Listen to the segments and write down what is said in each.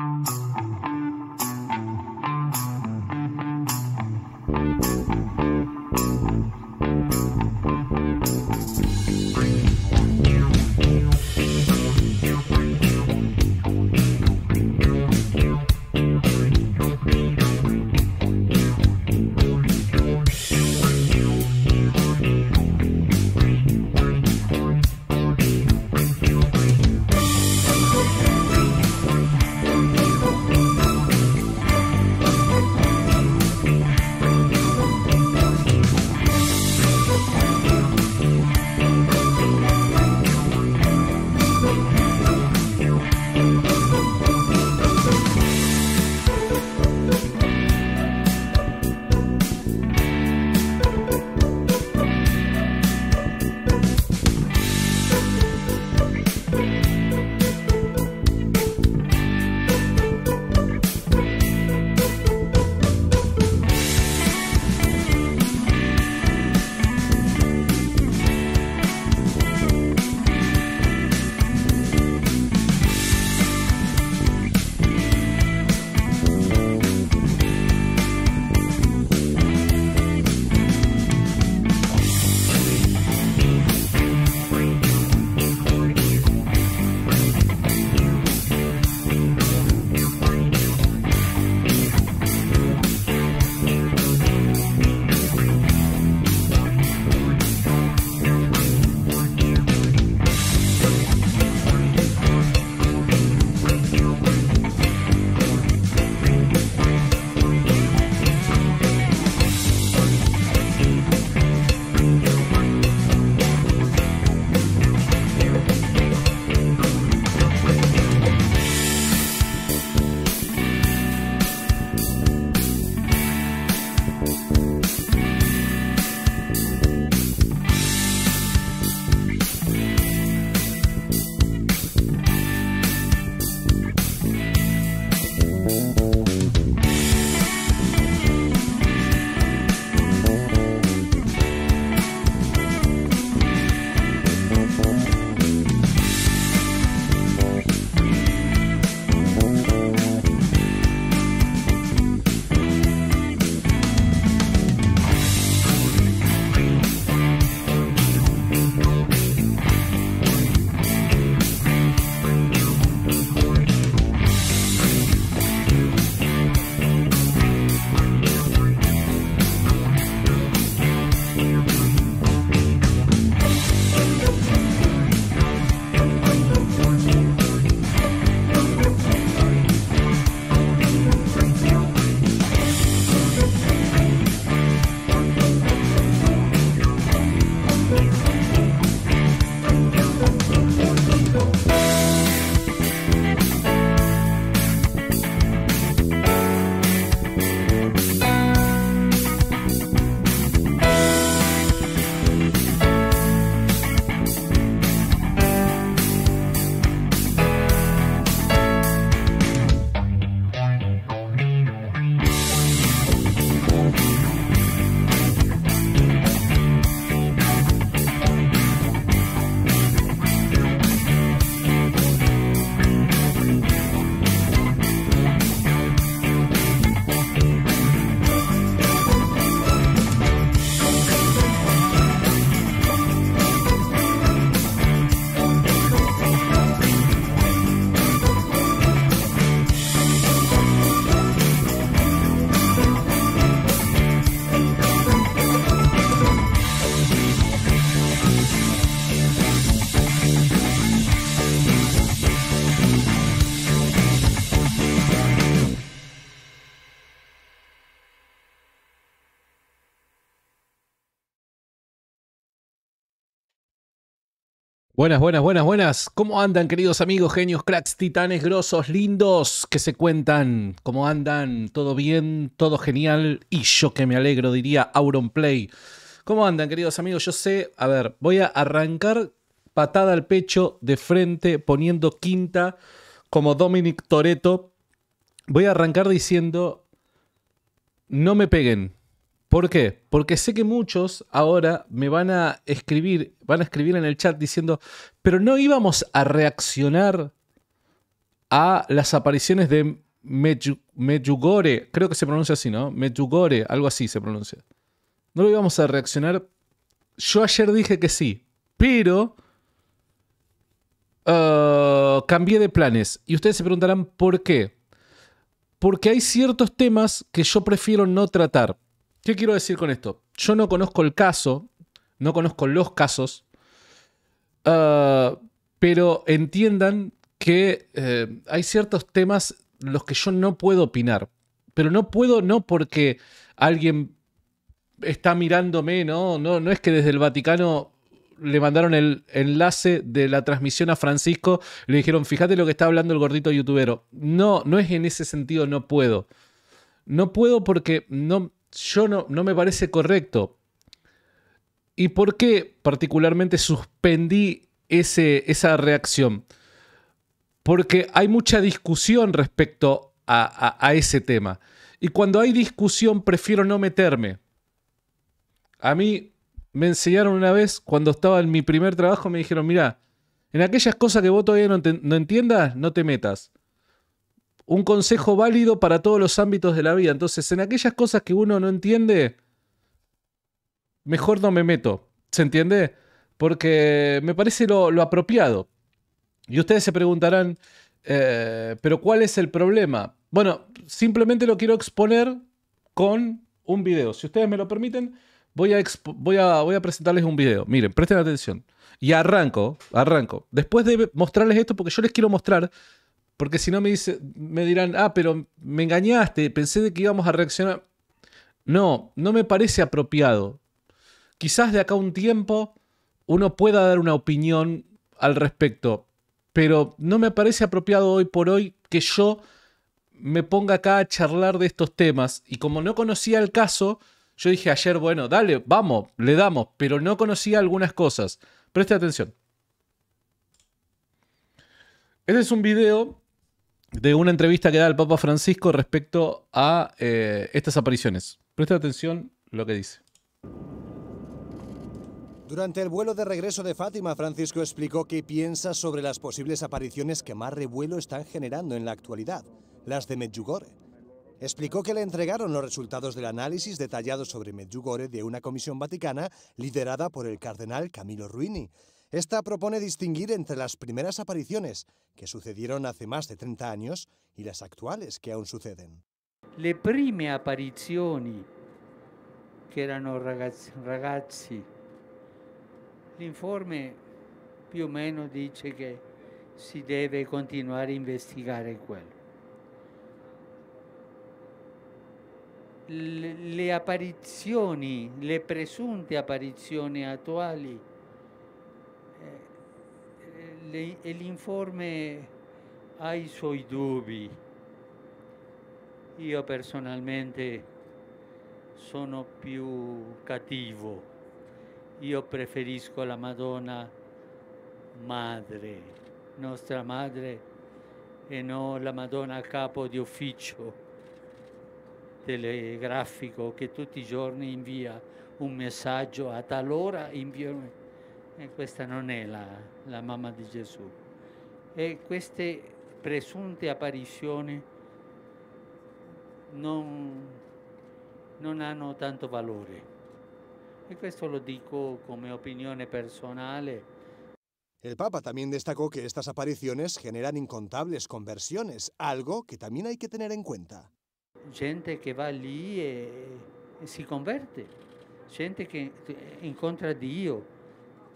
うん。Buenas, buenas, buenas, buenas. ¿Cómo andan, queridos amigos, genios, cracks, titanes, grosos, lindos? que se cuentan? ¿Cómo andan? ¿Todo bien? ¿Todo genial? Y yo que me alegro, diría Auron Play. ¿Cómo andan, queridos amigos? Yo sé, a ver, voy a arrancar patada al pecho, de frente, poniendo quinta, como Dominic Toreto. Voy a arrancar diciendo, no me peguen. ¿Por qué? Porque sé que muchos ahora me van a escribir, van a escribir en el chat diciendo, pero no íbamos a reaccionar a las apariciones de Medjugore, creo que se pronuncia así, ¿no? Medjugore, algo así se pronuncia. No lo íbamos a reaccionar. Yo ayer dije que sí, pero eh, cambié de planes. Y ustedes se preguntarán por qué. Porque hay ciertos temas que yo prefiero no tratar. ¿Qué quiero decir con esto? Yo no conozco el caso, no conozco los casos, ah, pero entiendan que eh, hay ciertos temas los que yo no puedo opinar, pero no puedo no porque alguien está mirándome, ¿no? No, no es que desde el Vaticano le mandaron el enlace de la transmisión a Francisco, le dijeron, fíjate lo que está hablando el gordito youtubero. No, no es en ese sentido, no puedo. No puedo porque no, yo no, no me parece correcto. ¿Y por qué particularmente suspendí esa reacción? Porque hay mucha discusión respecto a, ese tema. Y cuando hay discusión prefiero no meterme. A mí me enseñaron una vez cuando estaba en mi primer trabajo, me dijeron, mira, en aquellas cosas que vos todavía no, entiendas, no te metas un consejo válido para todos los ámbitos de la vida. Entonces, en aquellas cosas que uno no entiende, mejor no me meto. ¿Se entiende? Porque me parece lo, apropiado. Y ustedes se preguntarán, eh, pero ¿cuál es el problema? Bueno, simplemente lo quiero exponer con un video. Si ustedes me lo permiten, voy a, voy a presentarles un video. Miren, presten atención. Y arranco, arranco. Después de mostrarles esto, porque yo les quiero mostrar porque si no me, dice, me dirán, ah, pero me engañaste, pensé de que íbamos a reaccionar. No, no me parece apropiado. Quizás de acá a un tiempo uno pueda dar una opinión al respecto, pero no me parece apropiado hoy por hoy que yo me ponga acá a charlar de estos temas. Y como no conocía el caso, yo dije ayer, bueno, dale, vamos, le damos, pero no conocía algunas cosas. Preste atención. Este es un video de una entrevista que da el Papa Francisco respecto a eh, estas apariciones. Presta atención lo que dice. Durante el vuelo de regreso de Fátima, Francisco explicó qué piensa sobre las posibles apariciones que más revuelo están generando en la actualidad, las de Medjugorje. Explicó que le entregaron los resultados del análisis detallado sobre Medjugorje de una comisión vaticana liderada por el cardenal Camilo Ruini, esta propone distinguir entre las primeras apariciones, que sucedieron hace más de 30 años, y las actuales que aún suceden. Le prime apparizioni, che erano ragazzi, el informe più o menos dice que si debe continuar a investigare quello. Le apparizioni, le presunte apparizioni attuali le, e l'informe ha i suoi dubbi. Io personalmente sono più cattivo, io preferisco la Madonna madre, nostra madre, e non la Madonna capo di ufficio telegrafico che tutti i giorni invia un messaggio a tal ora invia e questa non è la, la mamma di Gesù. E queste presunte apparizioni non, non hanno tanto valore. E questo lo dico come opinione personale. El Papa también destacó que estas apariciones generan incontables conversiones, algo que también hay que tener en cuenta. Gente que va allí e, e si converte, gente que incontra Dio,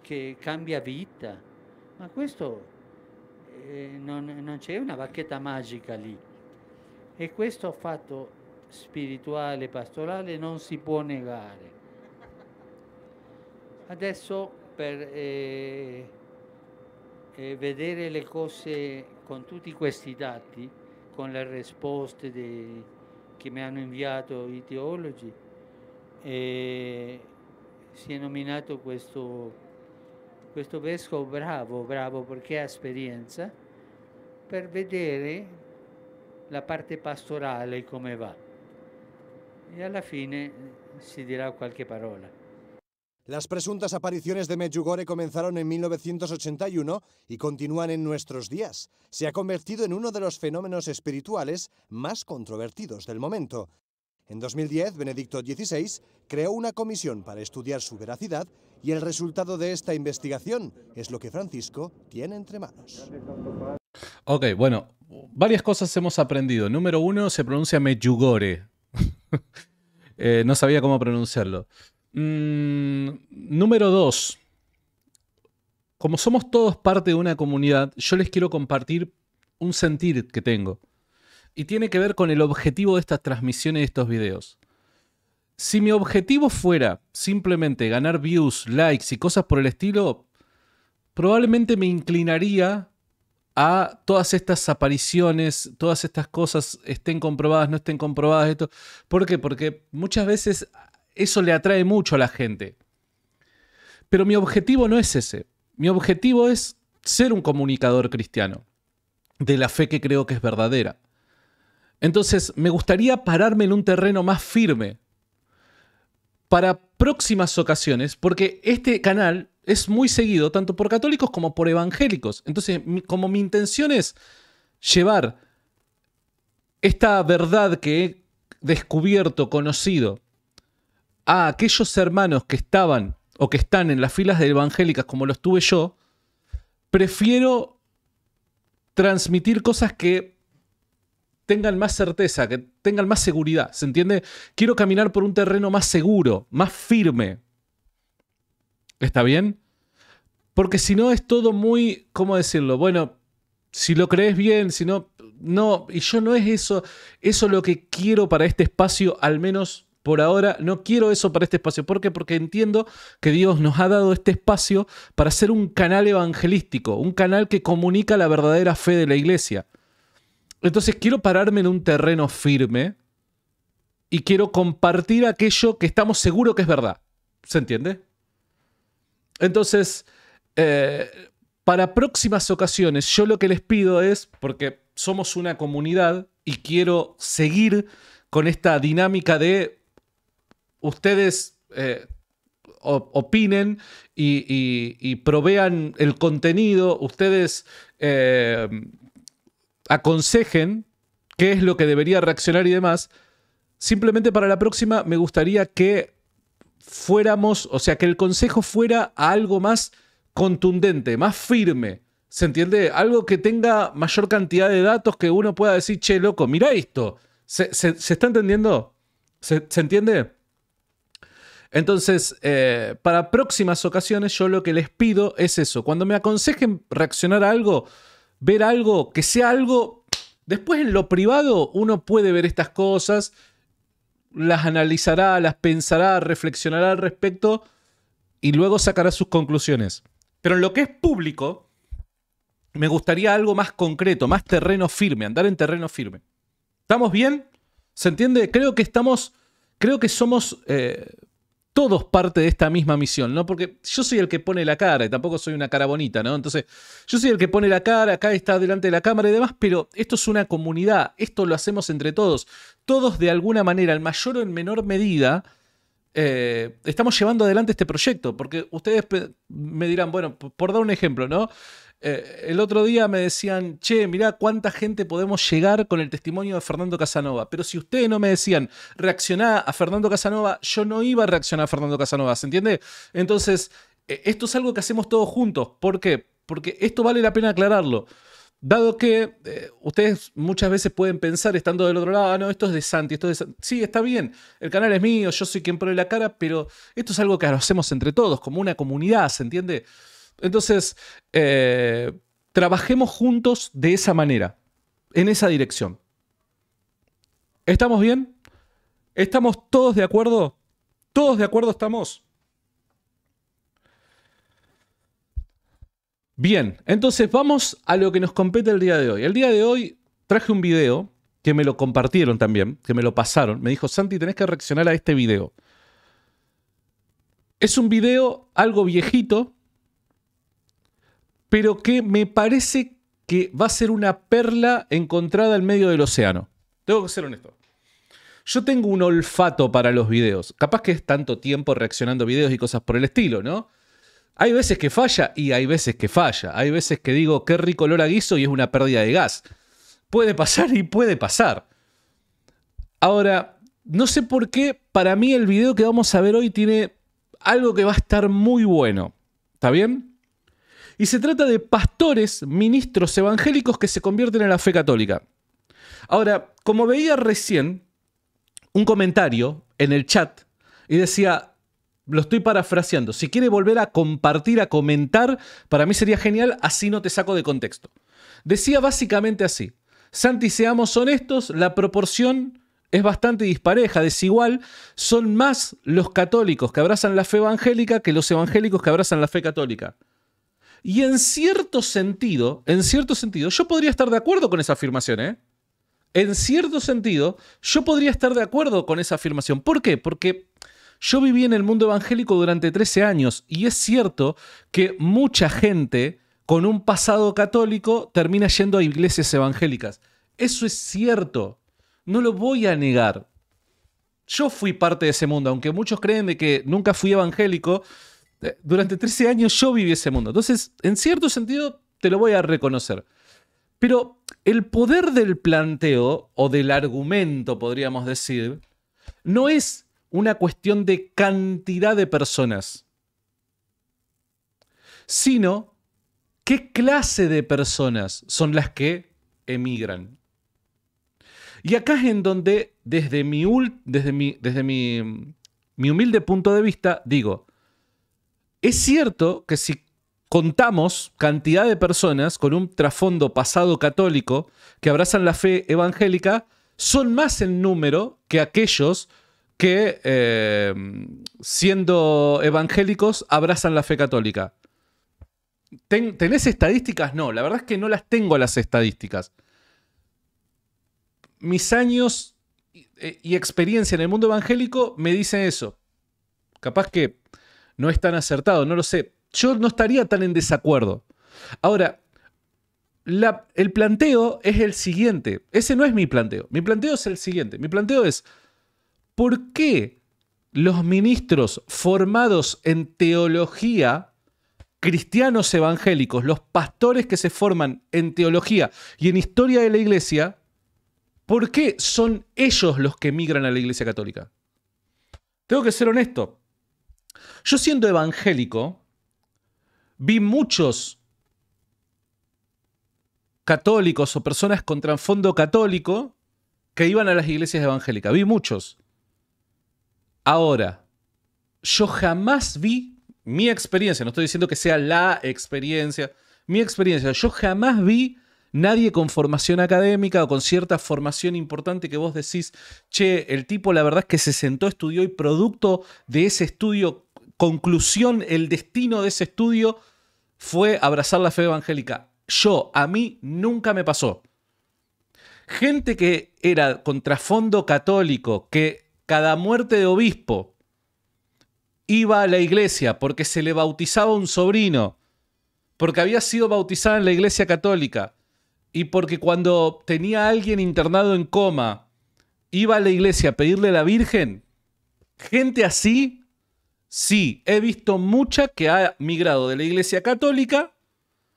che cambia vita, ma questo eh, non, non c'è una bacchetta magica lì. E questo fatto spirituale, pastorale, non si può negare. Adesso per eh, eh, vedere le cose con tutti questi dati, con le risposte dei, che mi hanno inviato i teologi, eh, si è nominato questo questo vescovo bravo, bravo porque ha esperienza, per vedere la parte y cómo va. E alla fine si dirà qualche palabra". Las presuntas apariciones de Medjugorje comenzaron en 1981 y continúan en nuestros días. Se ha convertido en uno de los fenómenos espirituales más controvertidos del momento. En 2010, Benedicto XVI creó una comisión para estudiar su veracidad y el resultado de esta investigación es lo que Francisco tiene entre manos. Ok, bueno, varias cosas hemos aprendido. Número uno, se pronuncia meyugore eh, no sabía cómo pronunciarlo. Mm, número dos, como somos todos parte de una comunidad, yo les quiero compartir un sentir que tengo. Y tiene que ver con el objetivo de estas transmisiones y estos videos. Si mi objetivo fuera simplemente ganar views, likes y cosas por el estilo, probablemente me inclinaría a todas estas apariciones, todas estas cosas estén comprobadas, no estén comprobadas. Esto. ¿Por qué? Porque muchas veces eso le atrae mucho a la gente. Pero mi objetivo no es ese. Mi objetivo es ser un comunicador cristiano, de la fe que creo que es verdadera. Entonces, me gustaría pararme en un terreno más firme, para próximas ocasiones, porque este canal es muy seguido tanto por católicos como por evangélicos. Entonces, como mi intención es llevar esta verdad que he descubierto, conocido, a aquellos hermanos que estaban o que están en las filas de evangélicas como lo estuve yo, prefiero transmitir cosas que tengan más certeza, que tengan más seguridad, ¿se entiende? Quiero caminar por un terreno más seguro, más firme. ¿Está bien? Porque si no es todo muy, ¿cómo decirlo? Bueno, si lo crees bien, si no, no, y yo no es eso, eso lo que quiero para este espacio, al menos por ahora, no quiero eso para este espacio. ¿Por qué? Porque entiendo que Dios nos ha dado este espacio para ser un canal evangelístico, un canal que comunica la verdadera fe de la iglesia. Entonces quiero pararme en un terreno firme y quiero compartir aquello que estamos seguros que es verdad. ¿Se entiende? Entonces, eh, para próximas ocasiones, yo lo que les pido es, porque somos una comunidad y quiero seguir con esta dinámica de ustedes eh, opinen y, provean el contenido, ustedes... Eh, aconsejen qué es lo que debería reaccionar y demás. Simplemente para la próxima me gustaría que fuéramos, o sea, que el consejo fuera algo más contundente, más firme. ¿Se entiende? Algo que tenga mayor cantidad de datos que uno pueda decir, che, loco, mira esto. ¿Se, está entendiendo? ¿Se, entiende? Entonces, eh, para próximas ocasiones yo lo que les pido es eso. Cuando me aconsejen reaccionar a algo, ver algo que sea algo. Después en lo privado uno puede ver estas cosas, las analizará, las pensará, reflexionará al respecto y luego sacará sus conclusiones. Pero en lo que es público, me gustaría algo más concreto, más terreno firme, andar en terreno firme. ¿Estamos bien? ¿Se entiende? Creo que estamos, creo que somos eh, todos parte de esta misma misión, ¿no? Porque yo soy el que pone la cara y tampoco soy una cara bonita, ¿no? Entonces, yo soy el que pone la cara, acá está delante de la cámara y demás, pero esto es una comunidad, esto lo hacemos entre todos. Todos de alguna manera, en mayor o en menor medida, eh, estamos llevando adelante este proyecto, porque ustedes me dirán, bueno, por dar un ejemplo, ¿no? Eh, el otro día me decían, che, mirá cuánta gente podemos llegar con el testimonio de Fernando Casanova. Pero si ustedes no me decían, reaccioná a Fernando Casanova, yo no iba a reaccionar a Fernando Casanova, ¿se entiende? Entonces, eh, esto es algo que hacemos todos juntos. ¿Por qué? Porque esto vale la pena aclararlo. Dado que eh, ustedes muchas veces pueden pensar, estando del otro lado, ah, no, esto es de Santi, esto es de Santi. Sí, está bien, el canal es mío, yo soy quien pone la cara, pero esto es algo que lo hacemos entre todos, como una comunidad, ¿se entiende? Entonces, eh, trabajemos juntos de esa manera, en esa dirección. ¿Estamos bien? ¿Estamos todos de acuerdo? ¿Todos de acuerdo estamos? Bien, entonces vamos a lo que nos compete el día de hoy. El día de hoy traje un video que me lo compartieron también, que me lo pasaron. Me dijo, Santi, tenés que reaccionar a este video. Es un video algo viejito, pero que me parece que va a ser una perla encontrada en medio del océano. Tengo que ser honesto. Yo tengo un olfato para los videos. Capaz que es tanto tiempo reaccionando videos y cosas por el estilo, ¿no? Hay veces que falla y hay veces que falla. Hay veces que digo, qué rico olor a guiso y es una pérdida de gas. Puede pasar y puede pasar. Ahora, no sé por qué, para mí el video que vamos a ver hoy tiene algo que va a estar muy bueno. ¿Está bien? Y se trata de pastores, ministros evangélicos que se convierten en la fe católica. Ahora, como veía recién un comentario en el chat y decía, lo estoy parafraseando, si quiere volver a compartir, a comentar, para mí sería genial, así no te saco de contexto. Decía básicamente así, Santi, seamos honestos, la proporción es bastante dispareja, desigual, son más los católicos que abrazan la fe evangélica que los evangélicos que abrazan la fe católica. Y en cierto sentido, en cierto sentido, yo podría estar de acuerdo con esa afirmación, ¿eh? En cierto sentido, yo podría estar de acuerdo con esa afirmación. ¿Por qué? Porque yo viví en el mundo evangélico durante 13 años y es cierto que mucha gente con un pasado católico termina yendo a iglesias evangélicas. Eso es cierto. No lo voy a negar. Yo fui parte de ese mundo, aunque muchos creen de que nunca fui evangélico, eh, durante 13 años yo viví ese mundo. Entonces, en cierto sentido, te lo voy a reconocer. Pero el poder del planteo o del argumento, podríamos decir, no es una cuestión de cantidad de personas, sino qué clase de personas son las que emigran. Y acá es en donde, desde mi, desde mi humilde punto de vista, digo, es cierto que si contamos cantidad de personas con un trasfondo pasado católico que abrazan la fe evangélica, son más en número que aquellos que, eh, siendo evangélicos, abrazan la fe católica. ¿Tenés estadísticas? No, la verdad es que no las tengo las estadísticas. Mis años y eh, experiencia en el mundo evangélico me dicen eso. Capaz que no es tan acertado, no lo sé. Yo no estaría tan en desacuerdo. Ahora, el planteo es el siguiente. Ese no es mi planteo. Mi planteo es el siguiente. Mi planteo es, ¿por qué los ministros formados en teología, cristianos evangélicos, los pastores que se forman en teología y en historia de la iglesia, ¿por qué son ellos los que migran a la iglesia católica? Tengo que ser honesto. Yo siendo evangélico, vi muchos católicos o personas con trasfondo católico que iban a las iglesias evangélicas. Vi muchos. Ahora, yo jamás vi mi experiencia, no estoy diciendo que sea la experiencia, mi experiencia, yo jamás vi nadie con formación académica o con cierta formación importante que vos decís, che, el tipo la verdad es que se sentó, estudió y producto de ese estudio conclusión, el destino de ese estudio fue abrazar la fe evangélica. Yo, a mí nunca me pasó. Gente que era contrafondo católico, que cada muerte de obispo iba a la iglesia porque se le bautizaba un sobrino, porque había sido bautizada en la iglesia católica y porque cuando tenía alguien internado en coma, iba a la iglesia a pedirle la Virgen. Gente así Sí, he visto mucha que ha migrado de la iglesia católica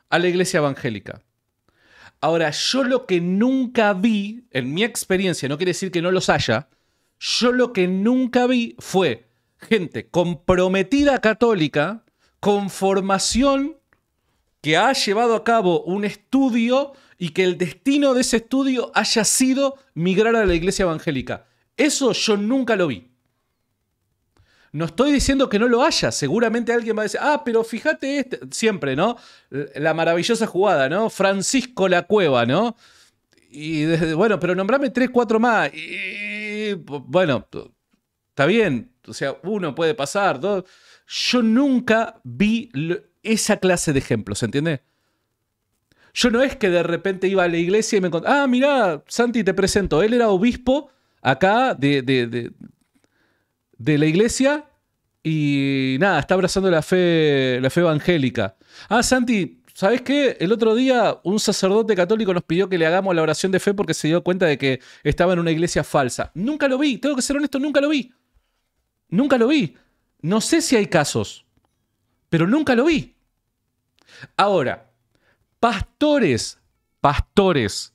a la iglesia evangélica. Ahora, yo lo que nunca vi, en mi experiencia, no quiere decir que no los haya, yo lo que nunca vi fue gente comprometida católica, con formación, que ha llevado a cabo un estudio y que el destino de ese estudio haya sido migrar a la iglesia evangélica. Eso yo nunca lo vi. No estoy diciendo que no lo haya. Seguramente alguien va a decir, ah, pero fíjate este. Siempre, ¿no? La maravillosa jugada, ¿no? Francisco la cueva, ¿no? Y desde, bueno, pero nombrame tres, cuatro más. bueno, está bien. O sea, uno puede pasar, dos. Yo nunca vi esa clase de ejemplos, ¿entiendes? Yo no es que de repente iba a la iglesia y me encontraba, ah, mirá, Santi, te presento. Él era obispo acá de, de la iglesia y nada, está abrazando la fe, la fe evangélica. Ah, Santi, ¿sabes qué? El otro día un sacerdote católico nos pidió que le hagamos la oración de fe porque se dio cuenta de que estaba en una iglesia falsa. Nunca lo vi, tengo que ser honesto, nunca lo vi. Nunca lo vi. No sé si hay casos, pero nunca lo vi. Ahora, pastores, pastores,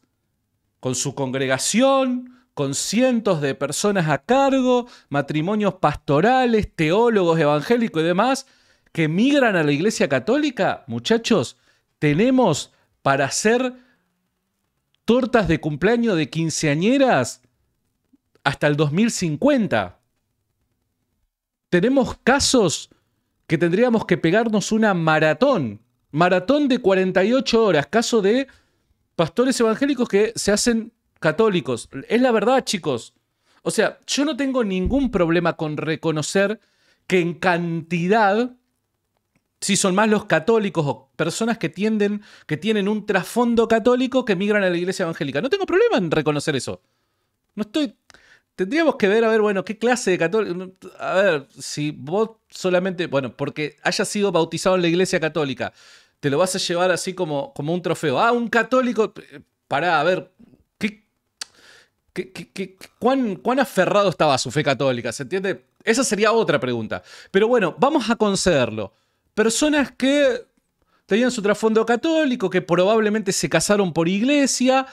con su congregación, con cientos de personas a cargo, matrimonios pastorales, teólogos evangélicos y demás, que migran a la Iglesia Católica, muchachos, tenemos para hacer tortas de cumpleaños de quinceañeras hasta el 2050. Tenemos casos que tendríamos que pegarnos una maratón, maratón de 48 horas, caso de pastores evangélicos que se hacen católicos. Es la verdad, chicos. O sea, yo no tengo ningún problema con reconocer que en cantidad si son más los católicos o personas que tienden, que tienen un trasfondo católico que migran a la iglesia evangélica. No tengo problema en reconocer eso. No estoy. Tendríamos que ver, a ver, bueno, qué clase de católico. A ver, si vos solamente, bueno, porque hayas sido bautizado en la iglesia católica, te lo vas a llevar así como, como un trofeo. Ah, un católico. Eh, pará, a ver, ¿Qué, cuán, cuán, aferrado estaba su fe católica? ¿Se entiende? Esa sería otra pregunta. Pero bueno, vamos a concederlo. Personas que tenían su trasfondo católico, que probablemente se casaron por iglesia,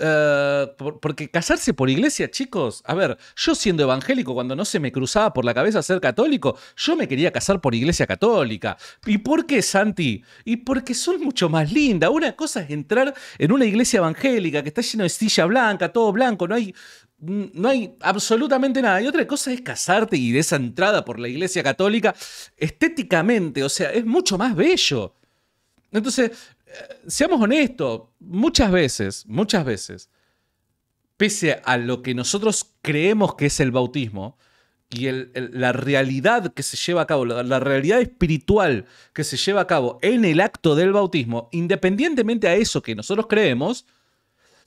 eh, porque casarse por iglesia, chicos, a ver, yo siendo evangélico, cuando no se me cruzaba por la cabeza ser católico, yo me quería casar por iglesia católica. ¿Y por qué, Santi? Y porque soy mucho más linda. Una cosa es entrar en una iglesia evangélica que está llena de silla blanca, todo blanco, no hay no hay absolutamente nada. Y otra cosa es casarte y de esa entrada por la iglesia católica estéticamente, o sea, es mucho más bello. Entonces, seamos honestos, muchas veces, muchas veces, pese a lo que nosotros creemos que es el bautismo y la realidad que se lleva a cabo, la, la, realidad espiritual que se lleva a cabo en el acto del bautismo, independientemente a eso que nosotros creemos,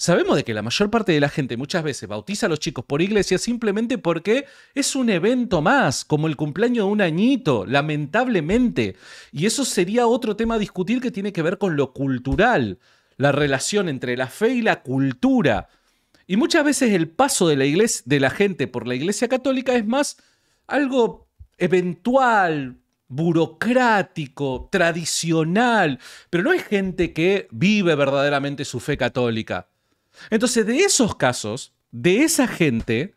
Sabemos de que la mayor parte de la gente muchas veces bautiza a los chicos por iglesia simplemente porque es un evento más, como el cumpleaños de un añito, lamentablemente. Y eso sería otro tema a discutir que tiene que ver con lo cultural, la relación entre la fe y la cultura. Y muchas veces el paso de la, iglesia, de la gente por la iglesia católica es más algo eventual, burocrático, tradicional, pero no hay gente que vive verdaderamente su fe católica. Entonces, de esos casos, de esa gente,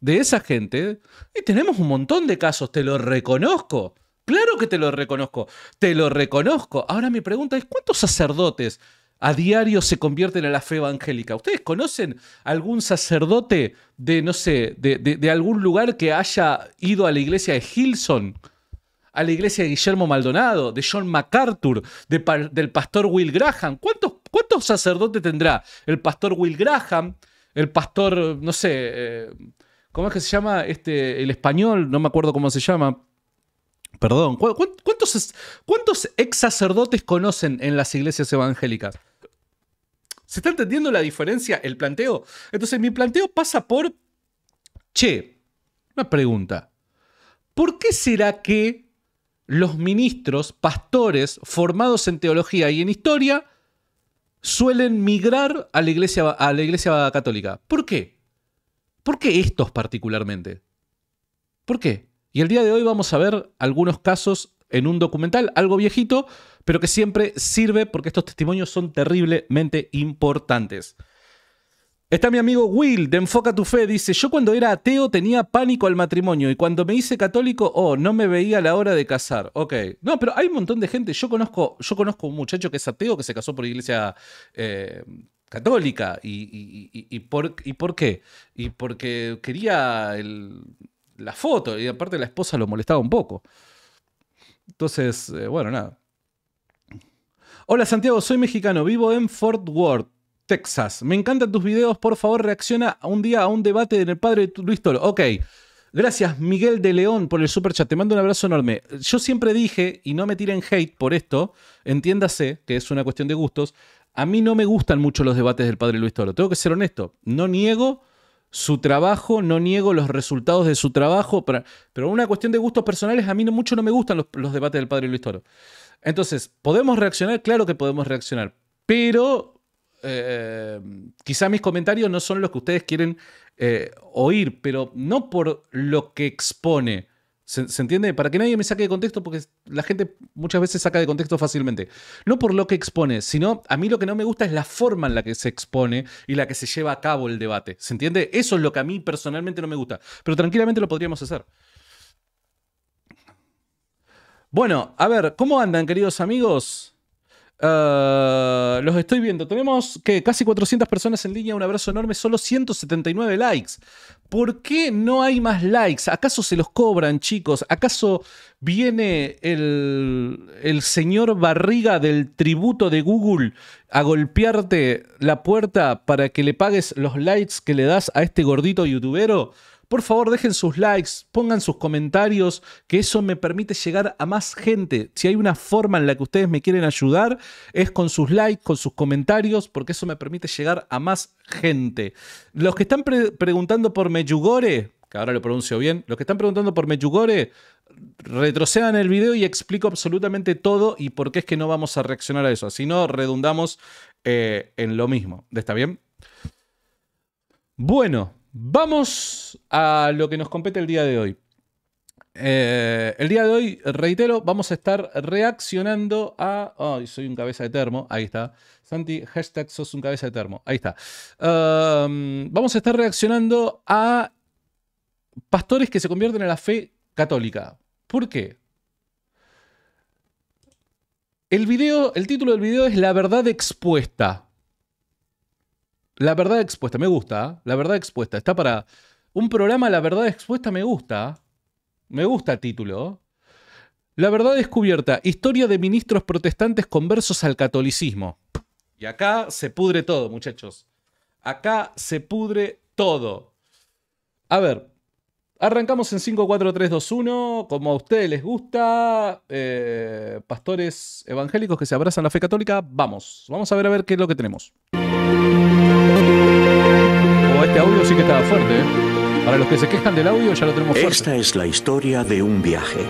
de esa gente, y tenemos un montón de casos, te lo reconozco. Claro que te lo reconozco, te lo reconozco. Ahora mi pregunta es, ¿cuántos sacerdotes a diario se convierten a la fe evangélica? ¿Ustedes conocen algún sacerdote de, no sé, de, de algún lugar que haya ido a la iglesia de Hilson? a la iglesia de Guillermo Maldonado, de John MacArthur, del pastor Will Graham. ¿Cuántos, ¿Cuántos sacerdotes tendrá el pastor Will Graham? El pastor, no sé, eh, ¿cómo es que se llama? Este, el español, no me acuerdo cómo se llama. Perdón, ¿cuántos, cuántos ex sacerdotes conocen en las iglesias evangélicas? ¿Se está entendiendo la diferencia, el planteo? Entonces, mi planteo pasa por. Che, una pregunta. ¿Por qué será que los ministros, pastores formados en teología y en historia, suelen migrar a la iglesia, a la católica. ¿Por qué? ¿Por qué estos particularmente? ¿Por qué? Y el día de hoy vamos a ver algunos casos en un documental, algo viejito, pero que siempre sirve porque estos testimonios son terriblemente importantes. Está mi amigo Will de Enfoca tu Fe, dice, yo cuando era ateo tenía pánico al matrimonio y cuando me hice católico, oh, no me veía la hora de casar. Ok, no, pero hay un montón de gente, yo conozco, yo conozco un muchacho que es ateo, que se casó por iglesia eh, católica y, por, por qué. Y porque quería la foto y aparte la esposa lo molestaba un poco. Entonces, eh, bueno, nada. Hola Santiago, soy mexicano, vivo en Fort Worth. Texas. Me encantan tus videos, por favor reacciona un día a un debate del padre Luis Toro. Ok, gracias Miguel de León por el super chat, te mando un abrazo enorme. Yo siempre dije, y no me tiren hate por esto, entiéndase que es una cuestión de gustos, a mí no me gustan mucho los debates del padre Luis Toro, tengo que ser honesto, no niego su trabajo, no niego los resultados de su trabajo, pero, una cuestión de gustos personales, a mí mucho no me gustan los, los debates del padre Luis Toro. Entonces, ¿podemos reaccionar? Claro que podemos reaccionar, pero eh, eh, quizá mis comentarios no son los que ustedes quieren eh, oír, pero no por lo que expone. ¿Se, ¿Se, entiende? Para que nadie me saque de contexto, porque la gente muchas veces saca de contexto fácilmente. No por lo que expone, sino a mí lo que no me gusta es la forma en la que se expone y la que se lleva a cabo el debate. ¿Se entiende? Eso es lo que a mí personalmente no me gusta. Pero tranquilamente lo podríamos hacer. Bueno, a ver, ¿cómo andan, queridos amigos? Eh, los estoy viendo. Tenemos que casi 400 personas en línea. Un abrazo enorme. Solo 179 likes. ¿Por qué no hay más likes? ¿Acaso se los cobran, chicos? ¿Acaso viene el, el señor Barriga del tributo de Google a golpearte la puerta para que le pagues los likes que le das a este gordito youtubero? Por favor, dejen sus likes, pongan sus comentarios, que eso me permite llegar a más gente. Si hay una forma en la que ustedes me quieren ayudar, es con sus likes, con sus comentarios, porque eso me permite llegar a más gente. Los que están preguntando por Meyugore, que ahora lo pronuncio bien, los que están preguntando por Meyugore, retrocedan el video y explico absolutamente todo y por qué es que no vamos a reaccionar a eso. Si no, redundamos eh, en lo mismo. ¿Está bien? Bueno, Vamos a lo que nos compete el día de hoy. Eh, el día de hoy, reitero, vamos a estar reaccionando a. Ay, soy un cabeza de termo. Ahí está. Santi, hashtag sos un cabeza de termo. Ahí está. vamos a estar reaccionando a pastores que se convierten a la fe católica. ¿Por qué? El el título del video es La verdad expuesta. La verdad expuesta, me gusta. ¿eh? La verdad expuesta. Está para. Un programa La verdad expuesta me gusta. Me gusta el título. La verdad descubierta. Historia de ministros protestantes conversos al catolicismo. Y acá se pudre todo, muchachos. Acá se pudre todo. A ver. Arrancamos en 5, 4, 3, 2, 1. Como a ustedes les gusta. Eh, pastores evangélicos que se abrazan la fe católica. Vamos. Vamos a ver a ver qué es lo que tenemos. Oh, este audio sí que estaba fuerte, ¿eh? Para los que se quejan del audio ya lo tenemos fuerte. Esta es la historia de un viaje.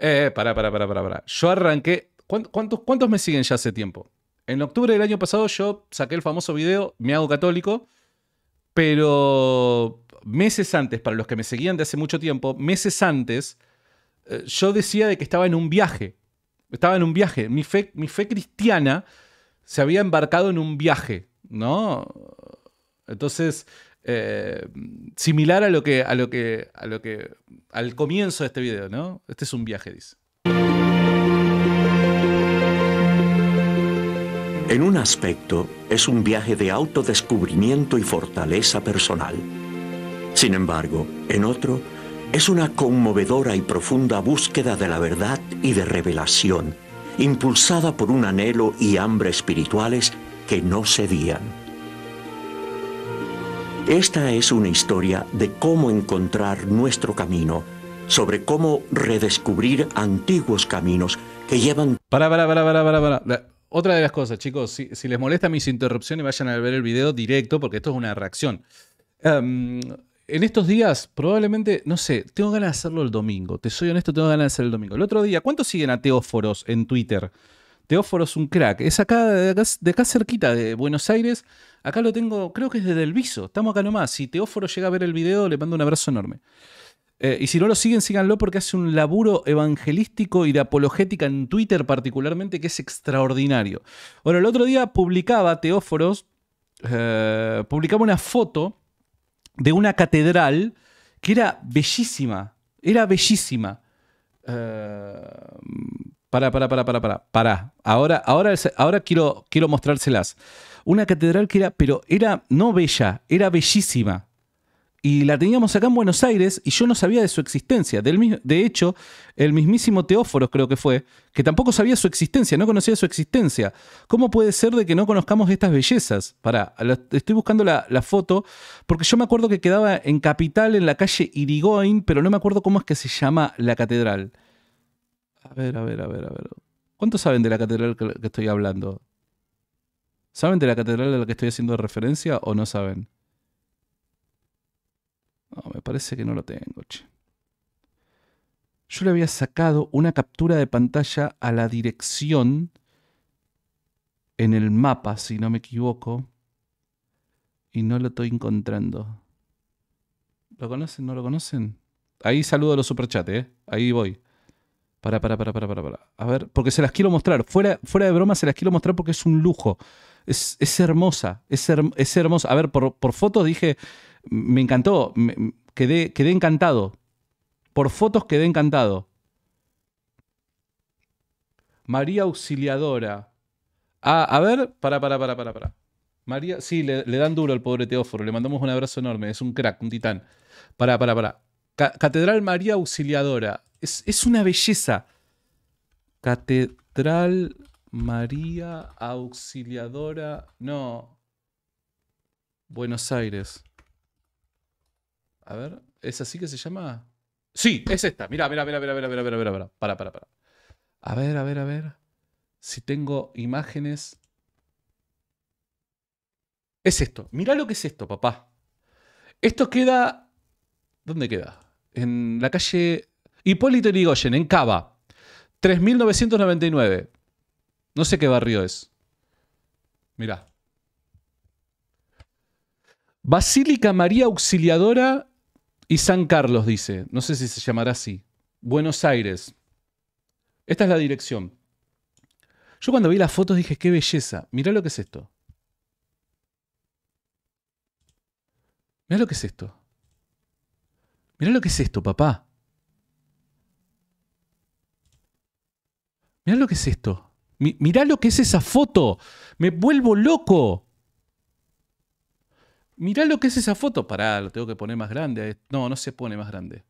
Eh, para, para, para, Yo arranqué. ¿Cuántos, ¿Cuántos me siguen ya hace tiempo? En octubre del año pasado yo saqué el famoso video, me hago católico, pero meses antes, para los que me seguían de hace mucho tiempo, meses antes, eh, yo decía de que estaba en un viaje. Estaba en un viaje. Mi fe, cristiana se había embarcado en un viaje, ¿no? Entonces, eh, similar a lo que, a lo que, a lo que, al comienzo de este video, ¿no? Este es un viaje, dice. En un aspecto, es un viaje de autodescubrimiento y fortaleza personal. Sin embargo, en otro, es una conmovedora y profunda búsqueda de la verdad y de revelación, impulsada por un anhelo y hambre espirituales que no cedían. Esta es una historia de cómo encontrar nuestro camino, sobre cómo redescubrir antiguos caminos que llevan... Para, para, para, para, para, Otra de las cosas, chicos, si, les molesta mis interrupciones, vayan a ver el video directo porque esto es una reacción. Em, en estos días, probablemente, no sé, tengo ganas de hacerlo el domingo. Te soy honesto, tengo ganas de hacerlo el domingo. El otro día, ¿cuántos siguen a Teóforos en Twitter? Teóforos un crack. Es acá de, acá, cerquita de Buenos Aires. Acá lo tengo, creo que es desde el viso. Estamos acá nomás. Si Teóforo llega a ver el video, le mando un abrazo enorme. Eh, y si no lo siguen, síganlo porque hace un laburo evangelístico y de apologética en Twitter particularmente que es extraordinario. Bueno, el otro día publicaba Teóforos, eh, publicaba una foto de una catedral que era bellísima, era bellísima. para, eh, para, para, para, para, para. Ahora, ahora, ahora quiero, quiero mostrárselas. Una catedral que era, pero era no bella, era bellísima y la teníamos acá en Buenos Aires y yo no sabía de su existencia. Del, de hecho, el mismísimo Teóforos creo que fue, que tampoco sabía su existencia, no conocía su existencia. ¿Cómo puede ser de que no conozcamos estas bellezas? Pará, estoy buscando la, la foto porque yo me acuerdo que quedaba en Capital, en la calle Irigoyen, pero no me acuerdo cómo es que se llama la catedral. A ver, a ver, a ver, a ver. ¿Cuántos saben de la catedral que estoy hablando? ¿Saben de la catedral a la que estoy haciendo referencia o no saben? me parece que no lo tengo, che. Yo le había sacado una captura de pantalla a la dirección en el mapa, si no me equivoco. Y no lo estoy encontrando. ¿Lo conocen? ¿No lo conocen? Ahí saludo a los superchats, ¿eh? Ahí voy. Para, para, para, para, para, A ver, porque se las quiero mostrar. Fuera, fuera de broma, se las quiero mostrar porque es un lujo. Es, es hermosa. Es, es hermosa. A ver, por, por fotos dije, me encantó, quedé, encantado. Por fotos quedé encantado. María Auxiliadora. Ah, a ver, para, para, para, para, para. María, sí, le, dan duro al pobre Teóforo, le mandamos un abrazo enorme, es un crack, un titán. Para, para, para. Catedral María Auxiliadora. es una belleza. Catedral María Auxiliadora. No. Buenos Aires. A ver, ¿es así que se llama? Sí, es esta. Mirá, mirá, mirá, mira, mirá, mira, Para, para, para. A ver, a ver, a ver. Si tengo imágenes. Es esto. Mira lo que es esto, papá. Esto queda. ¿Dónde queda? En la calle Hipólito Yrigoyen, en Cava. 3999. No sé qué barrio es. Mira. Basílica María Auxiliadora y San Carlos dice, no sé si se llamará así, Buenos Aires. Esta es la dirección. Yo cuando vi las fotos dije, qué belleza, mirá lo que es esto. Mirá lo que es esto. Mirá lo que es esto, papá. Mirá lo que es esto. mirá lo que es esa foto. Me vuelvo loco mirá lo que es esa foto. Pará, lo tengo que poner más grande. No, no se pone más grande.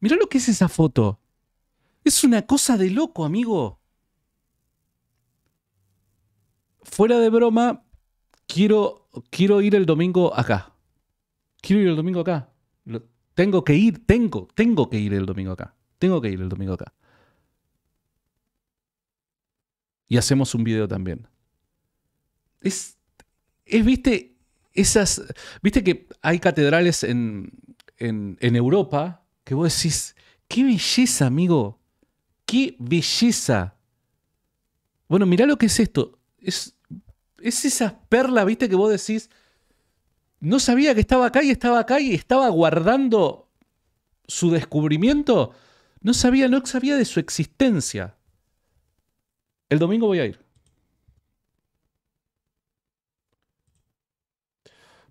Mirá lo que es esa foto. Es una cosa de loco, amigo. Fuera de broma, quiero, quiero ir el domingo acá. Quiero ir el domingo acá. tengo que ir, tengo, tengo que ir el domingo acá. Tengo que ir el domingo acá. Y hacemos un video también. Es, es viste, esas, viste que hay catedrales en, Europa que vos decís, qué belleza, amigo, qué belleza. Bueno, mirá lo que es esto. Es, es esas perlas, viste, que vos decís, no sabía que estaba acá y estaba acá y estaba guardando su descubrimiento. No sabía, no sabía de su existencia. El domingo voy a ir.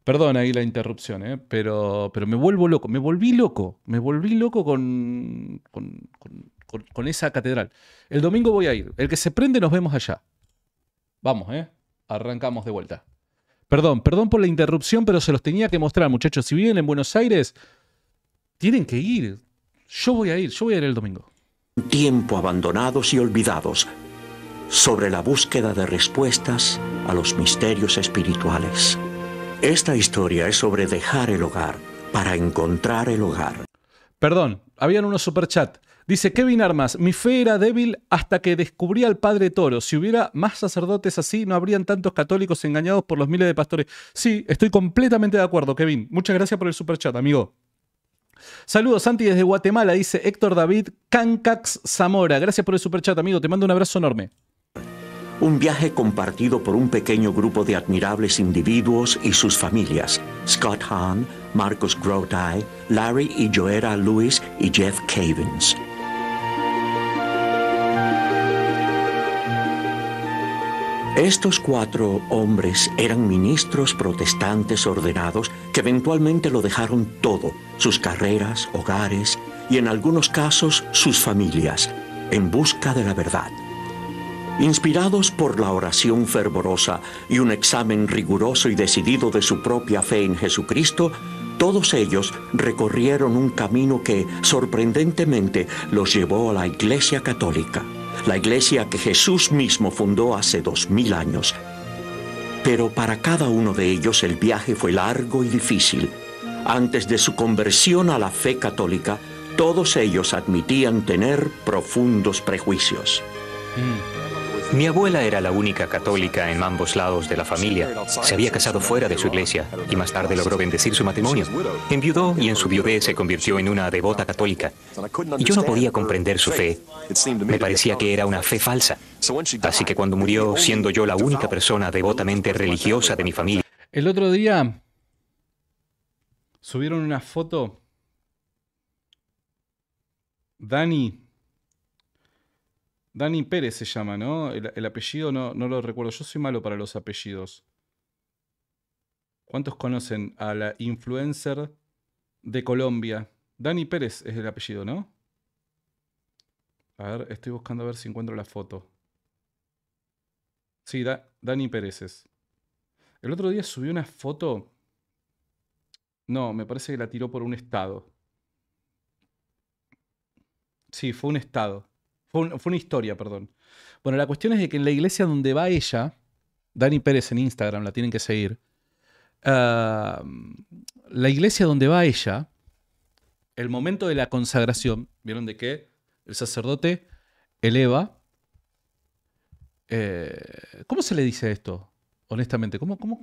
Perdón ahí la interrupción, ¿eh? pero, pero me vuelvo loco, me volví loco, me volví loco con, con, esa catedral. El domingo voy a ir, el que se prende nos vemos allá. Vamos, ¿eh? arrancamos de vuelta. Perdón, perdón por la interrupción, pero se los tenía que mostrar, muchachos. Si vienen en Buenos Aires, tienen que ir. Yo voy a ir, yo voy a ir el domingo. Tiempo abandonados y olvidados sobre la búsqueda de respuestas a los misterios espirituales. Esta historia es sobre dejar el hogar para encontrar el hogar. Perdón, habían unos superchat. Dice Kevin Armas, mi fe era débil hasta que descubrí al Padre Toro. Si hubiera más sacerdotes así, no habrían tantos católicos engañados por los miles de pastores. Sí, estoy completamente de acuerdo, Kevin. Muchas gracias por el superchat, amigo. Saludos, Santi, desde Guatemala, dice Héctor David Cancax Zamora. Gracias por el superchat, amigo. Te mando un abrazo enorme. Un viaje compartido por un pequeño grupo de admirables individuos y sus familias. Scott Hahn, Marcus Grote, Larry y Joera Lewis y Jeff Cavins. Estos cuatro hombres eran ministros protestantes ordenados que eventualmente lo dejaron todo, sus carreras, hogares y en algunos casos sus familias, en busca de la verdad. Inspirados por la oración fervorosa y un examen riguroso y decidido de su propia fe en Jesucristo, todos ellos recorrieron un camino que, sorprendentemente, los llevó a la Iglesia Católica, la Iglesia que Jesús mismo fundó hace dos mil años. Pero para cada uno de ellos el viaje fue largo y difícil. Antes de su conversión a la fe católica, todos ellos admitían tener profundos prejuicios. Mm. Mi abuela era la única católica en ambos lados de la familia. Se había casado fuera de su iglesia y más tarde logró bendecir su matrimonio. Enviudó y en su viudez se convirtió en una devota católica. Y yo no podía comprender su fe. Me parecía que era una fe falsa. Así que cuando murió, siendo yo la única persona devotamente religiosa de mi familia. El otro día subieron una foto. Dani Dani Pérez se llama, ¿no? El, apellido no, no, lo recuerdo. Yo soy malo para los apellidos. ¿Cuántos conocen a la influencer de Colombia? Dani Pérez es el apellido, ¿no? A ver, estoy buscando a ver si encuentro la foto. Sí, da, Dani Pérez es. El otro día subió una foto. No, me parece que la tiró por un estado. Sí, fue un estado. Fue, una historia, perdón. Bueno, la cuestión es de que en la iglesia donde va ella, Dani Pérez en Instagram, la tienen que seguir. Ah, la iglesia donde va ella, el momento de la consagración, vieron de qué? el sacerdote eleva. Eh, ¿Cómo se le dice esto? honestamente. ¿Cómo, cómo,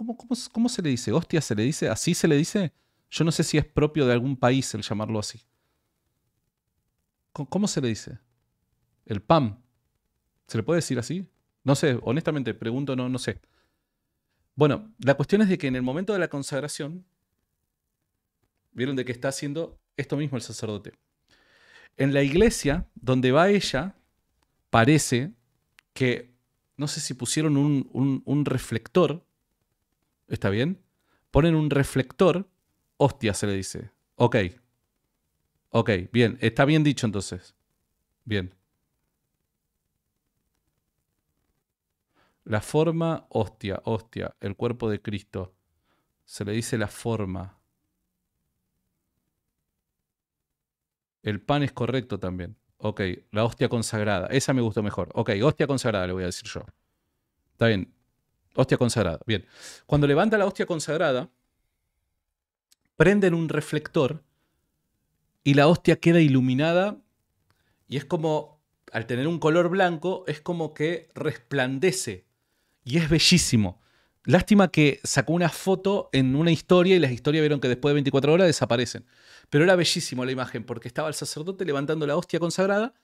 cómo se le dice? ¿Hostia se le dice? ¿Así se le dice? Yo no sé si es propio de algún país el llamarlo así. ¿Cómo, se le dice? El PAM. ¿Se le puede decir así? No sé, honestamente, pregunto, no, no sé. Bueno, la cuestión es de que en el momento de la consagración, vieron de que está haciendo esto mismo el sacerdote. En la iglesia donde va ella, parece que, no sé si pusieron un reflector, ¿está bien? Ponen un reflector, hostia se le dice. Ok, ok, bien, está bien dicho entonces. Bien. La forma, hostia, hostia, el cuerpo de Cristo. Se le dice la forma. El pan es correcto también. Ok, la hostia consagrada. Esa me gustó mejor. Ok, hostia consagrada le voy a decir yo. Está bien. Hostia consagrada. Bien. Cuando levanta la hostia consagrada, prenden un reflector y la hostia queda iluminada y es como, al tener un color blanco, es como que resplandece y es bellísimo. Lástima que sacó una foto en una historia y las historias vieron que después de 24 horas desaparecen. Pero era bellísimo la imagen porque estaba el sacerdote levantando la hostia consagrada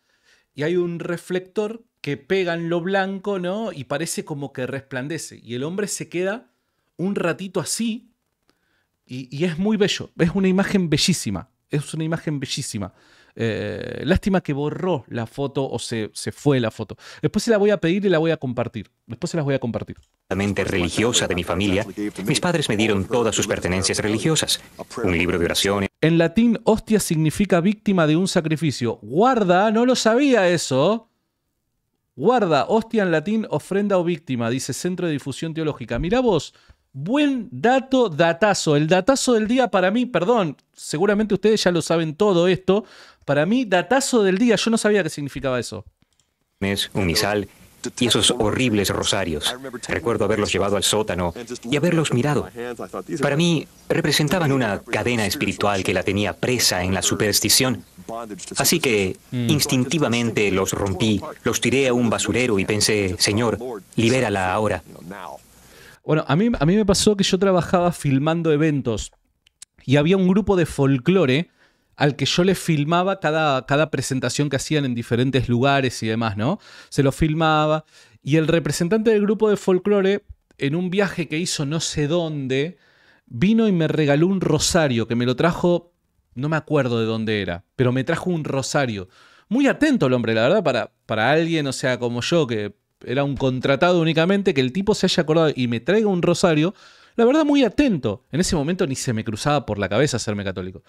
y hay un reflector que pega en lo blanco, ¿no? Y parece como que resplandece. Y el hombre se queda un ratito así y, y es muy bello. Es una imagen bellísima. Es una imagen bellísima. Eh, lástima que borró la foto o se, fue la foto. Después se la voy a pedir y la voy a compartir. Después se las voy a compartir. religiosa de mi familia, mis padres me dieron todas sus pertenencias religiosas. Un libro de oraciones. En latín, hostia significa víctima de un sacrificio. Guarda, no lo sabía eso. Guarda, hostia en latín, ofrenda o víctima, dice Centro de Difusión Teológica. Mira vos, buen dato, datazo. El datazo del día para mí, perdón, seguramente ustedes ya lo saben todo esto, para mí, datazo del día, yo no sabía qué significaba eso. Es un misal y esos horribles rosarios. Recuerdo haberlos llevado al sótano y haberlos mirado. Para mí, representaban una cadena espiritual que la tenía presa en la superstición. Así que mm. instintivamente los rompí, los tiré a un basurero y pensé, Señor, libérala ahora. Bueno, a mí, a mí me pasó que yo trabajaba filmando eventos y había un grupo de folclore al que yo le filmaba cada, cada presentación que hacían en diferentes lugares y demás, ¿no? Se lo filmaba. Y el representante del grupo de folclore, en un viaje que hizo no sé dónde, vino y me regaló un rosario que me lo trajo, no me acuerdo de dónde era, pero me trajo un rosario. Muy atento el hombre, la verdad, para, para alguien, o sea, como yo, que era un contratado únicamente, que el tipo se haya acordado y me traiga un rosario, la verdad muy atento. En ese momento ni se me cruzaba por la cabeza hacerme católico.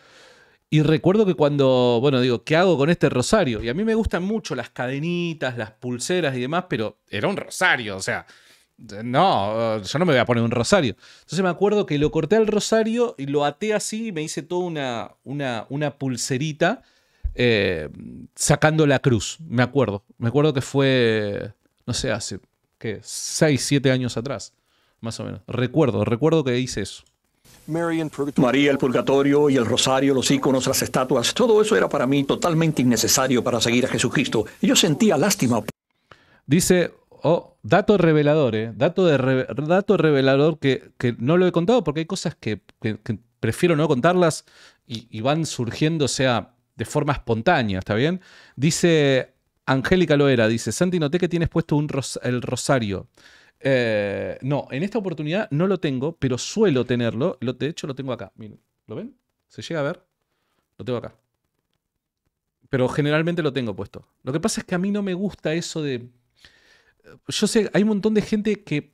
Y recuerdo que cuando, bueno, digo, ¿qué hago con este rosario? Y a mí me gustan mucho las cadenitas, las pulseras y demás, pero era un rosario, o sea, no, eh, yo no me voy a poner un rosario. Entonces me acuerdo que lo corté al rosario y lo até así y me hice toda una, una, una pulserita eh, sacando la cruz, me acuerdo. Me acuerdo que fue, no sé, hace, ¿qué? 6, 7 años atrás, más o menos. Recuerdo, recuerdo que hice eso. María, el purgatorio y el rosario, los iconos, las estatuas, todo eso era para mí totalmente innecesario para seguir a Jesucristo. Y yo sentía lástima. Dice, oh, dato revelador, eh, dato, de dato revelador que, no lo he contado porque hay cosas que, prefiero no contarlas y, van surgiendo, o sea, de forma espontánea, ¿está bien? Dice Angélica Loera, dice, Santi, noté que tienes puesto un el rosario. Eh, no, en esta oportunidad no lo tengo, pero suelo tenerlo. de hecho, lo tengo acá. ¿lo ven? ¿Se llega a ver? Lo tengo acá. Pero generalmente lo tengo puesto. Lo que pasa es que a mí no me gusta eso de. Yo sé, hay un montón de gente que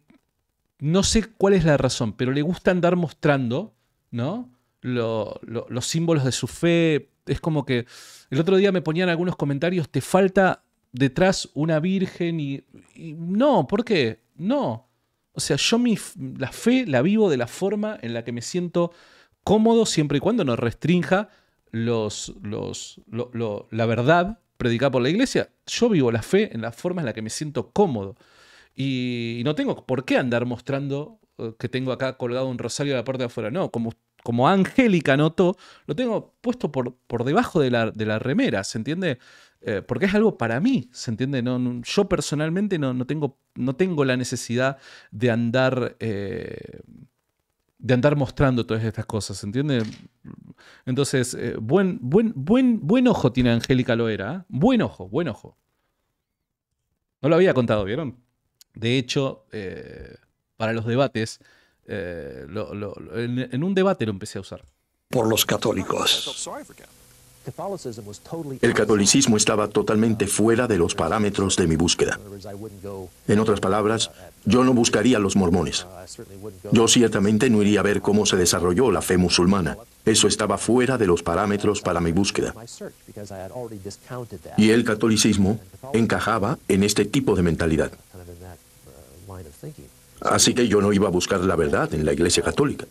no sé cuál es la razón, pero le gusta andar mostrando, ¿no? los símbolos de su fe. Es como que. El otro día me ponían algunos comentarios, te falta detrás una virgen y no, ¿por qué? No. O sea, yo mi, la fe la vivo de la forma en la que me siento cómodo siempre y cuando no restrinja los, los, la verdad predicada por la iglesia. Yo vivo la fe en la forma en la que me siento cómodo. Y, no tengo por qué andar mostrando eh, que tengo acá colgado un rosario de la parte de afuera. No, como, como Angélica notó, lo tengo puesto por, por debajo de la, de la remera, ¿se entiende? Eh, porque es algo para mí, ¿se entiende? yo personalmente no, tengo, no tengo la necesidad de andar, eh, de andar mostrando todas estas cosas, ¿se entiende? Entonces, eh, buen, buen, buen, buen ojo tiene Angélica Loera, buen ojo, buen ojo. No lo había contado, ¿vieron? De hecho, para los debates, en un debate lo empecé a usar. Por los católicos. El catolicismo estaba totalmente fuera de los parámetros de mi búsqueda. En otras palabras, yo no buscaría a los mormones. Yo ciertamente no iría a ver cómo se desarrolló la fe musulmana. Eso estaba fuera de los parámetros para mi búsqueda. Y el catolicismo encajaba en este tipo de mentalidad. Así que yo no iba a buscar la verdad en la Iglesia Católica.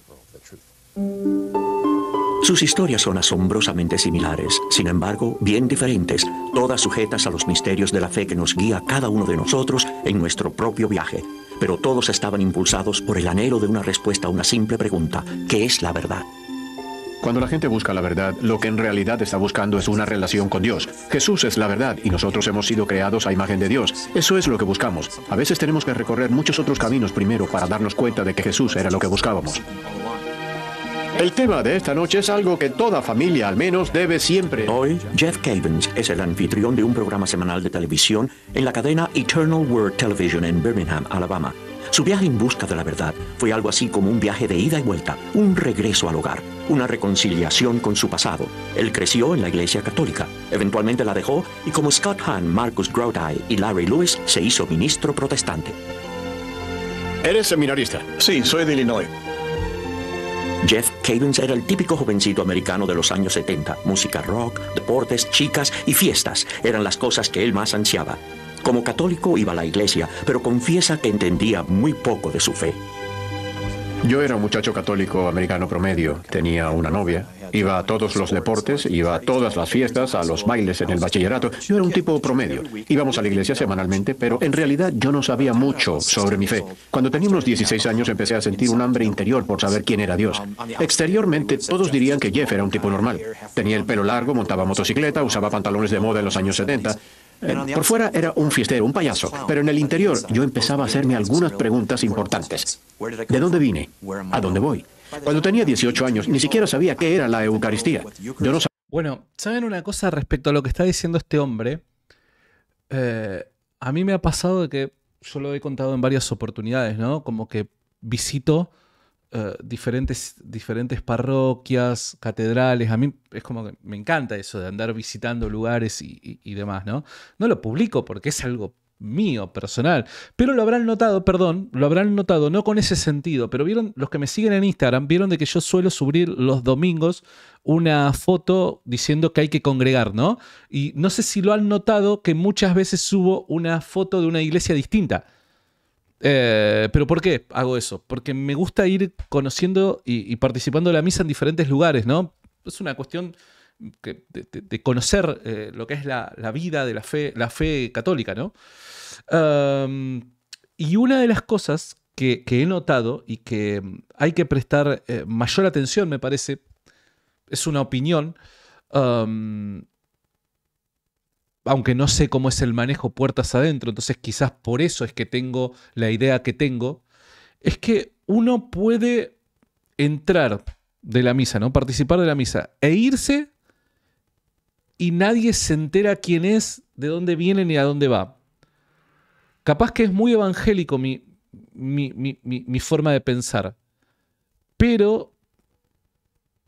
Sus historias son asombrosamente similares, sin embargo, bien diferentes, todas sujetas a los misterios de la fe que nos guía cada uno de nosotros en nuestro propio viaje. Pero todos estaban impulsados por el anhelo de una respuesta a una simple pregunta, ¿qué es la verdad? Cuando la gente busca la verdad, lo que en realidad está buscando es una relación con Dios. Jesús es la verdad y nosotros hemos sido creados a imagen de Dios. Eso es lo que buscamos. A veces tenemos que recorrer muchos otros caminos primero para darnos cuenta de que Jesús era lo que buscábamos. El tema de esta noche es algo que toda familia al menos debe siempre. Hoy, Jeff Cavins es el anfitrión de un programa semanal de televisión en la cadena Eternal World Television en Birmingham, Alabama. Su viaje en busca de la verdad fue algo así como un viaje de ida y vuelta, un regreso al hogar, una reconciliación con su pasado. Él creció en la Iglesia Católica, eventualmente la dejó y como Scott Hahn, Marcus Groudy y Larry Lewis se hizo ministro protestante. ¿Eres seminarista? Sí, soy de Illinois. Jeff Cavins era el típico jovencito americano de los años 70. Música rock, deportes, chicas y fiestas eran las cosas que él más ansiaba. Como católico iba a la iglesia, pero confiesa que entendía muy poco de su fe. Yo era un muchacho católico americano promedio, tenía una novia, iba a todos los deportes, iba a todas las fiestas, a los bailes en el bachillerato. Yo era un tipo promedio. Íbamos a la iglesia semanalmente, pero en realidad yo no sabía mucho sobre mi fe. Cuando tenía unos 16 años empecé a sentir un hambre interior por saber quién era Dios. Exteriormente todos dirían que Jeff era un tipo normal. Tenía el pelo largo, montaba motocicleta, usaba pantalones de moda en los años 70. Eh, por fuera era un fiestero, un payaso, pero en el interior yo empezaba a hacerme algunas preguntas importantes. ¿De dónde vine? ¿A dónde voy? Cuando tenía 18 años ni siquiera sabía qué era la Eucaristía. Yo Bueno, ¿saben una cosa respecto a lo que está diciendo este hombre? Eh, a mí me ha pasado de que yo lo he contado en varias oportunidades, ¿no? Como que visito eh, diferentes, diferentes parroquias, catedrales. A mí es como que me encanta eso de andar visitando lugares y, demás, ¿no? No lo publico porque es algo mío, personal. Pero lo habrán notado, perdón, lo habrán notado, no con ese sentido, pero vieron, los que me siguen en Instagram, vieron de que yo suelo subir los domingos una foto diciendo que hay que congregar, ¿no? Y no sé si lo han notado que muchas veces subo una foto de una iglesia distinta. Eh, pero ¿por qué hago eso? Porque me gusta ir conociendo y, participando de la misa en diferentes lugares, ¿no? Es una cuestión de, conocer eh, lo que es la, vida de la fe, la fe católica, ¿no? y una de las cosas que, he notado y que hay que prestar eh, mayor atención, me parece, es una opinión, aunque no sé cómo es el manejo puertas adentro, entonces quizás por eso es que tengo la idea que tengo, es que uno puede entrar de la misa, ¿no? Participar de la misa e irse y nadie se entera quién es, de dónde viene ni a dónde va. Capaz que es muy evangélico mi, mi, mi, mi forma de pensar, pero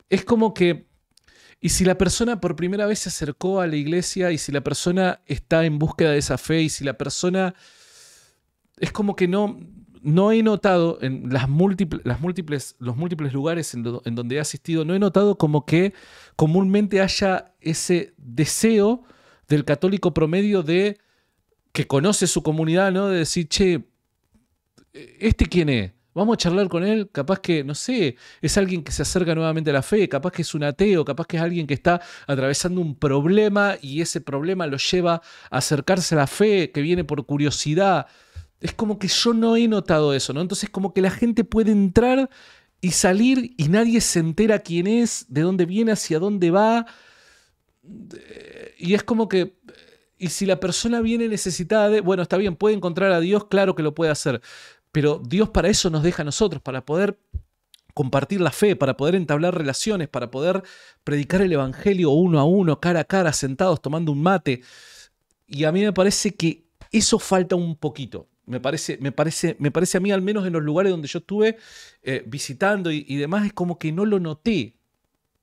es como que y si la persona por primera vez se acercó a la iglesia y si la persona está en búsqueda de esa fe y si la persona es como que no, no he notado en las múltiples, los múltiples lugares en, donde he asistido, no he notado como que comúnmente haya ese deseo del católico promedio de que conoce su comunidad, ¿no? De decir, che, ¿este quién es? Vamos a charlar con él, capaz que, no sé, es alguien que se acerca nuevamente a la fe, capaz que es un ateo, capaz que es alguien que está atravesando un problema y ese problema lo lleva a acercarse a la fe, que viene por curiosidad. Es como que yo no he notado eso, ¿no? Entonces como que la gente puede entrar y salir y nadie se entera quién es, de dónde viene, hacia dónde va. Eh, y es como que y si la persona viene necesitada de, bueno, está bien, puede encontrar a Dios, claro que lo puede hacer, pero Dios para eso nos deja a nosotros, para poder compartir la fe, para poder entablar relaciones, para poder predicar el Evangelio uno a uno, cara a cara, sentados, tomando un mate. Y a mí me parece que eso falta un poquito. Me parece, me parece, me parece a mí, al menos en los lugares donde yo estuve eh, visitando y, y demás, es como que no lo noté.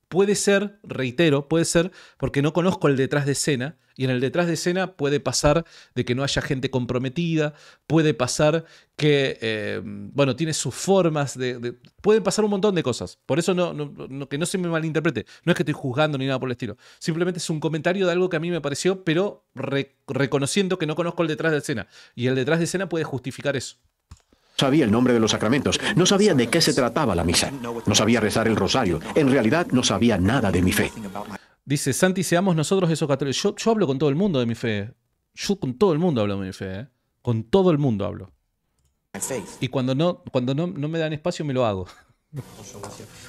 Puede ser, reitero, puede ser, porque no conozco el detrás de escena, y en el detrás de escena puede pasar de que no haya gente comprometida, puede pasar que, eh, bueno, tiene sus formas de, Pueden pasar un montón de cosas. Por eso no, que no se me malinterprete. No es que estoy juzgando ni nada por el estilo. Simplemente es un comentario de algo que a mí me pareció, pero reconociendo que no conozco el detrás de escena. Y el detrás de escena puede justificar eso sabía el nombre de los sacramentos, no sabía de qué se trataba la misa, no sabía rezar el rosario, en realidad no sabía nada de mi fe. Dice, Santi, seamos nosotros esos católicos. Yo, hablo con todo el mundo de mi fe. Yo con todo el mundo hablo de mi fe. ¿eh? Con todo el mundo hablo. Y cuando no, cuando no me dan espacio, me lo hago.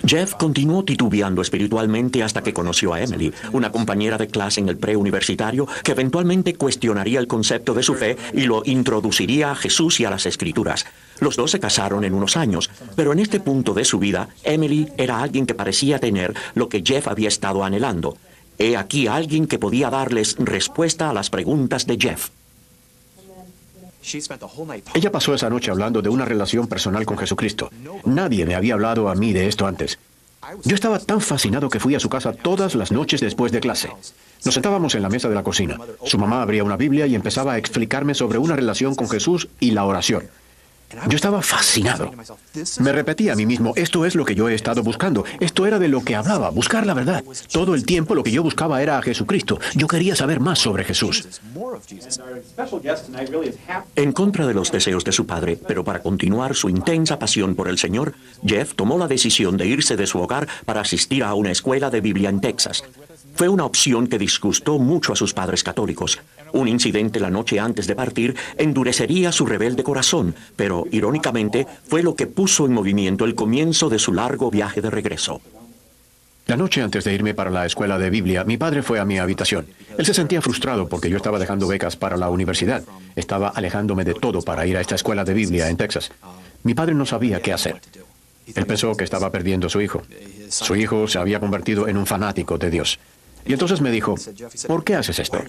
Jeff continuó titubeando espiritualmente hasta que conoció a Emily, una compañera de clase en el preuniversitario que eventualmente cuestionaría el concepto de su fe y lo introduciría a Jesús y a las Escrituras. Los dos se casaron en unos años, pero en este punto de su vida, Emily era alguien que parecía tener lo que Jeff había estado anhelando. He aquí alguien que podía darles respuesta a las preguntas de Jeff. Ella pasó esa noche hablando de una relación personal con Jesucristo. Nadie me había hablado a mí de esto antes. Yo estaba tan fascinado que fui a su casa todas las noches después de clase. Nos sentábamos en la mesa de la cocina. Su mamá abría una Biblia y empezaba a explicarme sobre una relación con Jesús y la oración. Yo estaba fascinado. Me repetía a mí mismo, esto es lo que yo he estado buscando, esto era de lo que hablaba, buscar la verdad. Todo el tiempo lo que yo buscaba era a Jesucristo. Yo quería saber más sobre Jesús. En contra de los deseos de su padre, pero para continuar su intensa pasión por el Señor, Jeff tomó la decisión de irse de su hogar para asistir a una escuela de Biblia en Texas. Fue una opción que disgustó mucho a sus padres católicos, un incidente la noche antes de partir endurecería su rebelde corazón, pero irónicamente fue lo que puso en movimiento el comienzo de su largo viaje de regreso. La noche antes de irme para la escuela de Biblia, mi padre fue a mi habitación. Él se sentía frustrado porque yo estaba dejando becas para la universidad. Estaba alejándome de todo para ir a esta escuela de Biblia en Texas. Mi padre no sabía qué hacer. Él pensó que estaba perdiendo a su hijo. Su hijo se había convertido en un fanático de Dios. Y entonces me dijo, ¿por qué haces esto?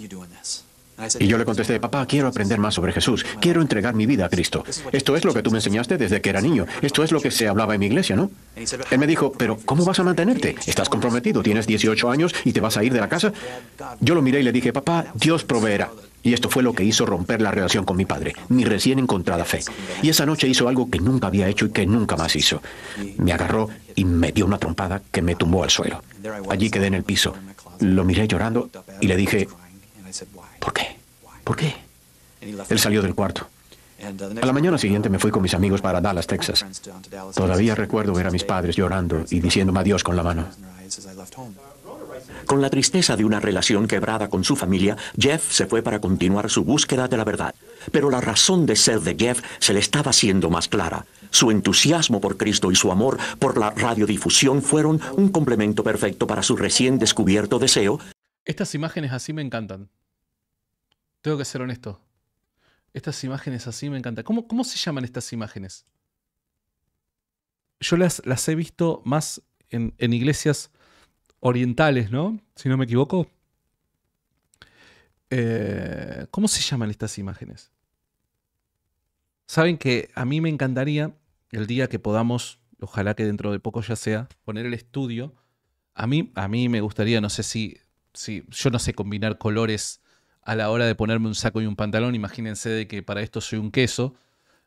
Y yo le contesté, papá, quiero aprender más sobre Jesús, quiero entregar mi vida a Cristo. Esto es lo que tú me enseñaste desde que era niño, esto es lo que se hablaba en mi iglesia, ¿no? Él me dijo, pero ¿cómo vas a mantenerte? Estás comprometido, tienes 18 años y te vas a ir de la casa. Yo lo miré y le dije, papá, Dios proveerá. Y esto fue lo que hizo romper la relación con mi padre, mi recién encontrada fe. Y esa noche hizo algo que nunca había hecho y que nunca más hizo. Me agarró y me dio una trompada que me tumbó al suelo. Allí quedé en el piso. Lo miré llorando y le dije, ¿Por qué? ¿Por qué? Él salió del cuarto. A la mañana siguiente me fui con mis amigos para Dallas, Texas. Todavía recuerdo ver a mis padres llorando y diciéndome adiós con la mano. Con la tristeza de una relación quebrada con su familia, Jeff se fue para continuar su búsqueda de la verdad. Pero la razón de ser de Jeff se le estaba haciendo más clara. Su entusiasmo por Cristo y su amor por la radiodifusión fueron un complemento perfecto para su recién descubierto deseo. Estas imágenes así me encantan. Tengo que ser honesto. Estas imágenes así me encantan. ¿Cómo, cómo se llaman estas imágenes? Yo las, las he visto más en, iglesias orientales, ¿no? Si no me equivoco. Eh, ¿Cómo se llaman estas imágenes? Saben que a mí me encantaría el día que podamos, ojalá que dentro de poco ya sea, poner el estudio. A mí, a mí me gustaría, no sé si, si yo no sé combinar colores a la hora de ponerme un saco y un pantalón. Imagínense de que para esto soy un queso.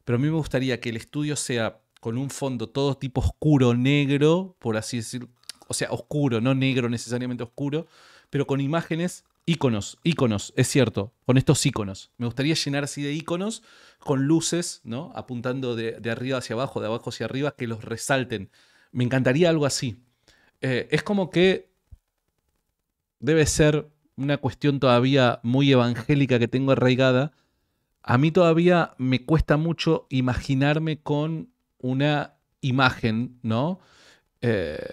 Pero a mí me gustaría que el estudio sea con un fondo todo tipo oscuro, negro, por así decirlo. O sea, oscuro, no negro necesariamente oscuro, pero con imágenes, íconos, íconos, es cierto, con estos íconos. Me gustaría llenar así de íconos con luces, ¿no? Apuntando de, arriba hacia abajo, de abajo hacia arriba, que los resalten. Me encantaría algo así. Eh, es como que debe ser una cuestión todavía muy evangélica que tengo arraigada, a mí todavía me cuesta mucho imaginarme con una imagen, ¿no? Eh,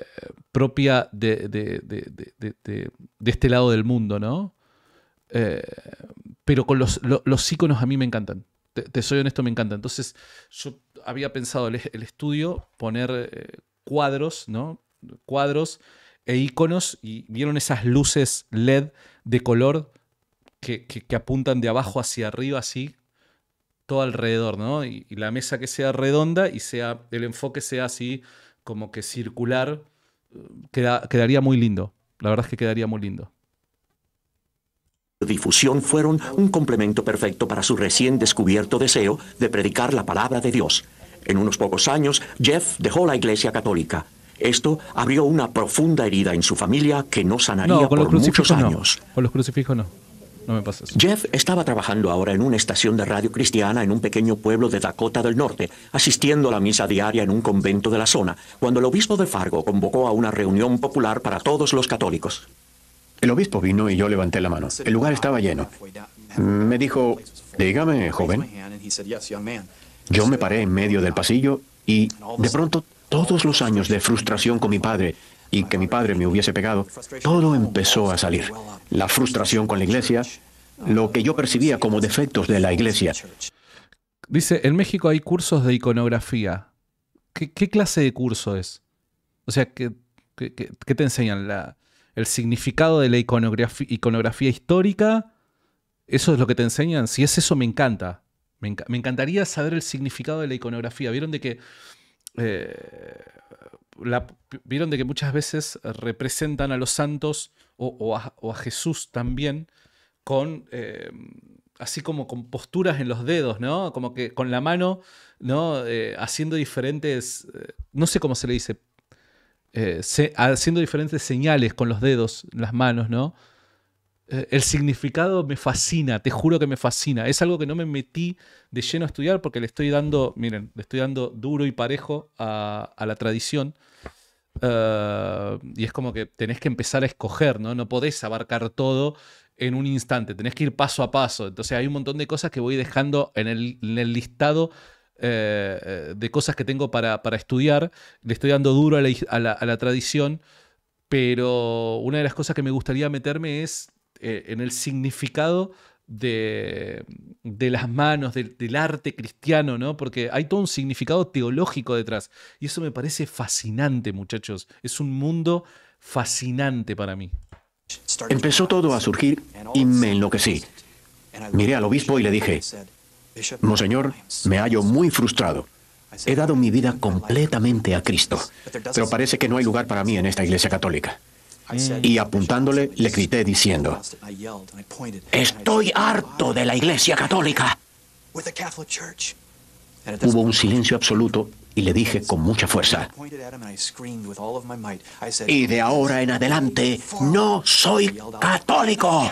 propia de, este lado del mundo, ¿no? Eh, pero con los, iconos a mí me encantan. Te, soy honesto, me encanta. Entonces, yo había pensado el, estudio poner eh, cuadros, ¿no? Cuadros e iconos y vieron esas luces LED de color que, apuntan de abajo hacia arriba, así, todo alrededor, ¿no? Y, la mesa que sea redonda y sea el enfoque sea así como que circular, quedaría muy lindo. La verdad es que quedaría muy lindo difusión fueron un complemento perfecto para su recién descubierto deseo de predicar la palabra de Dios. En unos pocos años, Jeff dejó la Iglesia Católica esto abrió una profunda herida en su familia que no sanaría por muchos años. Con los crucifijos Jeff estaba trabajando ahora en una estación de radio cristiana en un pequeño pueblo de Dakota del Norte, asistiendo a la misa diaria en un convento de la zona, cuando el obispo de Fargo convocó a una reunión popular para todos los católicos. El obispo vino y yo levanté la mano. El lugar estaba lleno. Me dijo, dígame, joven. Yo me paré en medio del pasillo y de pronto todos los años de frustración con mi padre y que mi padre me hubiese pegado, todo empezó a salir. La frustración con la iglesia, lo que yo percibía como defectos de la iglesia. Dice, en México hay cursos de iconografía. ¿Qué, clase de curso es? O sea, ¿qué, te enseñan? ¿El significado de la iconografía, histórica? ¿Eso es lo que te enseñan? Si es eso, me encanta. Me, me encantaría saber el significado de la iconografía. ¿Vieron de que eh, la, vieron de que muchas veces representan a los santos o, a, Jesús también con eh, así como con posturas en los dedos, ¿no? Como que con la mano, ¿no? Eh, haciendo diferentes, no sé cómo se le dice, haciendo diferentes señales con los dedos, las manos, ¿no? Eh, el significado me fascina, te juro que me fascina. Es algo que no me metí de lleno a estudiar porque le estoy dando, miren, le estoy dando duro y parejo a, la tradición. Eh, y es como que tenés que empezar a escoger, ¿no? No podés abarcar todo en un instante, tenés que ir paso a paso. Entonces hay un montón de cosas que voy dejando en el, listado eh, de cosas que tengo para, estudiar. Le estoy dando duro a la tradición pero una de las cosas que me gustaría meterme es eh, en el significado de, las manos, del arte cristiano, ¿no? Porque hay todo un significado teológico detrás. Y eso me parece fascinante, muchachos. Es un mundo fascinante para mí. Empezó todo a surgir y me enloquecí. Miré al obispo y le dije, Monseñor, me hallo muy frustrado. He dado mi vida completamente a Cristo, pero parece que no hay lugar para mí en esta iglesia católica. Y apuntándole, le grité diciendo, estoy harto de la Iglesia Católica. Hubo un silencio absoluto y le dije con mucha fuerza, y de ahora en adelante no soy católico.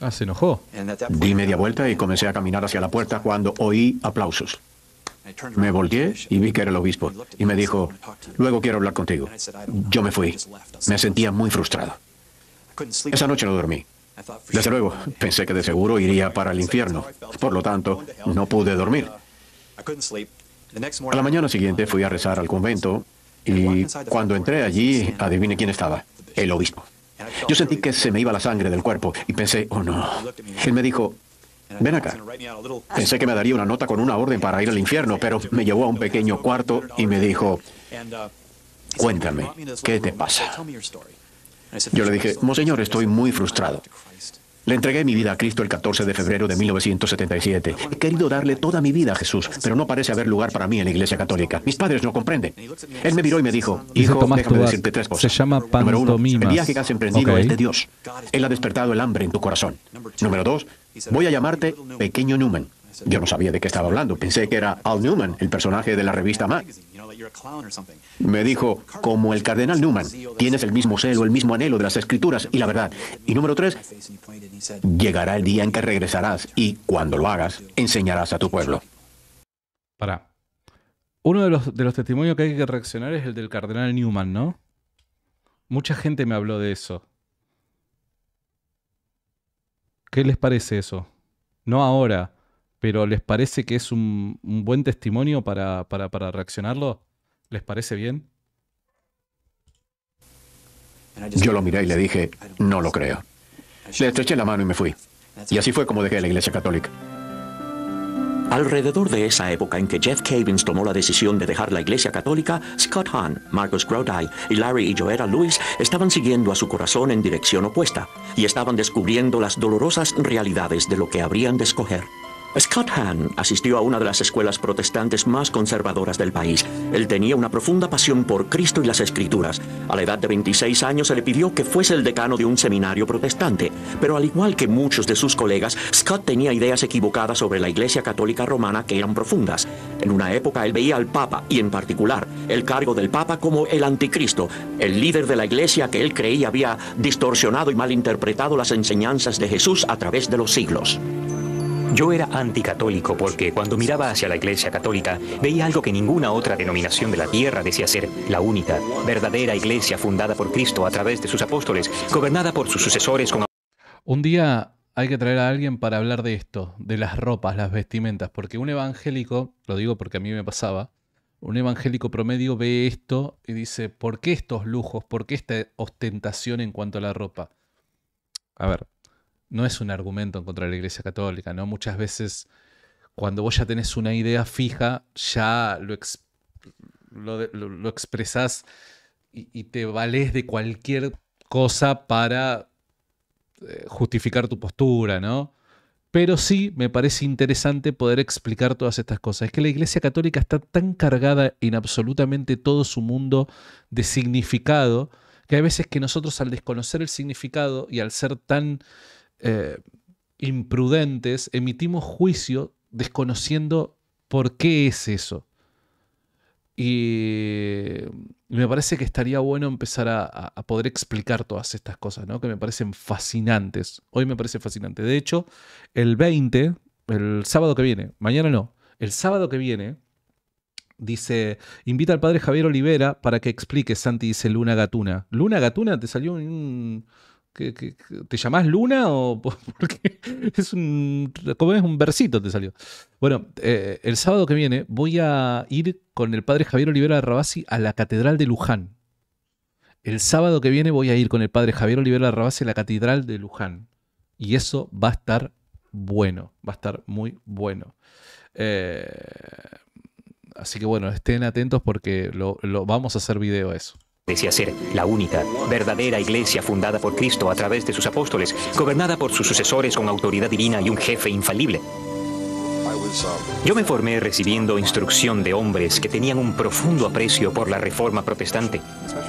Ah, se enojó. Di media vuelta y comencé a caminar hacia la puerta cuando oí aplausos. Me volteé y vi que era el obispo y me dijo, luego quiero hablar contigo. Yo me fui. Me sentía muy frustrado. Esa noche no dormí. Desde luego, pensé que de seguro iría para el infierno. Por lo tanto, no pude dormir. A la mañana siguiente fui a rezar al convento y cuando entré allí, adivine quién estaba. El obispo. Yo sentí que se me iba la sangre del cuerpo y pensé, oh no. Él me dijo, Ven acá. Pensé que me daría una nota con una orden para ir al infierno, pero me llevó a un pequeño cuarto y me dijo, uh, cuéntame, ¿qué te pasa? Yo le dije, Monseñor, estoy muy frustrado. Le entregué mi vida a Cristo el 14 de febrero de 1977. He querido darle toda mi vida a Jesús, pero no parece haber lugar para mí en la Iglesia Católica. Mis padres no comprenden. Él me miró y me dijo, hijo, déjame decirte tres cosas. Se llama pantomimas. Número uno, el viaje que has emprendido es de Dios. Él ha despertado el hambre en tu corazón. Número dos, Voy a llamarte Pequeño Newman. Yo no sabía de qué estaba hablando. Pensé que era Al Newman, el personaje de la revista Mac. Me dijo, como el cardenal Newman, tienes el mismo e celo, el mismo e anhelo de las escrituras y la verdad. Y número tres, llegará el día en que regresarás y cuando lo hagas, enseñarás a tu pueblo. Para. Uno de los, de los testimonios que hay que reaccionar es el del cardenal Newman, ¿no? Mucha gente me habló de eso. ¿Qué les parece eso? No ahora, pero ¿les parece que es un, buen testimonio para, para reaccionarlo? ¿Les parece bien? Yo lo miré y le dije, no lo creo. Le estreché la mano y me fui. Y así fue como dejé la iglesia católica. Alrededor de esa época en que Jeff Cavins tomó la decisión de dejar la Iglesia Católica, Scott Hahn, Marcus Crowdie y Larry y Joera Lewis estaban siguiendo a su corazón en dirección opuesta y estaban descubriendo las dolorosas realidades de lo que habrían de escoger. Scott Hahn asistió a una de las escuelas protestantes más conservadoras del país. Él tenía una profunda pasión por Cristo y las Escrituras. A la edad de 26 años se le pidió que fuese el decano de un seminario protestante, pero al igual que muchos de sus colegas, Scott tenía ideas equivocadas sobre la Iglesia Católica Romana que eran profundas. En una época él veía al Papa, y en particular el cargo del Papa, como el anticristo, el líder de la Iglesia que él creía había distorsionado y malinterpretado las enseñanzas de Jesús a través de los siglos. Yo era anticatólico porque cuando miraba hacia la Iglesia Católica veía algo que ninguna otra denominación de la tierra decía ser la única, verdadera Iglesia fundada por Cristo a través de sus apóstoles, gobernada por sus sucesores con... Un día hay que traer a alguien para hablar de esto, de las ropas, las vestimentas, porque un evangélico, lo digo porque a mí me pasaba, un evangélico promedio ve esto y dice, ¿por qué estos lujos? ¿Por qué esta ostentación en cuanto a la ropa? A ver, no es un argumento en contra de la Iglesia Católica, ¿no? Muchas veces cuando vos ya tenés una idea fija, ya lo, lo, expresás y, te valés de cualquier cosa para eh, justificar tu postura, ¿no? Pero sí me parece interesante poder explicar todas estas cosas. Es que la Iglesia Católica está tan cargada en absolutamente todo su mundo de significado que hay veces que nosotros al desconocer el significado y al ser tan eh, imprudentes emitimos juicio desconociendo por qué es eso. Y me parece que estaría bueno empezar a, a, poder explicar todas estas cosas, ¿no? Que me parecen fascinantes. Hoy me parece fascinante. De hecho, el 20, el sábado que viene, mañana no, el sábado que viene, dice, invita al padre Javier Olivera para que explique, Santi dice Luna Gatuna. Luna Gatuna te salió un te llamás Luna o es un, es un versito te salió? Bueno, eh, el sábado que viene voy a ir con el padre Javier Olivera de Rabasi a la Catedral de Luján. El sábado que viene voy a ir con el padre Javier Olivera de Rabasi a la Catedral de Luján. Y eso va a estar bueno, va a estar muy bueno. Eh, así que bueno, estén atentos porque lo vamos a hacer video eso. Decía ser la única, verdadera iglesia fundada por Cristo a través de sus apóstoles, gobernada por sus sucesores con autoridad divina y un jefe infalible. Yo me formé recibiendo instrucción de hombres que tenían un profundo aprecio por la reforma protestante,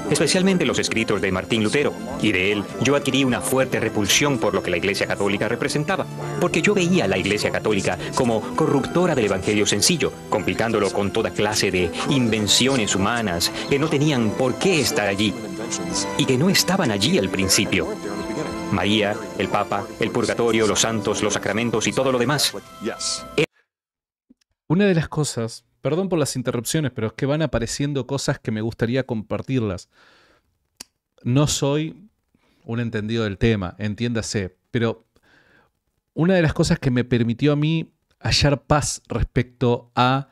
especialmente los escritos de Martín Lutero, y de él yo adquirí una fuerte repulsión por lo que la Iglesia Católica representaba, porque yo veía a la Iglesia Católica como corruptora del Evangelio sencillo, complicándolo con toda clase de invenciones humanas que no tenían por qué estar allí y que no estaban allí al principio. María, el Papa, el Purgatorio, los santos, los sacramentos y todo lo demás. Una de las cosas, perdón por las interrupciones, pero es que van apareciendo cosas que me gustaría compartirlas. No soy un entendido del tema, entiéndase, pero una de las cosas que me permitió a mí hallar paz respecto a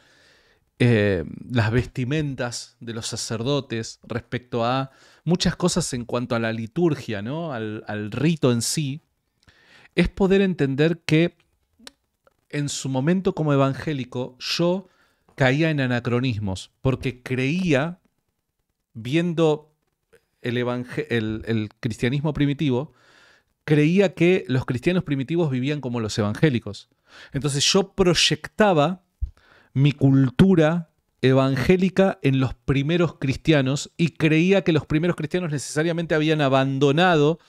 eh, las vestimentas de los sacerdotes, respecto a muchas cosas en cuanto a la liturgia, ¿no? al rito en sí, es poder entender que en su momento como evangélico, yo caía en anacronismos, porque creía, viendo el, cristianismo primitivo, creía que los cristianos primitivos vivían como los evangélicos. Entonces yo proyectaba mi cultura evangélica en los primeros cristianos y creía que los primeros cristianos necesariamente habían abandonado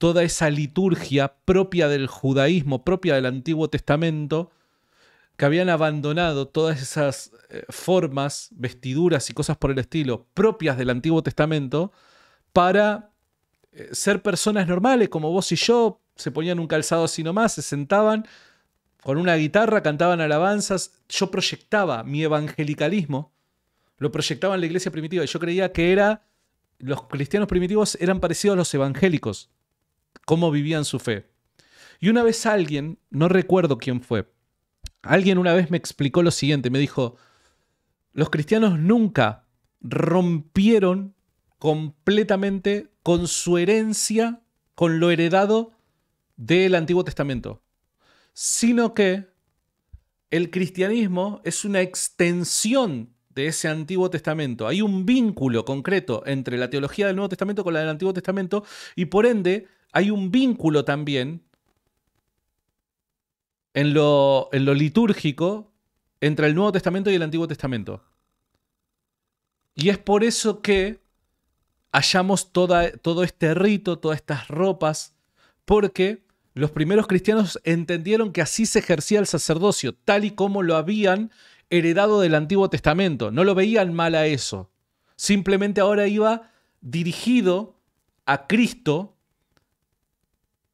toda esa liturgia propia del judaísmo, propia del Antiguo Testamento, que habían abandonado todas esas eh, formas, vestiduras y cosas por el estilo propias del Antiguo Testamento para eh, ser personas normales como vos y yo, se ponían un calzado así nomás, se sentaban con una guitarra, cantaban alabanzas, yo proyectaba mi evangelicalismo, lo proyectaba en la iglesia primitiva y yo creía que era los cristianos primitivos eran parecidos a los evangélicos cómo vivían su fe. Y una vez alguien, no recuerdo quién fue, alguien una vez me explicó lo siguiente, me dijo, los cristianos nunca rompieron completamente con su herencia, con lo heredado del Antiguo Testamento, sino que el cristianismo es una extensión de ese Antiguo Testamento. Hay un vínculo concreto entre la teología del Nuevo Testamento con la del Antiguo Testamento y por ende hay un vínculo también en lo, litúrgico entre el Nuevo Testamento y el Antiguo Testamento. Y es por eso que hallamos todo este rito, todas estas ropas, porque los primeros cristianos entendieron que así se ejercía el sacerdocio, tal y como lo habían heredado del Antiguo Testamento. No lo veían mal a eso. Simplemente ahora iba dirigido a Cristo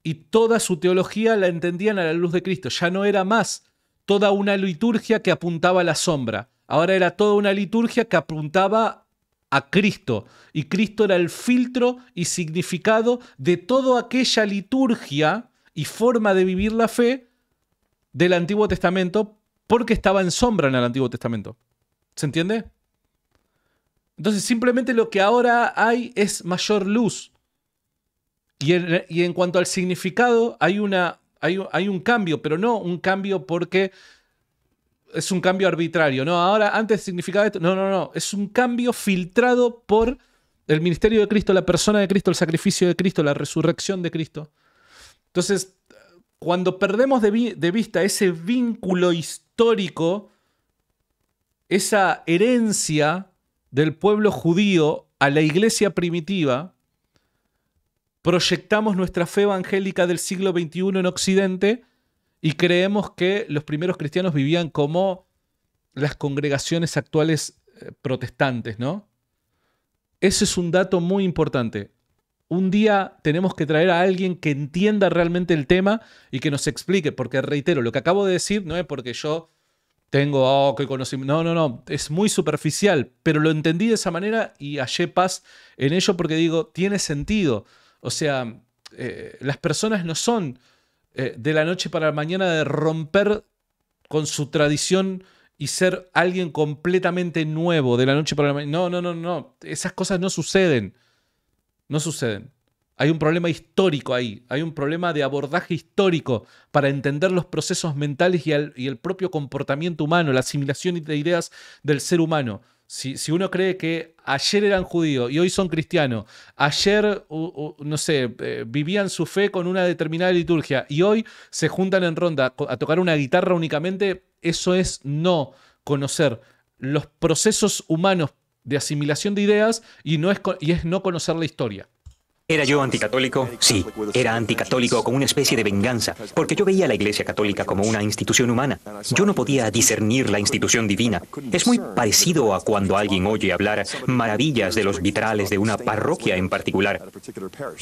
y toda su teología la entendían a la luz de Cristo. Ya no era más toda una liturgia que apuntaba a la sombra. Ahora era toda una liturgia que apuntaba a Cristo. Y Cristo era el filtro y significado de toda aquella liturgia y forma de vivir la fe del Antiguo Testamento porque estaba en sombra en el Antiguo Testamento. ¿Se entiende? Entonces simplemente lo que ahora hay es mayor luz. Y en, cuanto al significado, hay, una, hay, un cambio, pero no un cambio porque es un cambio arbitrario. No, ahora antes significaba esto. No, no, no. Es un cambio filtrado por el ministerio de Cristo, la persona de Cristo, el sacrificio de Cristo, la resurrección de Cristo. Entonces, cuando perdemos de vista ese vínculo histórico, esa herencia del pueblo judío a la iglesia primitiva, proyectamos nuestra fe evangélica del siglo XXI en Occidente y creemos que los primeros cristianos vivían como las congregaciones actuales eh, protestantes, ¿no? Ese es un dato muy importante. Un día tenemos que traer a alguien que entienda realmente el tema y que nos explique, porque reitero, lo que acabo de decir no es porque yo tengo, que oh, qué conocimiento. No, no, no, es muy superficial, pero lo entendí de esa manera y hallé paz en ello porque digo, tiene sentido. O sea, eh, las personas no son eh, de la noche para la mañana de romper con su tradición y ser alguien completamente nuevo de la noche para la mañana. No, no, no, no. Esas cosas no suceden. No suceden. Hay un problema histórico ahí, hay un problema de abordaje histórico para entender los procesos mentales y, y el propio comportamiento humano, la asimilación de ideas del ser humano. Si, uno cree que ayer eran judíos y hoy son cristianos, ayer, no sé, eh, vivían su fe con una determinada liturgia y hoy se juntan en ronda a tocar una guitarra únicamente, eso es no conocer los procesos humanos de asimilación de ideas y, no y es no conocer la historia. ¿Era yo anticatólico? Sí, era anticatólico con una especie de venganza, porque yo veía la Iglesia Católica como una institución humana. Yo no podía discernir la institución divina. Es muy parecido a cuando alguien oye hablar maravillas de los vitrales de una parroquia en particular.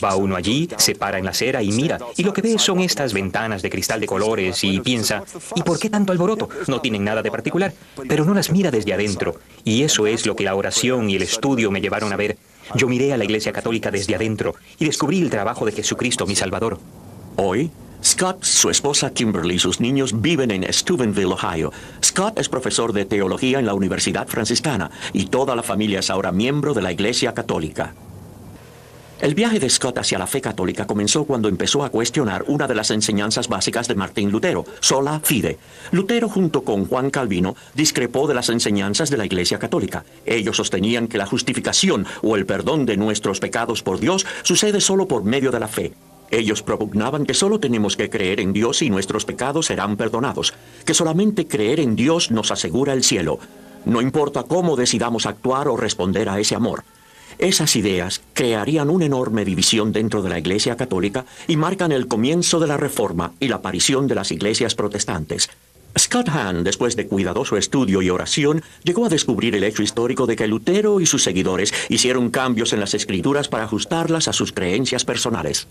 Va uno allí, se para en la acera y mira, y lo que ve son estas ventanas de cristal de colores y piensa, ¿y por qué tanto alboroto? No tienen nada de particular, pero no las mira desde adentro. Y eso es lo que la oración y el estudio me llevaron a ver. Yo miré a la Iglesia Católica desde adentro y descubrí el trabajo de Jesucristo, mi Salvador. Hoy, Scott, su esposa Kimberly y sus niños viven en Steubenville, Ohio. Scott es profesor de teología en la Universidad Franciscana y toda la familia es ahora miembro de la Iglesia Católica. El viaje de Scott hacia la fe católica comenzó cuando empezó a cuestionar una de las enseñanzas básicas de Martín Lutero, sola fide. Lutero junto con Juan Calvino discrepó de las enseñanzas de la Iglesia católica. Ellos sostenían que la justificación o el perdón de nuestros pecados por Dios sucede solo por medio de la fe. Ellos propugnaban que solo tenemos que creer en Dios y nuestros pecados serán perdonados, que solamente creer en Dios nos asegura el cielo. No importa cómo decidamos actuar o responder a ese amor, esas ideas crearían una enorme división dentro de la Iglesia Católica y marcan el comienzo de la Reforma y la aparición de las iglesias protestantes. Scott Hahn, después de cuidadoso estudio y oración, llegó a descubrir el hecho histórico de que Lutero y sus seguidores hicieron cambios en las escrituras para ajustarlas a sus creencias personales.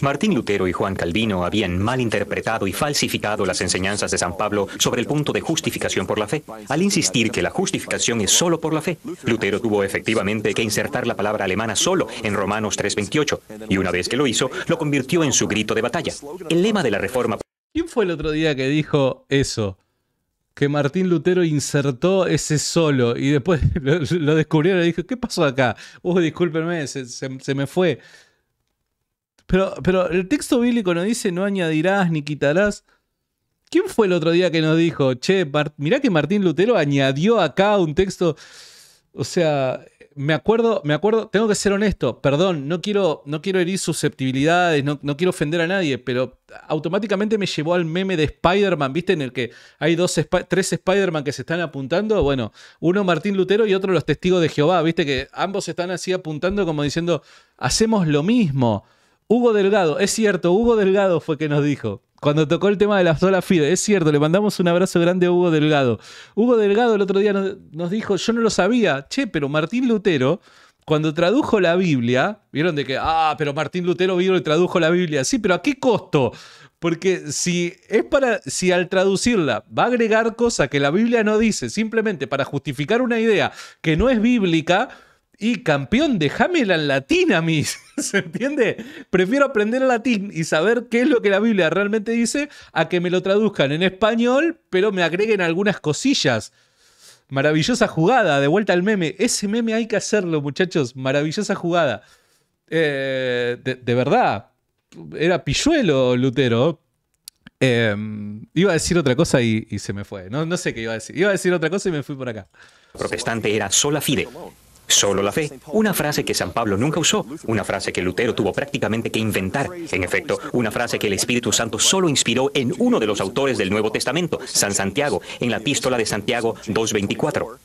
Martín Lutero y Juan Calvino habían malinterpretado y falsificado las enseñanzas de San Pablo sobre el punto de justificación por la fe, al insistir que la justificación es solo por la fe. Lutero tuvo efectivamente que insertar la palabra alemana solo en Romanos 3:28, y una vez que lo hizo, lo convirtió en su grito de batalla. El lema de la reforma... ¿Quién fue el otro día que dijo eso? que Martín Lutero insertó ese solo y después lo, descubrieron y dijo, ¿qué pasó acá? Uy, uh, discúlpenme, se me fue. Pero, pero el texto bíblico no dice no añadirás ni quitarás. ¿Quién fue el otro día que nos dijo, che, mirá que Martín Lutero añadió acá un texto? O sea, me acuerdo, me acuerdo, tengo que ser honesto, perdón, no quiero, no quiero herir susceptibilidades, no, no quiero ofender a nadie, pero automáticamente me llevó al meme de Spider-Man, ¿viste? En el que hay dos, tres Spider-Man que se están apuntando, bueno, uno Martín Lutero y otro los testigos de Jehová, ¿viste? Que ambos están así apuntando como diciendo, hacemos lo mismo. Hugo Delgado, es cierto, Hugo Delgado fue que nos dijo. Cuando tocó el tema de las sola FIDE, es cierto, le mandamos un abrazo grande a Hugo Delgado. Hugo Delgado el otro día nos, dijo, yo no lo sabía, che, pero Martín Lutero cuando tradujo la Biblia, vieron de que, ah, pero Martín Lutero vino y tradujo la Biblia. Sí, pero ¿a qué costo? Porque si es para, si al traducirla va a agregar cosas que la Biblia no dice, simplemente para justificar una idea que no es bíblica, y campeón, déjame en latín a mí, ¿se entiende? Prefiero aprender latín y saber qué es lo que la Biblia realmente dice a que me lo traduzcan en español, pero me agreguen algunas cosillas. Maravillosa jugada, de vuelta al meme. Ese meme hay que hacerlo, muchachos. Maravillosa jugada. Eh, de, verdad, era pilluelo Lutero. Em, iba a decir otra cosa y, se me fue. No, sé qué iba a decir. Iba a decir otra cosa y me fui por acá. Protestante era sola fide Solo la fe. Una frase que San Pablo nunca usó, una frase que Lutero tuvo prácticamente que inventar. En efecto, una frase que el Espíritu Santo solo inspiró en uno de los autores del Nuevo Testamento, San Santiago, en la epístola de Santiago 2.24.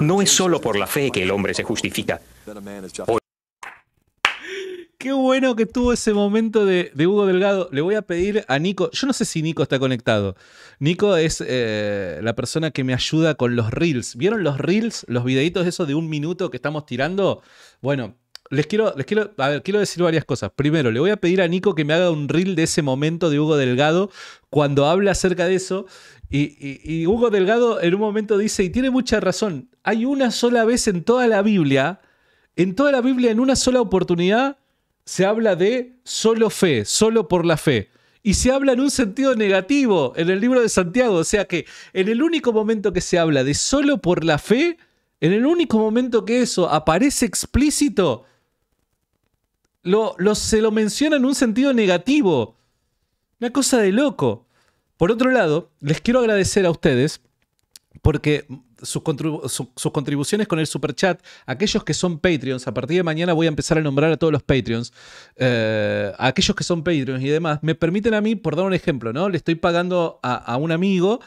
No es solo por la fe que el hombre se justifica. Qué bueno que tuvo ese momento de, Hugo Delgado. Le voy a pedir a Nico, yo no sé si Nico está conectado. Nico es eh, la persona que me ayuda con los reels. ¿Vieron los reels, los videitos esos de un minuto que estamos tirando? Bueno, les quiero, les quiero, quiero decir varias cosas. Primero, le voy a pedir a Nico que me haga un reel de ese momento de Hugo Delgado cuando habla acerca de eso. y Hugo Delgado en un momento dice, y tiene mucha razón, hay una sola vez en toda la Biblia, en toda la Biblia, en una sola oportunidad, se habla de solo fe, solo por la fe. Y se habla en un sentido negativo en el libro de Santiago. O sea que en el único momento que se habla de solo por la fe, en el único momento que eso aparece explícito, se lo menciona en un sentido negativo. Una cosa de loco. Por otro lado, les quiero agradecer a ustedes porque sus, contribuciones con el super chat. Aquellos que son Patreons, a partir de mañana voy a empezar a nombrar a todos los Patreons. Eh, aquellos que son Patreons y demás, me permiten a mí, por dar un ejemplo, ¿no? Le estoy pagando a un amigo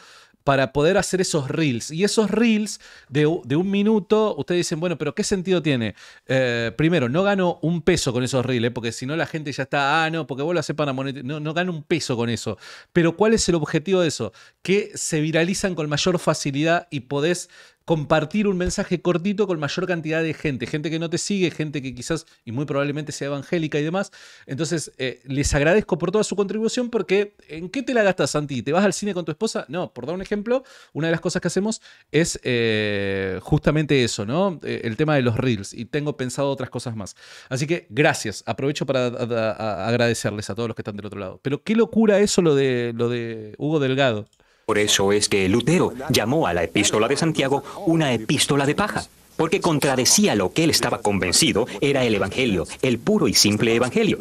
para poder hacer esos reels. Y esos reels de, un minuto, ustedes dicen, bueno, pero ¿qué sentido tiene? Eh, primero, no gano un peso con esos reels, eh, porque si no la gente ya está, ah, no, porque vos lo haces para monetizar. No, no gano un peso con eso. Pero ¿cuál es el objetivo de eso? Que se viralizan con mayor facilidad y podés compartir un mensaje cortito con mayor cantidad de gente, gente que no te sigue, gente que quizás y muy probablemente sea evangélica y demás. Entonces, eh, les agradezco por toda su contribución porque ¿en qué te la gastas, Santi? ¿Te vas al cine con tu esposa? No, por dar un ejemplo, una de las cosas que hacemos es eh, justamente eso, ¿no? Eh, el tema de los reels y tengo pensado otras cosas más. Así que gracias, aprovecho para agradecerles a todos los que están del otro lado. Pero qué locura eso lo de, lo de Hugo Delgado. Por eso es que Lutero llamó a la epístola de Santiago una epístola de paja porque contradecía lo que él estaba convencido era el Evangelio, el puro y simple Evangelio.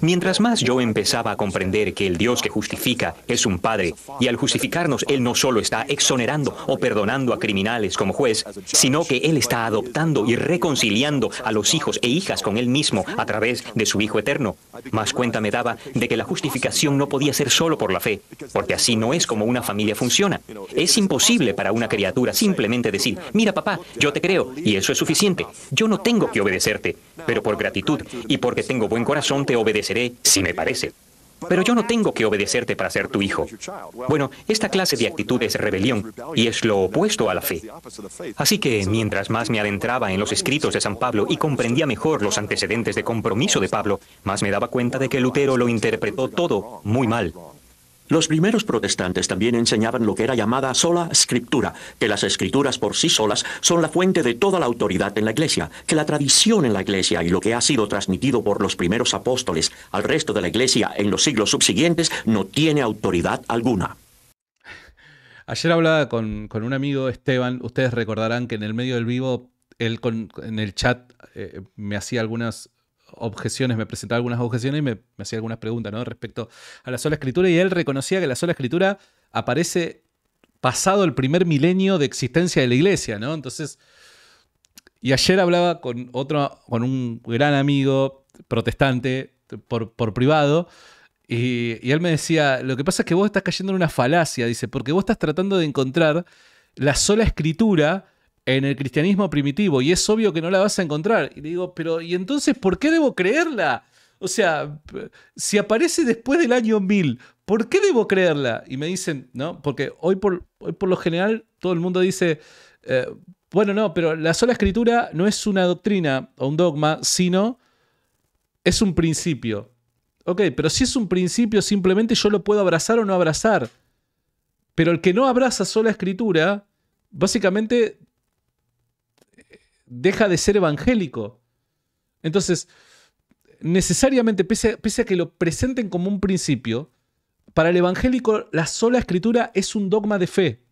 Mientras más yo empezaba a comprender que el Dios que justifica es un Padre, y al justificarnos Él no solo está exonerando o perdonando a criminales como juez, sino que Él está adoptando y reconciliando a los hijos e hijas con Él mismo a través de su Hijo Eterno. Más cuenta me daba de que la justificación no podía ser solo por la fe, porque así no es como una familia funciona. Es imposible para una criatura simplemente decir, mira papá, yo te creo y eso es suficiente. Yo no tengo que obedecerte, pero por gratitud y porque tengo buen corazón te obedeceré si me parece. Pero yo no tengo que obedecerte para ser tu hijo. Bueno, esta clase de actitud es rebelión y es lo opuesto a la fe. Así que mientras más me adentraba en los escritos de San Pablo y comprendía mejor los antecedentes de compromiso de Pablo, más me daba cuenta de que Lutero lo interpretó todo muy mal. Los primeros protestantes también enseñaban lo que era llamada sola escritura, que las escrituras por sí solas son la fuente de toda la autoridad en la iglesia, que la tradición en la iglesia y lo que ha sido transmitido por los primeros apóstoles al resto de la iglesia en los siglos subsiguientes no tiene autoridad alguna. Ayer hablaba con, un amigo Esteban, ustedes recordarán que en el medio del vivo, él en el chat eh, me hacía algunas objeciones, me presentaba algunas objeciones y me, hacía algunas preguntas ¿no? respecto a la sola escritura y él reconocía que la sola escritura aparece pasado el primer milenio de existencia de la iglesia, ¿no? Entonces, y ayer hablaba con otro, con un gran amigo protestante por, privado, y, y él me decía, lo que pasa es que vos estás cayendo en una falacia, dice, porque vos estás tratando de encontrar la sola escritura en el cristianismo primitivo y es obvio que no la vas a encontrar. Y le digo, pero ¿y entonces por qué debo creerla? O sea, si aparece después del año 1000, ¿por qué debo creerla? Y me dicen, no, porque hoy por, lo general todo el mundo dice, eh, bueno, no, pero la sola escritura no es una doctrina o un dogma, sino es un principio. Ok, pero si es un principio, simplemente yo lo puedo abrazar o no abrazar. Pero el que no abraza sola escritura, básicamente deja de ser evangélico. Entonces, necesariamente, pese a, pese a que lo presenten como un principio, para el evangélico la sola escritura es un dogma de fe.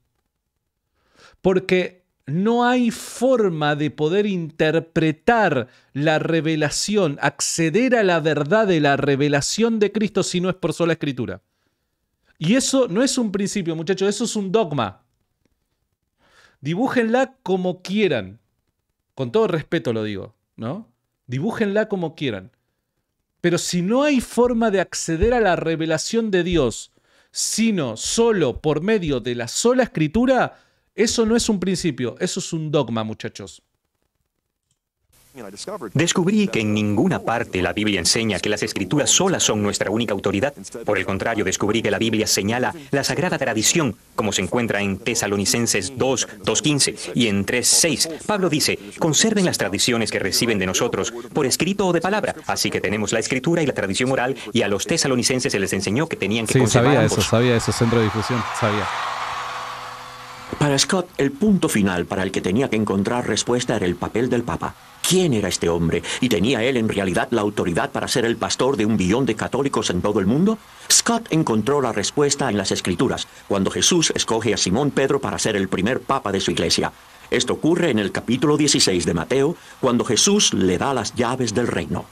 Porque no hay forma de poder interpretar la revelación, acceder a la verdad de la revelación de Cristo si no es por sola escritura. Y eso no es un principio, muchachos, eso es un dogma. Dibújenla como quieran con todo respeto lo digo, ¿no? Dibújenla como quieran. Pero si no hay forma de acceder a la revelación de Dios, sino solo por medio de la sola escritura, eso no es un principio, eso es un dogma, muchachos. Descubrí que en ninguna parte la Biblia enseña que las escrituras solas son nuestra única autoridad. Por el contrario, descubrí que la Biblia señala la sagrada tradición, como se encuentra en Tesalonicenses 2, 2.15 y en 3.6. Pablo dice, conserven las tradiciones que reciben de nosotros, por escrito o de palabra. Así que tenemos la escritura y la tradición oral, y a los tesalonicenses se les enseñó que tenían que sí, sabía eso, sabía eso, centro de difusión, sabía. Para Scott, el punto final para el que tenía que encontrar respuesta era el papel del Papa. ¿Quién era este hombre? ¿Y tenía él en realidad la autoridad para ser el pastor de un billón de católicos en todo el mundo? Scott encontró la respuesta en las Escrituras, cuando Jesús escoge a Simón Pedro para ser el primer papa de su iglesia. Esto ocurre en el capítulo 16 de Mateo, cuando Jesús le da las llaves del reino.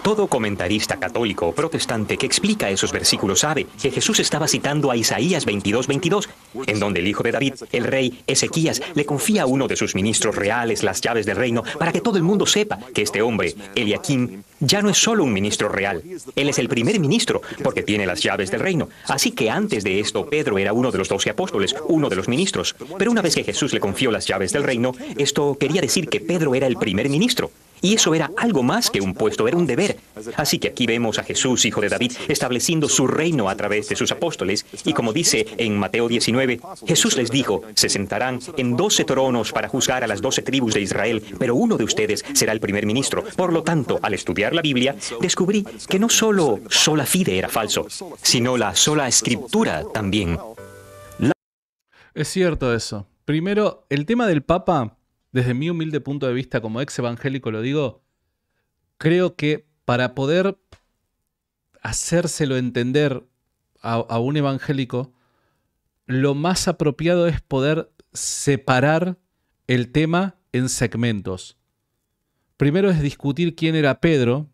Todo comentarista católico o protestante que explica esos versículos sabe que Jesús estaba citando a Isaías 22, 22, en donde el hijo de David, el rey Ezequías, le confía a uno de sus ministros reales las llaves del reino para que todo el mundo sepa que este hombre, Eliakim, ya no es solo un ministro real, él es el primer ministro porque tiene las llaves del reino. Así que antes de esto, Pedro era uno de los doce apóstoles, uno de los ministros. Pero una vez que Jesús le confió las llaves del reino, esto quería decir que Pedro era el primer ministro. Y eso era algo más que un puesto, era un deber. Así que aquí vemos a Jesús, hijo de David, estableciendo su reino a través de sus apóstoles. Y como dice en Mateo 19, Jesús les dijo, se sentarán en doce tronos para juzgar a las doce tribus de Israel, pero uno de ustedes será el primer ministro. Por lo tanto, al estudiar la Biblia, descubrí que no solo sola fide era falso, sino la sola escritura también. Es cierto eso. Primero, el tema del Papa desde mi humilde punto de vista como ex evangélico lo digo, creo que para poder hacérselo entender a, a un evangélico, lo más apropiado es poder separar el tema en segmentos. Primero es discutir quién era Pedro,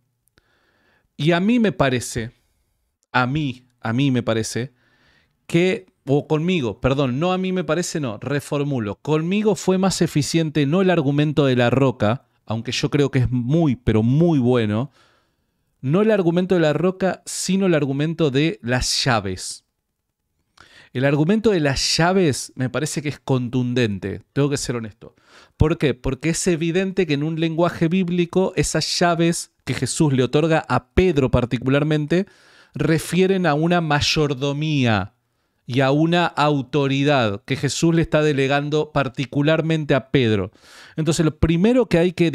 y a mí me parece, a mí, a mí me parece, que o conmigo, perdón, no a mí me parece, no, reformulo. Conmigo fue más eficiente no el argumento de la roca, aunque yo creo que es muy, pero muy bueno, no el argumento de la roca, sino el argumento de las llaves. El argumento de las llaves me parece que es contundente, tengo que ser honesto. ¿Por qué? Porque es evidente que en un lenguaje bíblico esas llaves que Jesús le otorga a Pedro particularmente refieren a una mayordomía, y a una autoridad que Jesús le está delegando particularmente a Pedro. Entonces lo primero que hay que,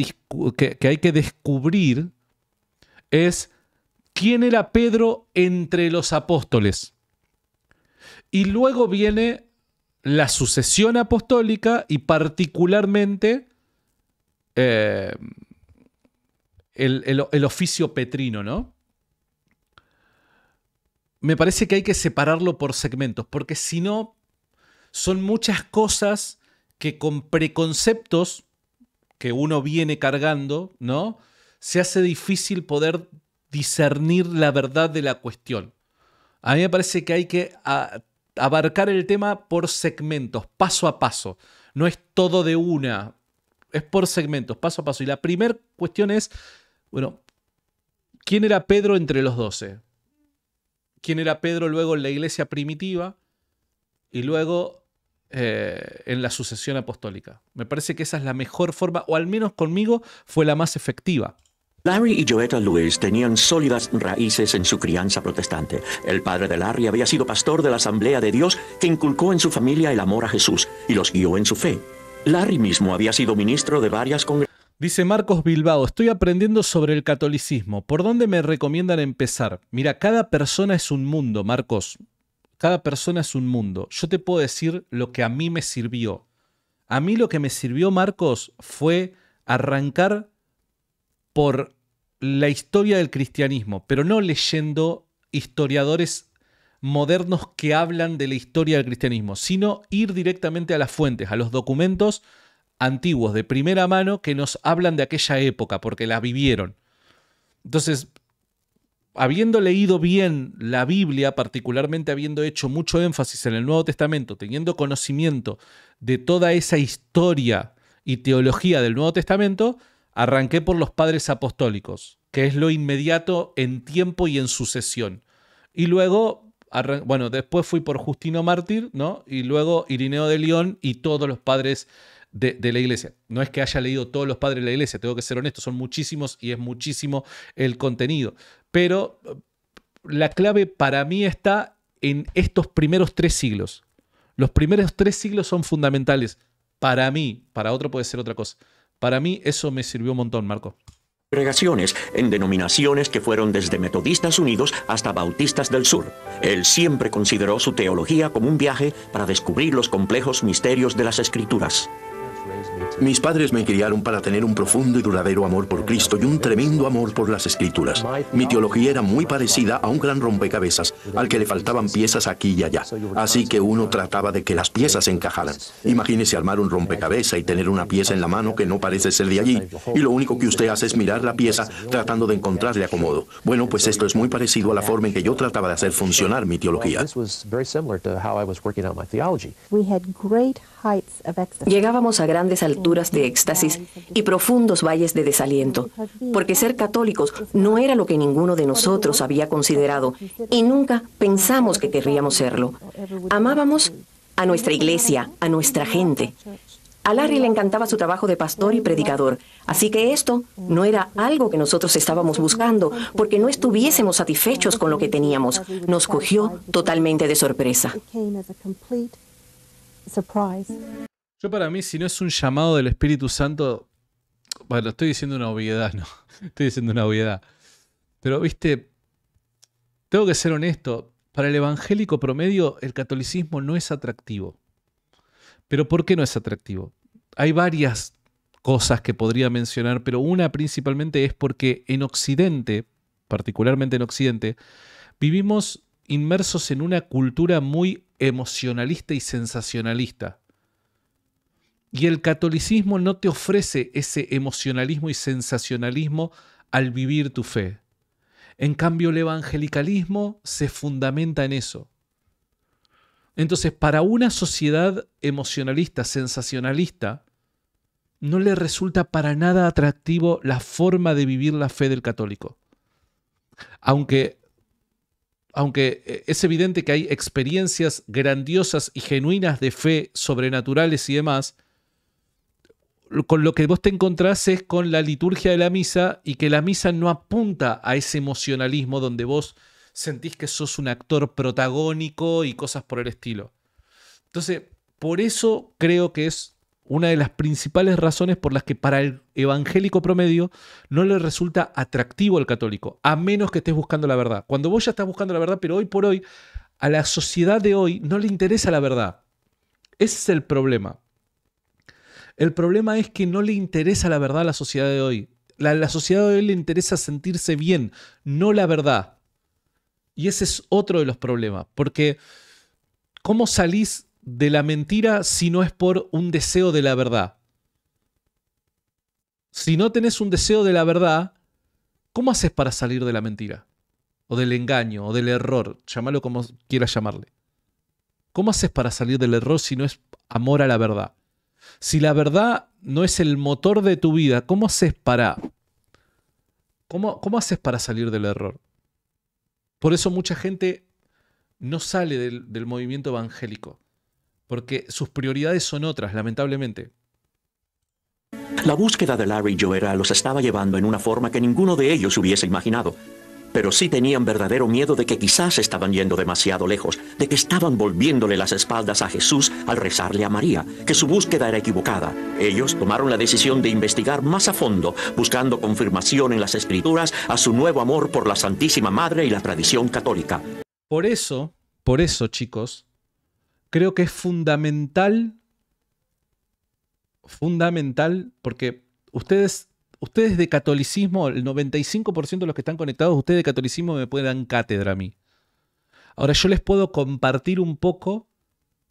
que, hay que descubrir es quién era Pedro entre los apóstoles. Y luego viene la sucesión apostólica y particularmente eh, el, el oficio petrino, ¿no? me parece que hay que separarlo por segmentos, porque si no, son muchas cosas que con preconceptos que uno viene cargando, ¿no? Se hace difícil poder discernir la verdad de la cuestión. A mí me parece que hay que abarcar el tema por segmentos, paso a paso. No es todo de una, es por segmentos, paso a paso. Y la primera cuestión es, bueno, ¿quién era Pedro entre los doce? quién era Pedro luego en la iglesia primitiva y luego eh, en la sucesión apostólica. Me parece que esa es la mejor forma, o al menos conmigo fue la más efectiva. Larry y Joetta Lewis tenían sólidas raíces en su crianza protestante. El padre de Larry había sido pastor de la Asamblea de Dios que inculcó en su familia el amor a Jesús y los guió en su fe. Larry mismo había sido ministro de varias congregaciones. Dice Marcos Bilbao, estoy aprendiendo sobre el catolicismo. ¿Por dónde me recomiendan empezar? Mira, cada persona es un mundo, Marcos. Cada persona es un mundo. Yo te puedo decir lo que a mí me sirvió. A mí lo que me sirvió, Marcos, fue arrancar por la historia del cristianismo, pero no leyendo historiadores modernos que hablan de la historia del cristianismo, sino ir directamente a las fuentes, a los documentos antiguos de primera mano que nos hablan de aquella época, porque la vivieron. Entonces, habiendo leído bien la Biblia, particularmente habiendo hecho mucho énfasis en el Nuevo Testamento, teniendo conocimiento de toda esa historia y teología del Nuevo Testamento, arranqué por los padres apostólicos, que es lo inmediato en tiempo y en sucesión. Y luego, bueno, después fui por Justino Mártir, ¿no? Y luego Irineo de León y todos los padres de, la iglesia. No es que haya leído todos los padres de la iglesia, tengo que ser honesto, son muchísimos y es muchísimo el contenido. Pero eh, la clave para mí está en estos primeros tres siglos. Los primeros tres siglos son fundamentales. Para mí, para otro puede ser otra cosa. Para mí eso me sirvió un montón, Marco congregaciones en denominaciones que fueron desde metodistas unidos hasta bautistas del sur. Él siempre consideró su teología como un viaje para descubrir los complejos misterios de las escrituras. Mis padres me criaron para tener un profundo y duradero amor por Cristo y un tremendo amor por las escrituras. Mi teología era muy parecida a un gran rompecabezas, al que le faltaban piezas aquí y allá. Así que uno trataba de que las piezas encajaran. Imagínese armar un rompecabezas y tener una pieza en la mano que no parece ser de allí, y lo único que usted hace es mirar la pieza tratando de encontrarle acomodo. Bueno, pues esto es muy parecido a la forma en que yo trataba de hacer funcionar mi teología. Llegábamos a grandes alturas de éxtasis y profundos valles de desaliento, porque ser católicos no era lo que ninguno de nosotros había considerado y nunca pensamos que querríamos serlo. Amábamos a nuestra iglesia, a nuestra gente. A Larry le encantaba su trabajo de pastor y predicador, así que esto no era algo que nosotros estábamos buscando, porque no estuviésemos satisfechos con lo que teníamos. Nos cogió totalmente de sorpresa surprise. Yo para mí, si no es un llamado del Espíritu Santo, bueno, estoy diciendo una obviedad, ¿no? Estoy diciendo una obviedad. Pero, viste, tengo que ser honesto, para el evangélico promedio el catolicismo no es atractivo. Pero ¿por qué no es atractivo? Hay varias cosas que podría mencionar, pero una principalmente es porque en Occidente, particularmente en Occidente, vivimos inmersos en una cultura muy emocionalista y sensacionalista. Y el catolicismo no te ofrece ese emocionalismo y sensacionalismo al vivir tu fe. En cambio, el evangelicalismo se fundamenta en eso. Entonces, para una sociedad emocionalista, sensacionalista, no le resulta para nada atractivo la forma de vivir la fe del católico. Aunque aunque eh, es evidente que hay experiencias grandiosas y genuinas de fe, sobrenaturales y demás, con lo que vos te encontrás es con la liturgia de la misa y que la misa no apunta a ese emocionalismo donde vos sentís que sos un actor protagónico y cosas por el estilo. Entonces, por eso creo que es una de las principales razones por las que para el evangélico promedio no le resulta atractivo al católico, a menos que estés buscando la verdad. Cuando vos ya estás buscando la verdad, pero hoy por hoy, a la sociedad de hoy no le interesa la verdad. Ese es el problema. El problema es que no le interesa la verdad a la sociedad de hoy. A la sociedad de hoy le interesa sentirse bien, no la verdad. Y ese es otro de los problemas, porque ¿cómo salís de la mentira si no es por un deseo de la verdad? Si no tenés un deseo de la verdad, ¿cómo haces para salir de la mentira? O del engaño, o del error, llámalo como quieras llamarle. ¿Cómo haces para salir del error si no es amor a la verdad? Si la verdad no es el motor de tu vida, ¿cómo haces para... ¿Cómo, cómo haces para salir del error? Por eso mucha gente no sale del movimiento evangélico porque sus prioridades son otras, lamentablemente. La búsqueda de Larry y Joera los estaba llevando en una forma que ninguno de ellos hubiese imaginado. Pero sí tenían verdadero miedo de que quizás estaban yendo demasiado lejos, de que estaban volviéndole las espaldas a Jesús al rezarle a María, que su búsqueda era equivocada. Ellos tomaron la decisión de investigar más a fondo, buscando confirmación en las escrituras a su nuevo amor por la Santísima Madre y la tradición católica. Por eso, por eso, chicos, creo que es fundamental, fundamental, porque ustedes, ustedes de catolicismo, el 95% de los que están conectados, ustedes de catolicismo me pueden dar cátedra a mí. Ahora yo les puedo compartir un poco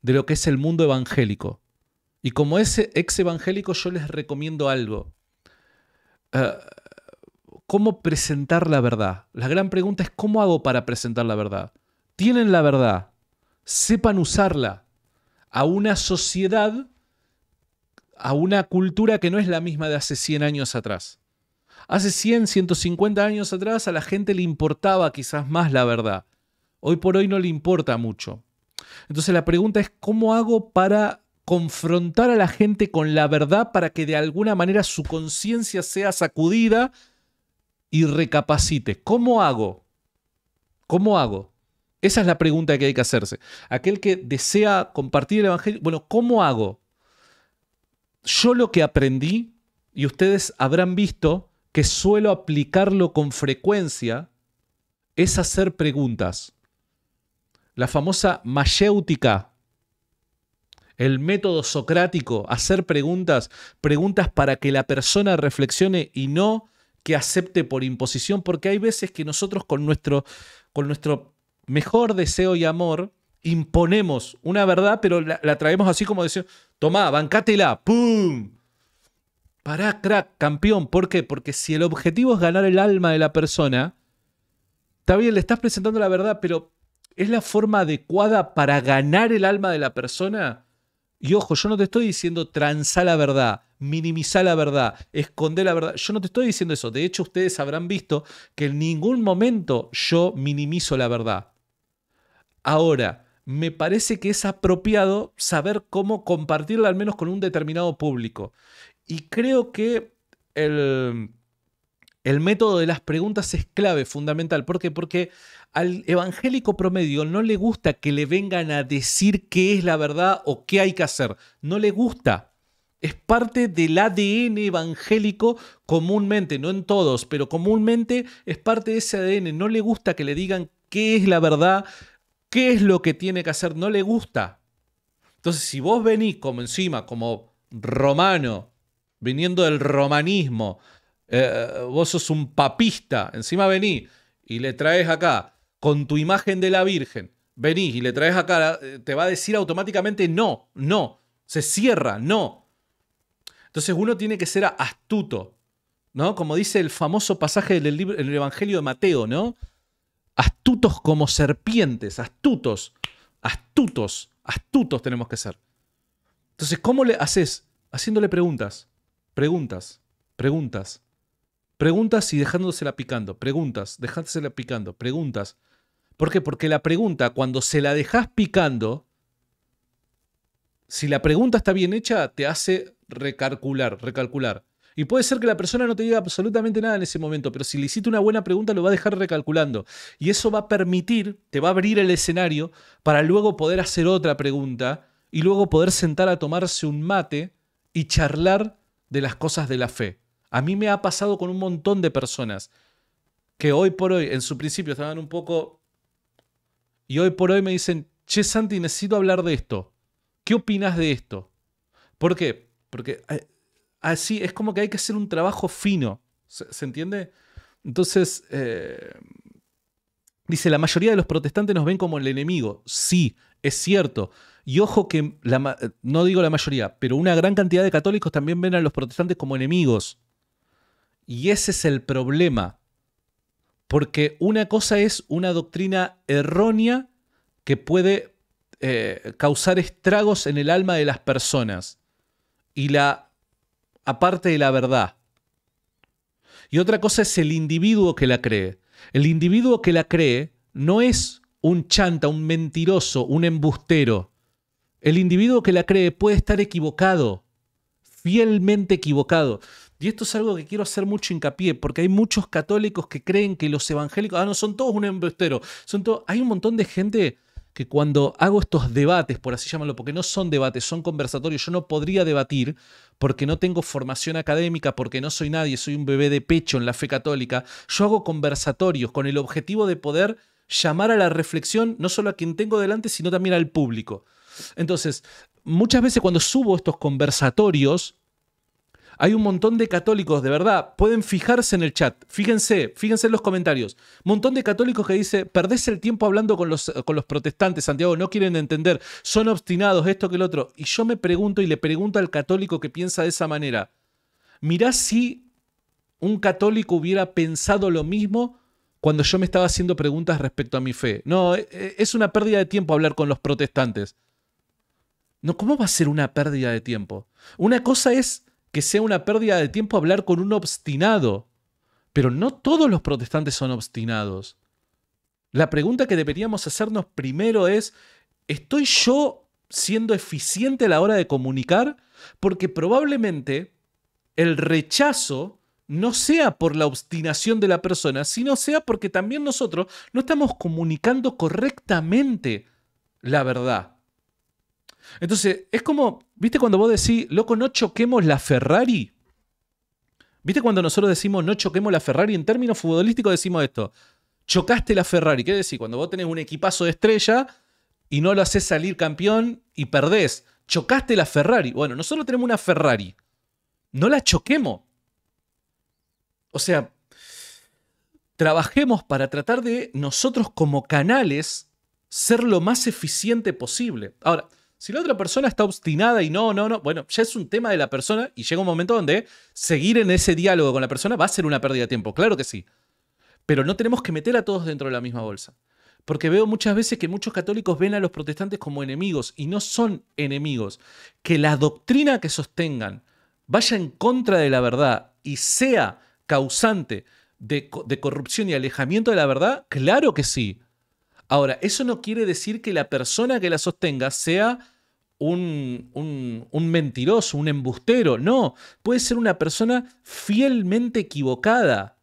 de lo que es el mundo evangélico. Y como ese ex evangélico yo les recomiendo algo. Ah, ¿Cómo presentar la verdad? La gran pregunta es ¿cómo hago para presentar la verdad? Tienen la verdad, sepan usarla a una sociedad, a una cultura que no es la misma de hace 100 años atrás. Hace 100, 150 años atrás a la gente le importaba quizás más la verdad. Hoy por hoy no le importa mucho. Entonces la pregunta es, ¿cómo hago para confrontar a la gente con la verdad para que de alguna manera su conciencia sea sacudida y recapacite? ¿Cómo hago? ¿Cómo hago? Esa es la pregunta que hay que hacerse. Aquel que desea compartir el Evangelio, bueno, ¿cómo hago? Yo lo que aprendí, y ustedes habrán visto que suelo aplicarlo con frecuencia, es hacer preguntas. La famosa mayéutica, el método socrático, hacer preguntas, preguntas para que la persona reflexione y no que acepte por imposición, porque hay veces que nosotros con nuestro, con nuestro mejor deseo y amor, imponemos una verdad, pero la, traemos así como deseo, tomá, bancátela, ¡pum! Pará, crack, campeón. ¿Por qué? Porque si el objetivo es ganar el alma de la persona, está bien, le estás presentando la verdad, pero ¿es la forma adecuada para ganar el alma de la persona? Y ojo, yo no te estoy diciendo transa la verdad, minimizar la verdad, esconder la verdad. Yo no te estoy diciendo eso. De hecho, ustedes habrán visto que en ningún momento yo minimizo la verdad. Ahora, me parece que es apropiado saber cómo compartirla al menos con un determinado público. Y creo que el, el método de las preguntas es clave, fundamental. ¿Por qué? Porque al evangélico promedio no le gusta que le vengan a decir qué es la verdad o qué hay que hacer. No le gusta. Es parte del ADN evangélico comúnmente, no en todos, pero comúnmente es parte de ese ADN. No le gusta que le digan qué es la verdad, qué es lo que tiene que hacer, no le gusta. Entonces, si vos venís como encima, como romano, viniendo del romanismo, eh, vos sos un papista, encima venís y le traes acá con tu imagen de la Virgen, venís y le traes acá, te va a decir automáticamente no, no, se cierra, no. Entonces uno tiene que ser astuto, ¿no? Como dice el famoso pasaje del, libro, del Evangelio de Mateo, ¿no? astutos como serpientes, astutos, astutos, astutos tenemos que ser. Entonces, ¿cómo le haces? Haciéndole preguntas, preguntas, preguntas, preguntas y dejándosela picando, preguntas, dejándosela picando, preguntas. ¿Por qué? Porque la pregunta, cuando se la dejas picando, si la pregunta está bien hecha, te hace recalcular, recalcular. Y puede ser que la persona no te diga absolutamente nada en ese momento, pero si le hiciste una buena pregunta lo va a dejar recalculando. Y eso va a permitir, te va a abrir el escenario para luego poder hacer otra pregunta y luego poder sentar a tomarse un mate y charlar de las cosas de la fe. A mí me ha pasado con un montón de personas que hoy por hoy, en su principio, estaban un poco... Y hoy por hoy me dicen, che Santi, necesito hablar de esto. ¿Qué opinas de esto? ¿Por qué? Porque eh, así, es como que hay que hacer un trabajo fino, ¿se, entiende? Entonces, eh, dice, la mayoría de los protestantes nos ven como el enemigo, sí, es cierto. Y ojo que, no digo la mayoría, pero una gran cantidad de católicos también ven a los protestantes como enemigos. Y ese es el problema. Porque una cosa es una doctrina errónea que puede eh, causar estragos en el alma de las personas. Y la aparte de la verdad. Y otra cosa es el individuo que la cree. El individuo que la cree no es un chanta, un mentiroso, un embustero. El individuo que la cree puede estar equivocado, fielmente equivocado. Y esto es algo que quiero hacer mucho hincapié, porque hay muchos católicos que creen que los evangélicos, ah, no, son todos un embustero. Son todo, hay un montón de gente que cuando hago estos debates, por así llamarlo, porque no son debates, son conversatorios, yo no podría debatir porque no tengo formación académica, porque no soy nadie, soy un bebé de pecho en la fe católica, yo hago conversatorios con el objetivo de poder llamar a la reflexión no solo a quien tengo delante, sino también al público. Entonces, muchas veces cuando subo estos conversatorios, hay un montón de católicos, de verdad, pueden fijarse en el chat, fíjense, fíjense en los comentarios. Montón de católicos que dice, perdés el tiempo hablando con los, con los protestantes, Santiago, no quieren entender, son obstinados, esto que el otro. Y yo me pregunto y le pregunto al católico que piensa de esa manera, mirá si un católico hubiera pensado lo mismo cuando yo me estaba haciendo preguntas respecto a mi fe. No, e, e, es una pérdida de tiempo hablar con los protestantes. No, ¿cómo va a ser una pérdida de tiempo? Una cosa es que sea una pérdida de tiempo hablar con un obstinado. Pero no todos los protestantes son obstinados. La pregunta que deberíamos hacernos primero es, ¿estoy yo siendo eficiente a la hora de comunicar? Porque probablemente el rechazo no sea por la obstinación de la persona, sino sea porque también nosotros no estamos comunicando correctamente la verdad. Entonces, es como, ¿viste cuando vos decís, loco, no choquemos la Ferrari? ¿Viste cuando nosotros decimos no choquemos la Ferrari? En términos futbolísticos decimos esto. Chocaste la Ferrari. ¿Qué decir? Cuando vos tenés un equipazo de estrella y no lo haces salir campeón y perdés. Chocaste la Ferrari. Bueno, nosotros tenemos una Ferrari. No la choquemos. O sea, trabajemos para tratar de nosotros como canales ser lo más eficiente posible. Ahora, si la otra persona está obstinada y no, no, no, bueno, ya es un tema de la persona y llega un momento donde seguir en ese diálogo con la persona va a ser una pérdida de tiempo, claro que sí. Pero no tenemos que meter a todos dentro de la misma bolsa. Porque veo muchas veces que muchos católicos ven a los protestantes como enemigos y no son enemigos. Que la doctrina que sostengan vaya en contra de la verdad y sea causante de, corrupción y alejamiento de la verdad, claro que sí. Ahora, eso no quiere decir que la persona que la sostenga sea un, mentiroso, un embustero, no, puede ser una persona fielmente equivocada,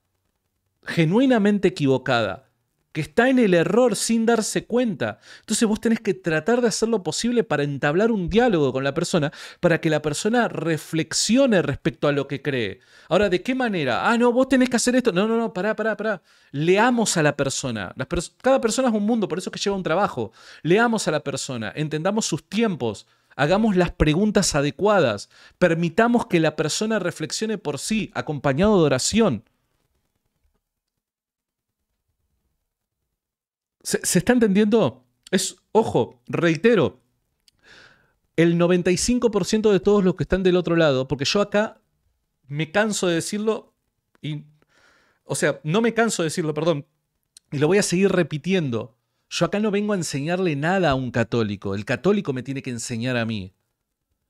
genuinamente equivocada que está en el error sin darse cuenta. Entonces vos tenés que tratar de hacer lo posible para entablar un diálogo con la persona, para que la persona reflexione respecto a lo que cree. Ahora, ¿de qué manera? Ah, no, vos tenés que hacer esto. No, no, no, pará, pará, pará. Leamos a la persona. Cada persona es un mundo, por eso es que lleva un trabajo. Leamos a la persona, entendamos sus tiempos. Hagamos las preguntas adecuadas, permitamos que la persona reflexione por sí, acompañado de oración. ¿Se, está entendiendo? Es, ojo, reitero, el 95% de todos los que están del otro lado, porque yo acá me canso de decirlo y... O sea, no me canso de decirlo, perdón, y lo voy a seguir repitiendo. Yo acá no vengo a enseñarle nada a un católico. El católico me tiene que enseñar a mí.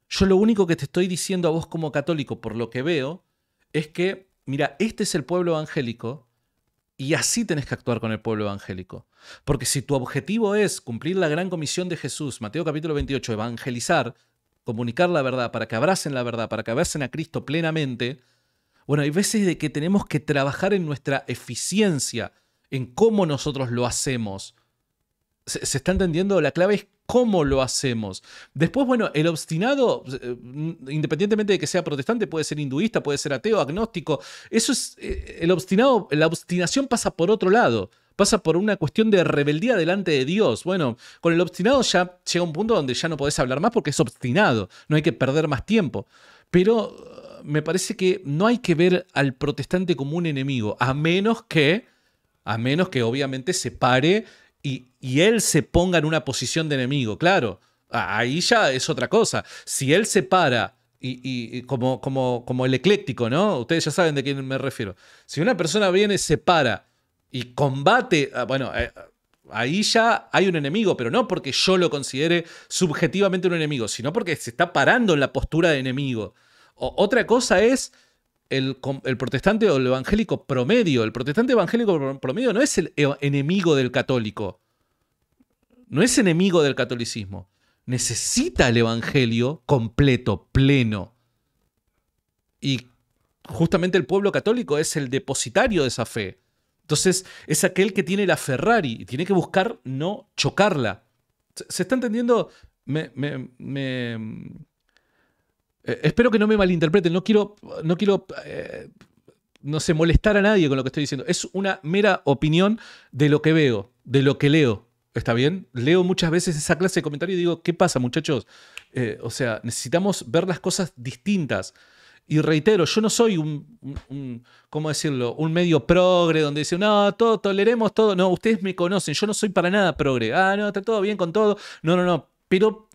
Yo lo único que te estoy diciendo a vos como católico, por lo que veo, es que, mira, este es el pueblo evangélico y así tenés que actuar con el pueblo evangélico. Porque si tu objetivo es cumplir la gran comisión de Jesús, Mateo capítulo 28, evangelizar, comunicar la verdad, para que abracen la verdad, para que abracen a Cristo plenamente, bueno, hay veces de que tenemos que trabajar en nuestra eficiencia, en cómo nosotros lo hacemos. ¿Se, se está entendiendo? La clave es cómo lo hacemos. Después, bueno, el obstinado, eh, independientemente de que sea protestante, puede ser hinduista, puede ser ateo, agnóstico, eso es, eh, el obstinado, la obstinación pasa por otro lado pasa por una cuestión de rebeldía delante de Dios. Bueno, con el obstinado ya llega un punto donde ya no podés hablar más porque es obstinado, no hay que perder más tiempo. Pero eh, me parece que no hay que ver al protestante como un enemigo, a menos que, a menos que obviamente se pare y, él se ponga en una posición de enemigo, claro, ahí ya es otra cosa. Si él se para y, como, como, como el ecléctico, ¿no? Ustedes ya saben de quién me refiero. Si una persona viene, se para y combate, ah, bueno, eh, ahí ya hay un enemigo, pero no porque yo lo considere subjetivamente un enemigo, sino porque se está parando en la postura de enemigo. O, otra cosa es el, protestante o el evangélico promedio. El protestante evangélico promedio no es el enemigo del católico. No es enemigo del catolicismo. Necesita el evangelio completo, pleno. Y justamente el pueblo católico es el depositario de esa fe. Entonces es aquel que tiene la Ferrari y tiene que buscar no chocarla. ¿Se está entendiendo? me, me, eh, espero que no me malinterpreten, no quiero, no quiero eh, no molestar a nadie con lo que estoy diciendo. Es una mera opinión de lo que veo, de lo que leo. ¿Está bien? Leo muchas veces esa clase de comentarios y digo, ¿qué pasa muchachos? Eh, o sea, necesitamos ver las cosas distintas. Y reitero, yo no soy un, ¿cómo decirlo? Un medio progre donde dice no, todo, toleremos todo. No, ustedes me conocen, yo no soy para nada progre. Ah, no, está todo bien con todo. No, no, no. Pero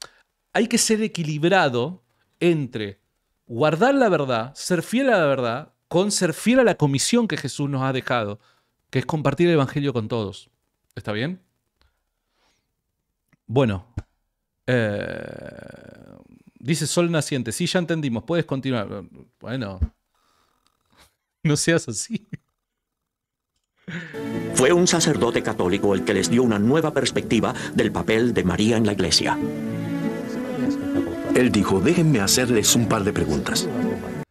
hay que ser equilibrado entre guardar la verdad, ser fiel a la verdad, con ser fiel a la comisión que Jesús nos ha dejado, que es compartir el Evangelio con todos. ¿Está bien? Bueno, eh, dice Sol Naciente, sí, ya entendimos, puedes continuar. Bueno, no seas así. Fue un sacerdote católico el que les dio una nueva perspectiva del papel de María en la iglesia. Él dijo, déjenme hacerles un par de preguntas.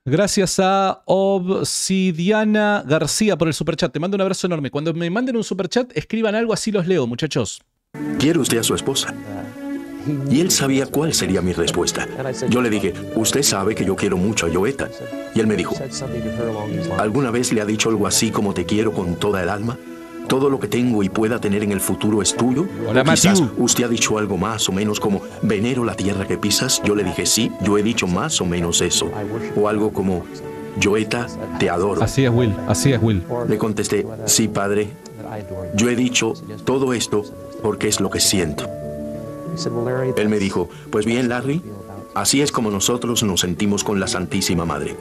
Gracias a Obsidiana García por el superchat. Te mando un abrazo enorme. Cuando me manden un superchat, escriban algo, así los leo, muchachos. ¿Quiere usted a su esposa? Y él sabía cuál sería mi respuesta. Yo le dije, usted sabe que yo quiero mucho a Yoeta. Y él me dijo, ¿alguna vez le ha dicho algo así como te quiero con toda el alma? Todo lo que tengo y pueda tener en el futuro es tuyo. Hola, Usted ha dicho algo más o menos como venero la tierra que pisas. Yo le dije sí, yo he dicho más o menos eso. O algo como Yoeta, te adoro. Así es, Will. Así es, Will. Le contesté, sí, padre. Yo he dicho todo esto porque es lo que siento. Él me dijo, pues bien, Larry, Así es como nosotros nos sentimos con la Santísima Madre.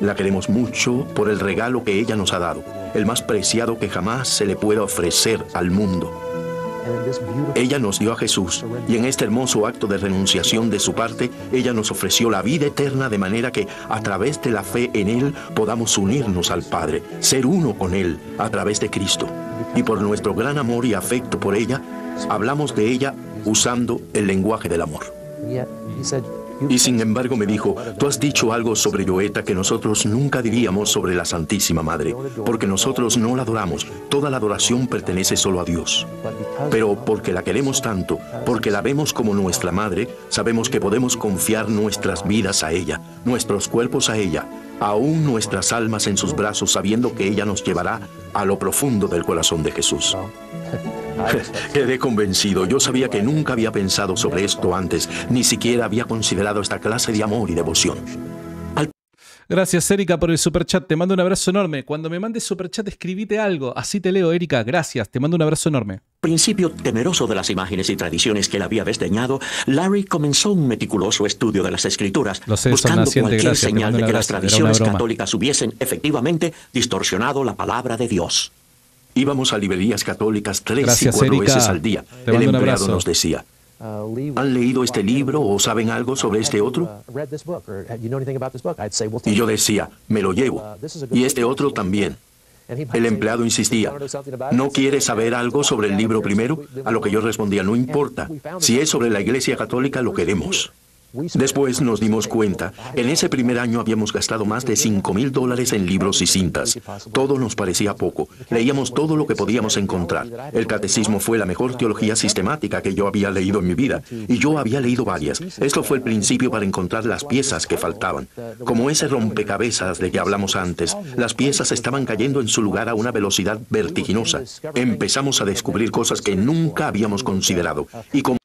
La queremos mucho por el regalo que ella nos ha dado, el más preciado que jamás se le pueda ofrecer al mundo. Ella nos dio a Jesús y en este hermoso acto de renunciación de su parte, ella nos ofreció la vida eterna de manera que a través de la fe en Él podamos unirnos al Padre, ser uno con Él a través de Cristo. Y por nuestro gran amor y afecto por ella, hablamos de ella usando el lenguaje del amor. Y sin embargo me dijo, tú has dicho algo sobre Yoeta que nosotros nunca diríamos sobre la Santísima Madre, porque nosotros no la adoramos, toda la adoración pertenece solo a Dios. Pero porque la queremos tanto, porque la vemos como nuestra Madre, sabemos que podemos confiar nuestras vidas a ella, nuestros cuerpos a ella, aún nuestras almas en sus brazos, sabiendo que ella nos llevará a lo profundo del corazón de Jesús. Quedé convencido. Yo sabía que nunca había pensado sobre esto antes, ni siquiera había considerado esta clase de amor y devoción. Gracias, Erika, por el superchat. Te mando un abrazo enorme. Cuando me mandes superchat, escribite algo. Así te leo, Erika. Gracias. Te mando un abrazo enorme. Principio temeroso de las imágenes y tradiciones que él había desdeñado, Larry comenzó un meticuloso estudio de las escrituras, buscando cualquier señal de que las tradiciones católicas hubiesen efectivamente distorsionado la palabra de Dios. Íbamos a librerías católicas tres y cuatro veces al día. El empleado nos decía, ¿han leído este libro o saben algo sobre este otro? Y yo decía, me lo llevo. Y este otro también. El empleado insistía, ¿no quiere saber algo sobre el libro primero? A lo que yo respondía, no importa. Si es sobre la Iglesia Católica, lo queremos. Después nos dimos cuenta, en ese primer año habíamos gastado más de 5 mil dólares en libros y cintas. Todo nos parecía poco, leíamos todo lo que podíamos encontrar. El catecismo fue la mejor teología sistemática que yo había leído en mi vida, y yo había leído varias. Esto fue el principio para encontrar las piezas que faltaban. Como ese rompecabezas de que hablamos antes, las piezas estaban cayendo en su lugar a una velocidad vertiginosa. Empezamos a descubrir cosas que nunca habíamos considerado. Y como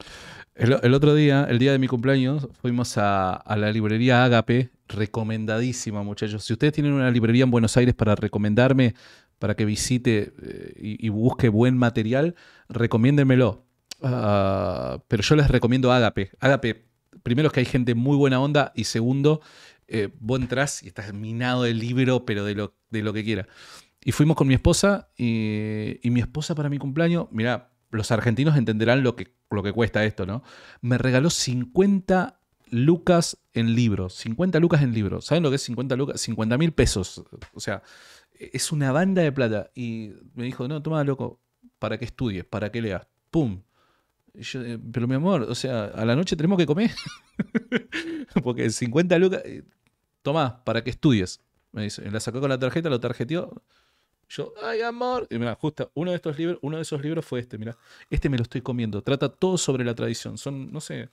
el, otro día, el día de mi cumpleaños, fuimos a, la librería Agape, recomendadísima, muchachos. Si ustedes tienen una librería en Buenos Aires para recomendarme, para que visite eh, y, busque buen material, recomiéndemelo ah, pero yo les recomiendo Agape. Agape, primero es que hay gente muy buena onda y segundo, buen eh, vos entras y estás minado el libro, pero de lo, que quiera. Y fuimos con mi esposa y, y mi esposa para mi cumpleaños, mirá, los argentinos entenderán lo que, lo que cuesta esto, ¿no? Me regaló 50 lucas en libros. 50 lucas en libros. ¿Saben lo que es 50 lucas? 50 mil pesos. O sea, es una banda de plata. Y me dijo, no, toma, loco, para que estudies, para que leas. ¡Pum! yo, eh, pero mi amor, o sea, a la noche tenemos que comer. Porque 50 lucas. Eh, tomá, para que estudies. Me dice, la sacó con la tarjeta, lo tarjeteó. Yo, ay, amor. Y mira, justo uno de estos libros, uno de esos libros fue este, mira. Este me lo estoy comiendo. Trata todo sobre la tradición. Son, no sé,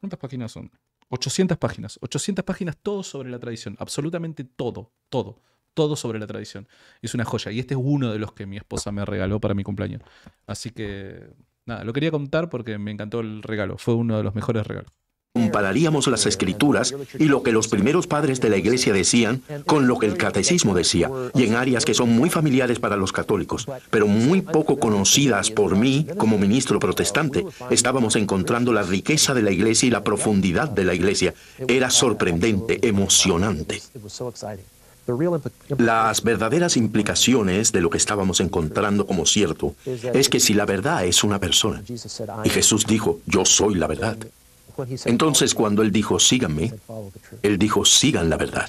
¿cuántas páginas son? 800 páginas. 800 páginas todo sobre la tradición. Absolutamente todo, todo. Todo sobre la tradición. Es una joya. Y este es uno de los que mi esposa me regaló para mi cumpleaños. Así que, nada, lo quería contar porque me encantó el regalo. Fue uno de los mejores regalos compararíamos las escrituras y lo que los primeros padres de la iglesia decían con lo que el catecismo decía, y en áreas que son muy familiares para los católicos, pero muy poco conocidas por mí como ministro protestante, estábamos encontrando la riqueza de la iglesia y la profundidad de la iglesia. Era sorprendente, emocionante. Las verdaderas implicaciones de lo que estábamos encontrando como cierto es que si la verdad es una persona, y Jesús dijo, yo soy la verdad, entonces cuando él dijo, síganme, él dijo, sigan la verdad.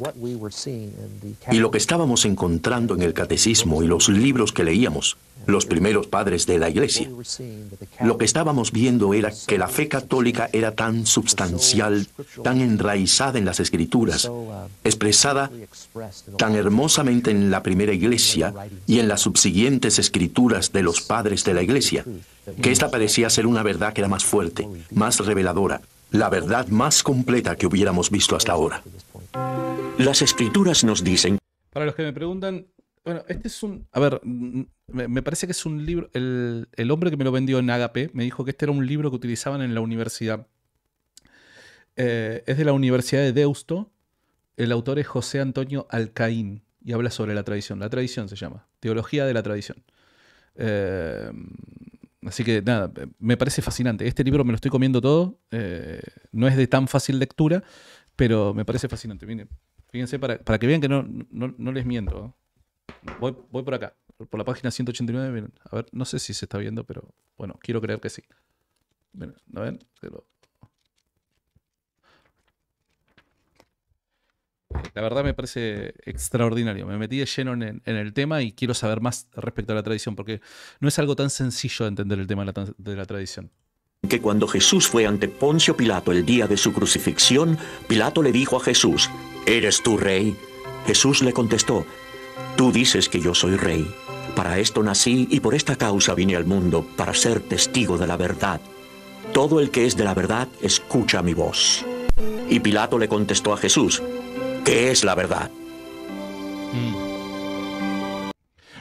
Y lo que estábamos encontrando en el catecismo y los libros que leíamos, los primeros padres de la iglesia, lo que estábamos viendo era que la fe católica era tan substancial, tan enraizada en las escrituras, expresada tan hermosamente en la primera iglesia y en las subsiguientes escrituras de los padres de la iglesia, que esta parecía ser una verdad que era más fuerte, más reveladora, la verdad más completa que hubiéramos visto hasta ahora. Las escrituras nos dicen... Para los que me preguntan, bueno, este es un... A ver, mm, me, parece que es un libro... El, hombre que me lo vendió en Agape me dijo que este era un libro que utilizaban en la universidad. Eh, es de la Universidad de Deusto. El autor es José Antonio Alcaín y habla sobre la tradición. La tradición se llama. Teología de la tradición. Eh, Así que nada, me parece fascinante. Este libro me lo estoy comiendo todo. Eh, no es de tan fácil lectura, pero me parece fascinante. Miren, fíjense, para, que vean que no, no, les miento. ¿eh? Voy, por acá, por la página 189. a ver, no sé si se está viendo, pero bueno, quiero creer que sí. Miren, ¿no ven? la verdad me parece extraordinario. Me metí de lleno en, el tema y quiero saber más respecto a la tradición, porque no es algo tan sencillo entender el tema de la, tradición. Que cuando Jesús fue ante Poncio Pilato el día de su crucifixión, Pilato le dijo a Jesús, ¿eres tú rey? Jesús le contestó, tú dices que yo soy rey. Para esto nací y por esta causa vine al mundo, para ser testigo de la verdad. Todo el que es de la verdad escucha mi voz. Y Pilato le contestó a Jesús, que es la verdad. Mm.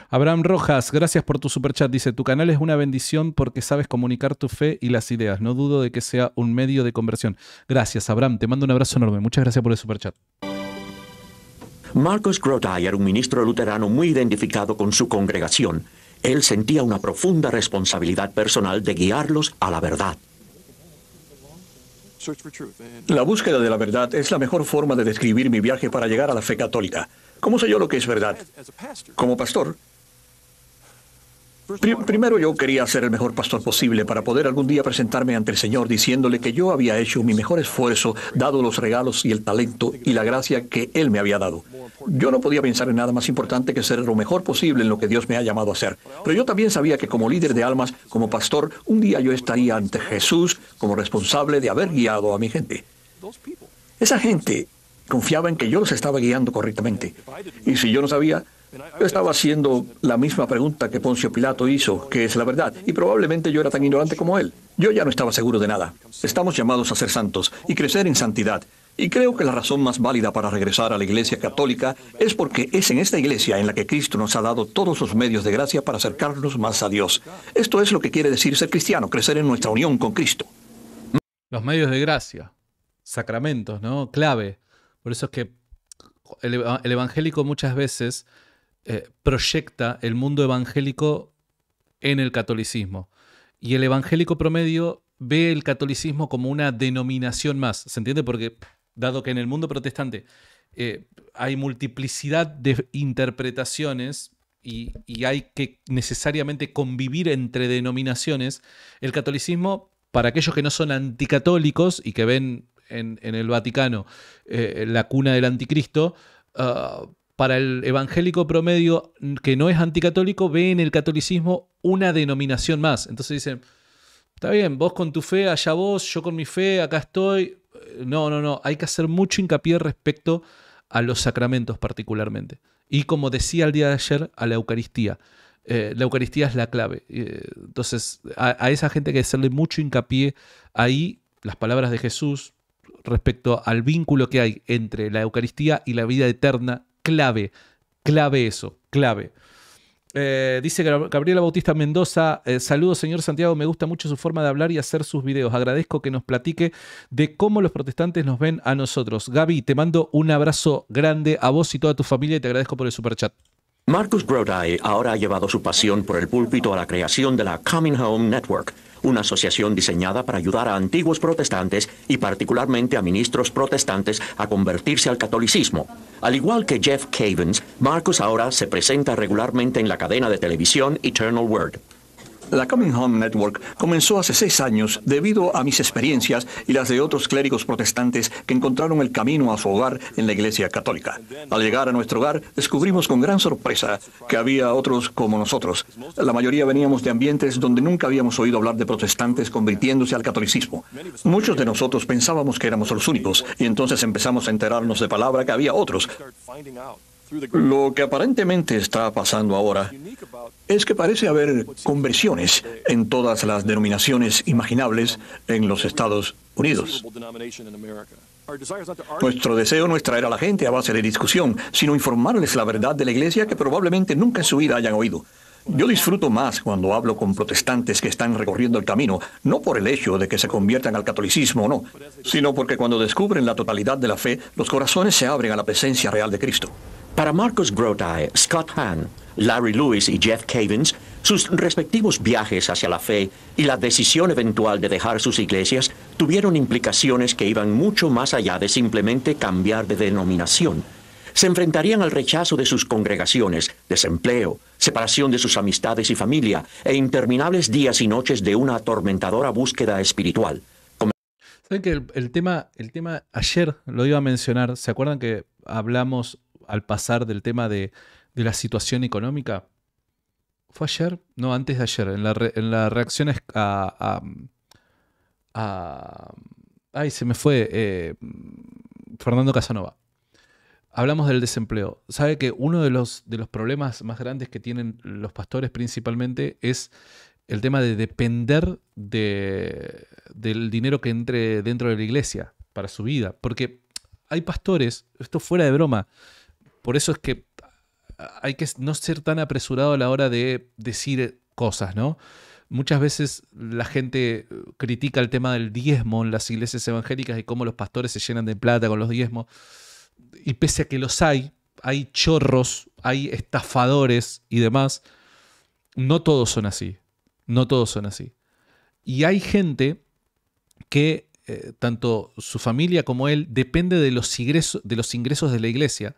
Abraham Rojas, gracias por tu superchat. Dice, tu canal es una bendición porque sabes comunicar tu fe y las ideas. No dudo de que sea un medio de conversión. Gracias, Abraham. Te mando un abrazo enorme. Muchas gracias por el superchat. Marcos Marcus era un ministro luterano muy identificado con su congregación, él sentía una profunda responsabilidad personal de guiarlos a la verdad. La búsqueda de la verdad es la mejor forma de describir mi viaje para llegar a la fe católica. ¿Cómo sé yo lo que es verdad? Como pastor, Primero yo quería ser el mejor pastor posible para poder algún día presentarme ante el Señor diciéndole que yo había hecho mi mejor esfuerzo, dado los regalos y el talento y la gracia que Él me había dado. Yo no podía pensar en nada más importante que ser lo mejor posible en lo que Dios me ha llamado a hacer. Pero yo también sabía que como líder de almas, como pastor, un día yo estaría ante Jesús como responsable de haber guiado a mi gente. Esa gente confiaba en que yo los estaba guiando correctamente. Y si yo no sabía, yo estaba haciendo la misma pregunta que Poncio Pilato hizo, que es la verdad, y probablemente yo era tan ignorante como él. Yo ya no estaba seguro de nada. Estamos llamados a ser santos y crecer en santidad. Y creo que la razón más válida para regresar a la Iglesia Católica es porque es en esta Iglesia en la que Cristo nos ha dado todos los medios de gracia para acercarnos más a Dios. Esto es lo que quiere decir ser cristiano, crecer en nuestra unión con Cristo. Los medios de gracia, sacramentos, ¿no? Clave. Por eso es que el evangélico muchas veces eh, proyecta el mundo evangélico en el catolicismo. Y el evangélico promedio ve el catolicismo como una denominación más. ¿Se entiende? Porque dado que en el mundo protestante eh, hay multiplicidad de interpretaciones y, hay que necesariamente convivir entre denominaciones, el catolicismo, para aquellos que no son anticatólicos y que ven en, el Vaticano eh, la cuna del anticristo, ah, para el evangélico promedio que no es anticatólico, ve en el catolicismo una denominación más. Entonces dicen, está bien, vos con tu fe, allá vos, yo con mi fe, acá estoy. Eh, no, no, no, hay que hacer mucho hincapié respecto a los sacramentos particularmente. Y como decía el día de ayer, a la Eucaristía. Eh, la Eucaristía es la clave. Eh, entonces, a, esa gente hay que hacerle mucho hincapié ahí, las palabras de Jesús respecto al vínculo que hay entre la Eucaristía y la vida eterna clave, clave eso, clave. Eh, dice Gabriela Bautista Mendoza, eh, saludo señor Santiago, me gusta mucho su forma de hablar y hacer sus videos. Agradezco que nos platique de cómo los protestantes nos ven a nosotros. Gaby, te mando un abrazo grande a vos y toda tu familia y te agradezco por el superchat. Marcus Brodie ahora ha llevado su pasión por el púlpito a la creación de la Coming Home Network, una asociación diseñada para ayudar a antiguos protestantes y particularmente a ministros protestantes a convertirse al catolicismo. Al igual que Jeff Cavens, Marcus ahora se presenta regularmente en la cadena de televisión Eternal Word. La Coming Home Network comenzó hace seis años debido a mis experiencias y las de otros clérigos protestantes que encontraron el camino a su hogar en la Iglesia Católica. Al llegar a nuestro hogar, descubrimos con gran sorpresa que había otros como nosotros. La mayoría veníamos de ambientes donde nunca habíamos oído hablar de protestantes convirtiéndose al catolicismo. Muchos de nosotros pensábamos que éramos los únicos y entonces empezamos a enterarnos de palabra que había otros. Lo que aparentemente está pasando ahora es que parece haber conversiones en todas las denominaciones imaginables en los Estados Unidos. Nuestro deseo no es traer a la gente a base de discusión, sino informarles la verdad de la iglesia que probablemente nunca en su vida hayan oído. Yo disfruto más cuando hablo con protestantes que están recorriendo el camino, no por el hecho de que se conviertan al catolicismo o no, sino porque cuando descubren la totalidad de la fe, los corazones se abren a la presencia real de Cristo. Para Marcus grotae Scott Hahn, Larry Lewis y Jeff Cavins, sus respectivos viajes hacia la fe y la decisión eventual de dejar sus iglesias tuvieron implicaciones que iban mucho más allá de simplemente cambiar de denominación. Se enfrentarían al rechazo de sus congregaciones, desempleo, separación de sus amistades y familia, e interminables días y noches de una atormentadora búsqueda espiritual. Saben que tema, el tema ayer lo iba a mencionar. ¿Se acuerdan que hablamos al pasar del tema de, la situación económica. ¿Fue ayer? No, antes de ayer, en la, reacciones reacción a, Ay, se me fue. Eh, Fernando Casanova. Hablamos del desempleo. Sabe que uno de los, de los problemas más grandes que tienen los pastores principalmente es el tema de depender de, del dinero que entre dentro de la iglesia para su vida. Porque hay pastores, esto fuera de broma, por eso es que hay que no ser tan apresurado a la hora de decir cosas, ¿no? Muchas veces la gente critica el tema del diezmo en las iglesias evangélicas y cómo los pastores se llenan de plata con los diezmos. Y pese a que los hay, hay chorros, hay estafadores y demás, no todos son así. No todos son así. Y hay gente que eh, tanto su familia como él depende de los, de los ingresos de la iglesia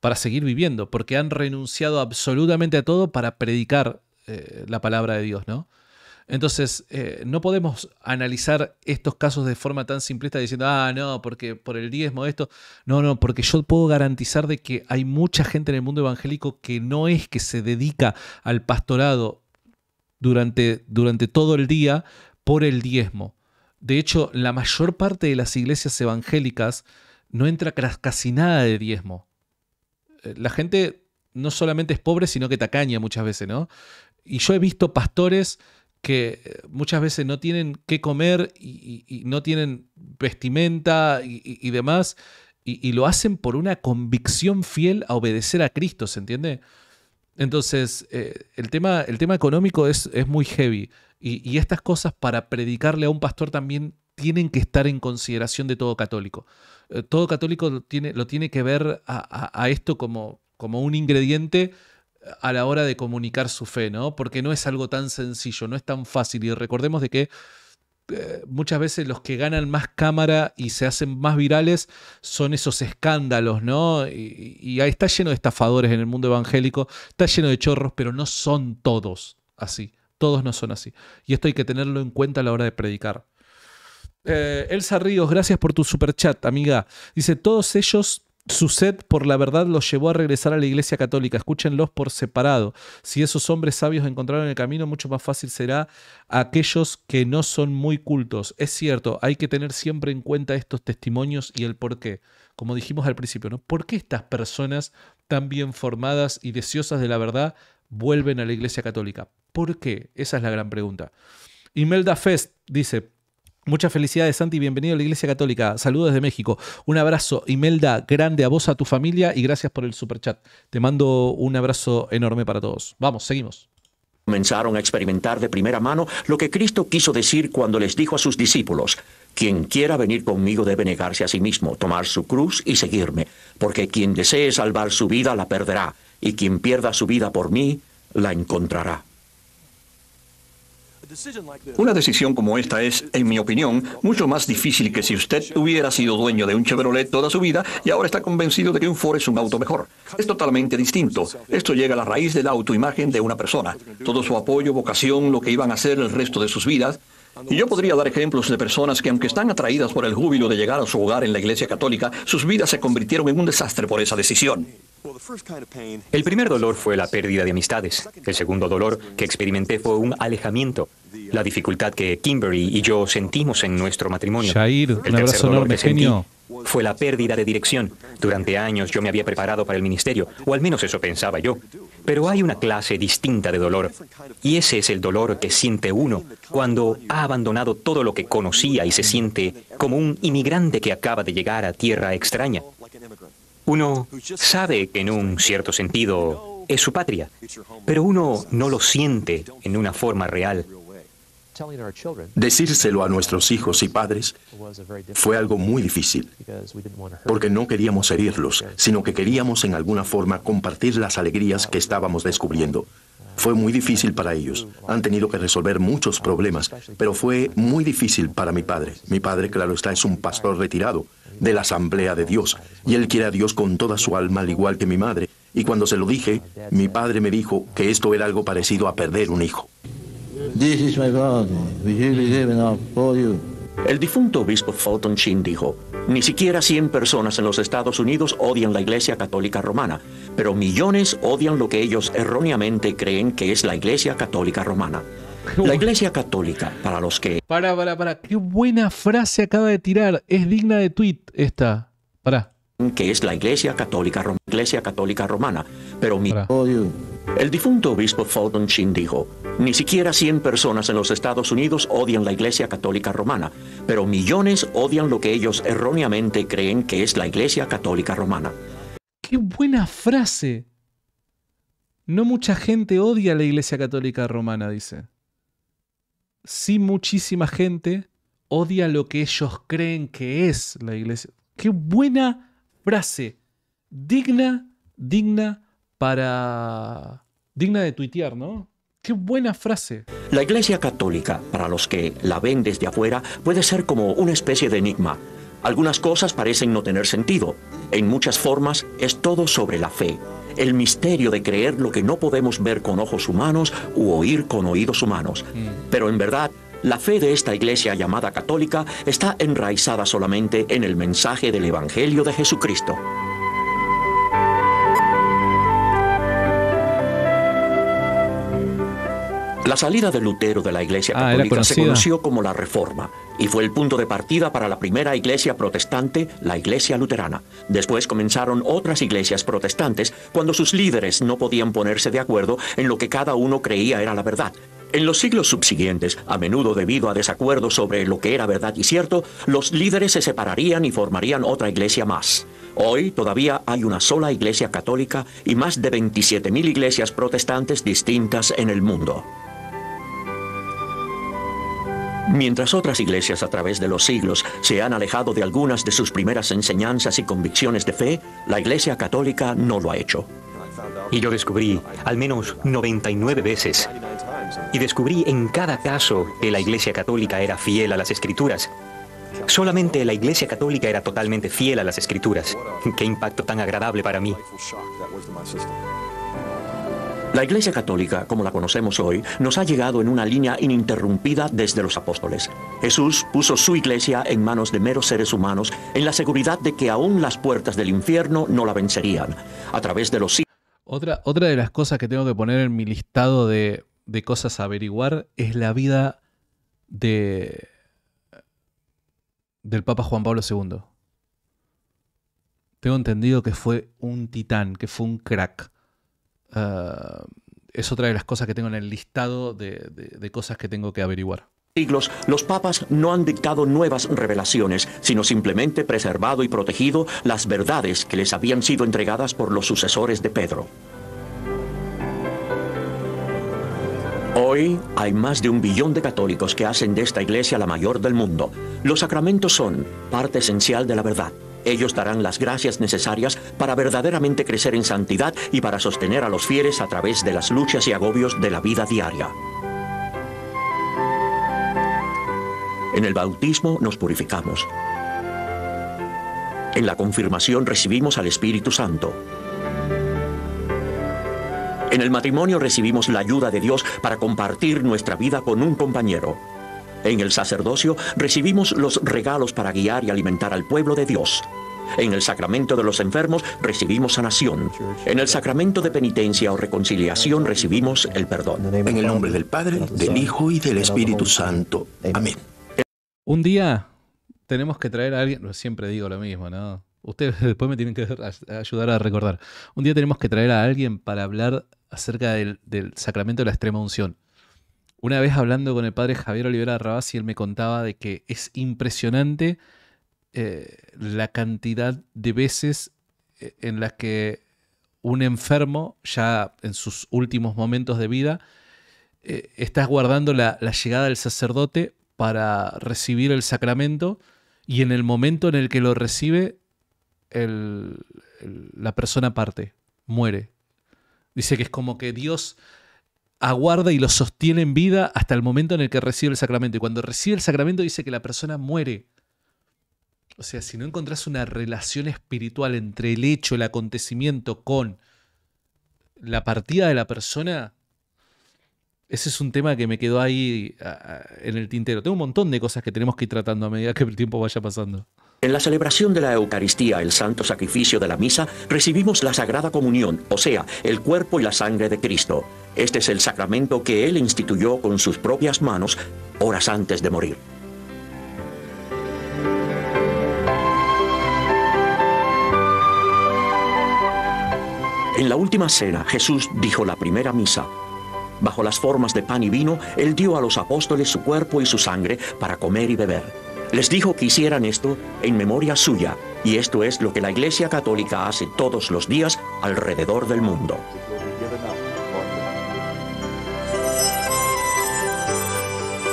para seguir viviendo, porque han renunciado absolutamente a todo para predicar eh, la palabra de Dios, ¿no? Entonces, eh, no podemos analizar estos casos de forma tan simplista diciendo, ah, no, porque por el diezmo esto. No, no, porque yo puedo garantizar de que hay mucha gente en el mundo evangélico que no es que se dedica al pastorado durante, durante todo el día por el diezmo. De hecho, la mayor parte de las iglesias evangélicas no entra casi nada de diezmo. Eh, la gente no solamente es pobre, sino que tacaña muchas veces, ¿no? Y yo he visto pastores que eh, muchas veces no tienen qué comer y, no tienen vestimenta y, demás, y, lo hacen por una convicción fiel a obedecer a Cristo, ¿se entiende? Entonces, eh, el, tema, el tema económico es, es muy heavy, y estas cosas para predicarle a un pastor también tienen que estar en consideración de todo católico. Eh, todo católico lo tiene, que ver a, esto como, un ingrediente eh, a la hora de comunicar su fe, ¿no? Porque no es algo tan sencillo, no es tan fácil. Y recordemos de que eh, muchas veces los que ganan más cámara y se hacen más virales son esos escándalos, ¿no? Y, está lleno de estafadores en el mundo evangélico, está lleno de chorros, pero no son todos así, todos no son así. Y esto hay que tenerlo en cuenta a la hora de predicar. Eh, Elsa Ríos, gracias por tu super chat, amiga. Dice, todos ellos su sed por la verdad los llevó a regresar a la Iglesia Católica. Escúchenlos por separado. Si esos hombres sabios encontraron el camino, mucho más fácil será aquellos que no son muy cultos. Es cierto, hay que tener siempre en cuenta estos testimonios y el por qué. Como dijimos al principio, ¿no? ¿Por qué estas personas tan bien formadas y deseosas de la verdad vuelven a la Iglesia Católica? ¿Por qué? Esa es la gran pregunta. Imelda Fest dice, Muchas felicidades, Santi. Bienvenido a la Iglesia Católica. Saludos desde México. Un abrazo, Imelda, grande a vos, a tu familia y gracias por el superchat. Te mando un abrazo enorme para todos. Vamos, seguimos comenzaron a experimentar de primera mano lo que Cristo quiso decir cuando les dijo a sus discípulos, quien quiera venir conmigo debe negarse a sí mismo, tomar su cruz y seguirme, porque quien desee salvar su vida la perderá, y quien pierda su vida por mí la encontrará. Una decisión como esta es, en mi opinión, mucho más difícil que si usted hubiera sido dueño de un Chevrolet toda su vida y ahora está convencido de que un Ford es un auto mejor. Es totalmente distinto. Esto llega a la raíz de la autoimagen de una persona, todo su apoyo, vocación, lo que iban a hacer el resto de sus vidas. Y yo podría dar ejemplos de personas que, aunque están atraídas por el júbilo de llegar a su hogar en la Iglesia Católica, sus vidas se convirtieron en un desastre por esa decisión. El primer dolor fue la pérdida de amistades. El segundo dolor que experimenté fue un alejamiento, la dificultad que Kimberly y yo sentimos en nuestro matrimonio. un abrazo enorme, genio. Fue la pérdida de dirección. Durante años yo me había preparado para el ministerio, o al menos eso pensaba yo. Pero hay una clase distinta de dolor, y ese es el dolor que siente uno cuando ha abandonado todo lo que conocía y se siente como un inmigrante que acaba de llegar a tierra extraña. Uno sabe que en un cierto sentido es su patria, pero uno no lo siente en una forma real. Decírselo a nuestros hijos y padres fue algo muy difícil, porque no queríamos herirlos, sino que queríamos en alguna forma compartir las alegrías que estábamos descubriendo. Fue muy difícil para ellos. Han tenido que resolver muchos problemas, pero fue muy difícil para mi padre. Mi padre, claro está, es un pastor retirado de la Asamblea de Dios, y él quiere a Dios con toda su alma, al igual que mi madre. Y cuando se lo dije, mi padre me dijo que esto era algo parecido a perder un hijo. El difunto obispo Fulton Sheen dijo, ni siquiera 100 personas en los Estados Unidos odian la Iglesia Católica Romana, pero millones odian lo que ellos erróneamente creen que es la Iglesia Católica Romana. La Iglesia Católica, para los que... Para, para, para, qué buena frase acaba de tirar. Es digna de tweet esta. Para. Que es la Iglesia Católica, Iglesia Católica Romana. Pero mi... El difunto obispo Fulton dijo, ni siquiera 100 personas en los Estados Unidos odian la Iglesia Católica Romana, pero millones odian lo que ellos erróneamente creen que es la Iglesia Católica Romana. Qué buena frase. No mucha gente odia la Iglesia Católica Romana, dice. Sí muchísima gente odia lo que ellos creen que es la Iglesia. Qué buena frase. Digna, digna para... Digna de tuitear, ¿no? Qué buena frase. La Iglesia Católica, para los que la ven desde afuera, puede ser como una especie de enigma algunas cosas parecen no tener sentido. En muchas formas es todo sobre la fe, el misterio de creer lo que no podemos ver con ojos humanos u oír con oídos humanos. Mm. Pero en verdad, la fe de esta iglesia llamada católica está enraizada solamente en el mensaje del Evangelio de Jesucristo. La salida de Lutero de la Iglesia ah, Católica se conoció como la Reforma y fue el punto de partida para la primera iglesia protestante, la Iglesia Luterana. Después comenzaron otras iglesias protestantes cuando sus líderes no podían ponerse de acuerdo en lo que cada uno creía era la verdad. En los siglos subsiguientes, a menudo debido a desacuerdos sobre lo que era verdad y cierto, los líderes se separarían y formarían otra iglesia más. Hoy todavía hay una sola iglesia católica y más de 27.000 iglesias protestantes distintas en el mundo. Mientras otras iglesias a través de los siglos se han alejado de algunas de sus primeras enseñanzas y convicciones de fe, la Iglesia Católica no lo ha hecho. Y yo descubrí al menos 99 veces. Y descubrí en cada caso que la Iglesia Católica era fiel a las Escrituras. Solamente la Iglesia Católica era totalmente fiel a las Escrituras. Qué impacto tan agradable para mí. La Iglesia Católica, como la conocemos hoy, nos ha llegado en una línea ininterrumpida desde los apóstoles. Jesús puso su iglesia en manos de meros seres humanos, en la seguridad de que aún las puertas del infierno no la vencerían. A través de los... Otra, otra de las cosas que tengo que poner en mi listado de, de cosas a averiguar es la vida de del Papa Juan Pablo II. Tengo entendido que fue un titán, que fue un crack eh, es otra de las cosas que tengo en el listado de, de cosas que tengo que averiguar siglos, los papas no han dictado nuevas revelaciones, sino simplemente preservado y protegido las verdades que les habían sido entregadas por los sucesores de Pedro. Hoy hay más de un billón de católicos que hacen de esta iglesia la mayor del mundo. Los sacramentos son parte esencial de la verdad. Ellos darán las gracias necesarias para verdaderamente crecer en santidad y para sostener a los fieles a través de las luchas y agobios de la vida diaria. En el bautismo nos purificamos. En la confirmación recibimos al Espíritu Santo. En el matrimonio recibimos la ayuda de Dios para compartir nuestra vida con un compañero. En el sacerdocio recibimos los regalos para guiar y alimentar al pueblo de Dios. En el sacramento de los enfermos recibimos sanación. En el sacramento de penitencia o reconciliación recibimos el perdón. En el nombre del Padre, del Hijo y del Espíritu Santo. Amén. Un día tenemos que traer a alguien, siempre digo lo mismo, ¿no? Ustedes después me tienen que ayudar a recordar. Un día tenemos que traer a alguien para hablar acerca del, sacramento de la extrema unción. Una vez hablando con el padre Javier Olivera y él me contaba de que es impresionante eh, la cantidad de veces eh, en las que un enfermo, ya en sus últimos momentos de vida, eh, estás guardando la, llegada del sacerdote para recibir el sacramento y en el momento en el que lo recibe, la persona parte, muere. Dice que es como que Dios aguarda y lo sostiene en vida hasta el momento en el que recibe el sacramento. Y cuando recibe el sacramento dice que la persona muere. O sea, si no encontrás una relación espiritual entre el hecho, el acontecimiento con la partida de la persona, ese es un tema que me quedó ahí en el tintero. Tengo un montón de cosas que tenemos que ir tratando a medida que el tiempo vaya pasando. En la celebración de la Eucaristía, el santo sacrificio de la misa, recibimos la Sagrada Comunión, o sea, el cuerpo y la sangre de Cristo. Este es el sacramento que él instituyó con sus propias manos horas antes de morir. En la última cena Jesús dijo la primera misa. Bajo las formas de pan y vino, Él dio a los apóstoles su cuerpo y su sangre para comer y beber. Les dijo que hicieran esto en memoria suya, y esto es lo que la Iglesia Católica hace todos los días alrededor del mundo.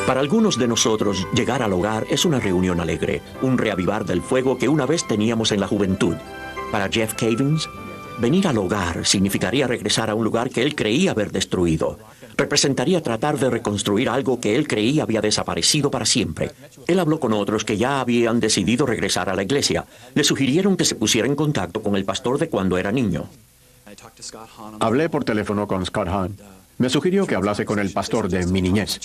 Para algunos de nosotros, llegar al hogar es una reunión alegre, un reavivar del fuego que una vez teníamos en la juventud. Para Jeff Cavins, venir al hogar significaría regresar a un lugar que él creía haber destruido. Representaría tratar de reconstruir algo que él creía había desaparecido para siempre. Él habló con otros que ya habían decidido regresar a la iglesia. Le sugirieron que se pusiera en contacto con el pastor de cuando era niño. Hablé por teléfono con Scott Hahn. Me sugirió que hablase con el pastor de mi niñez.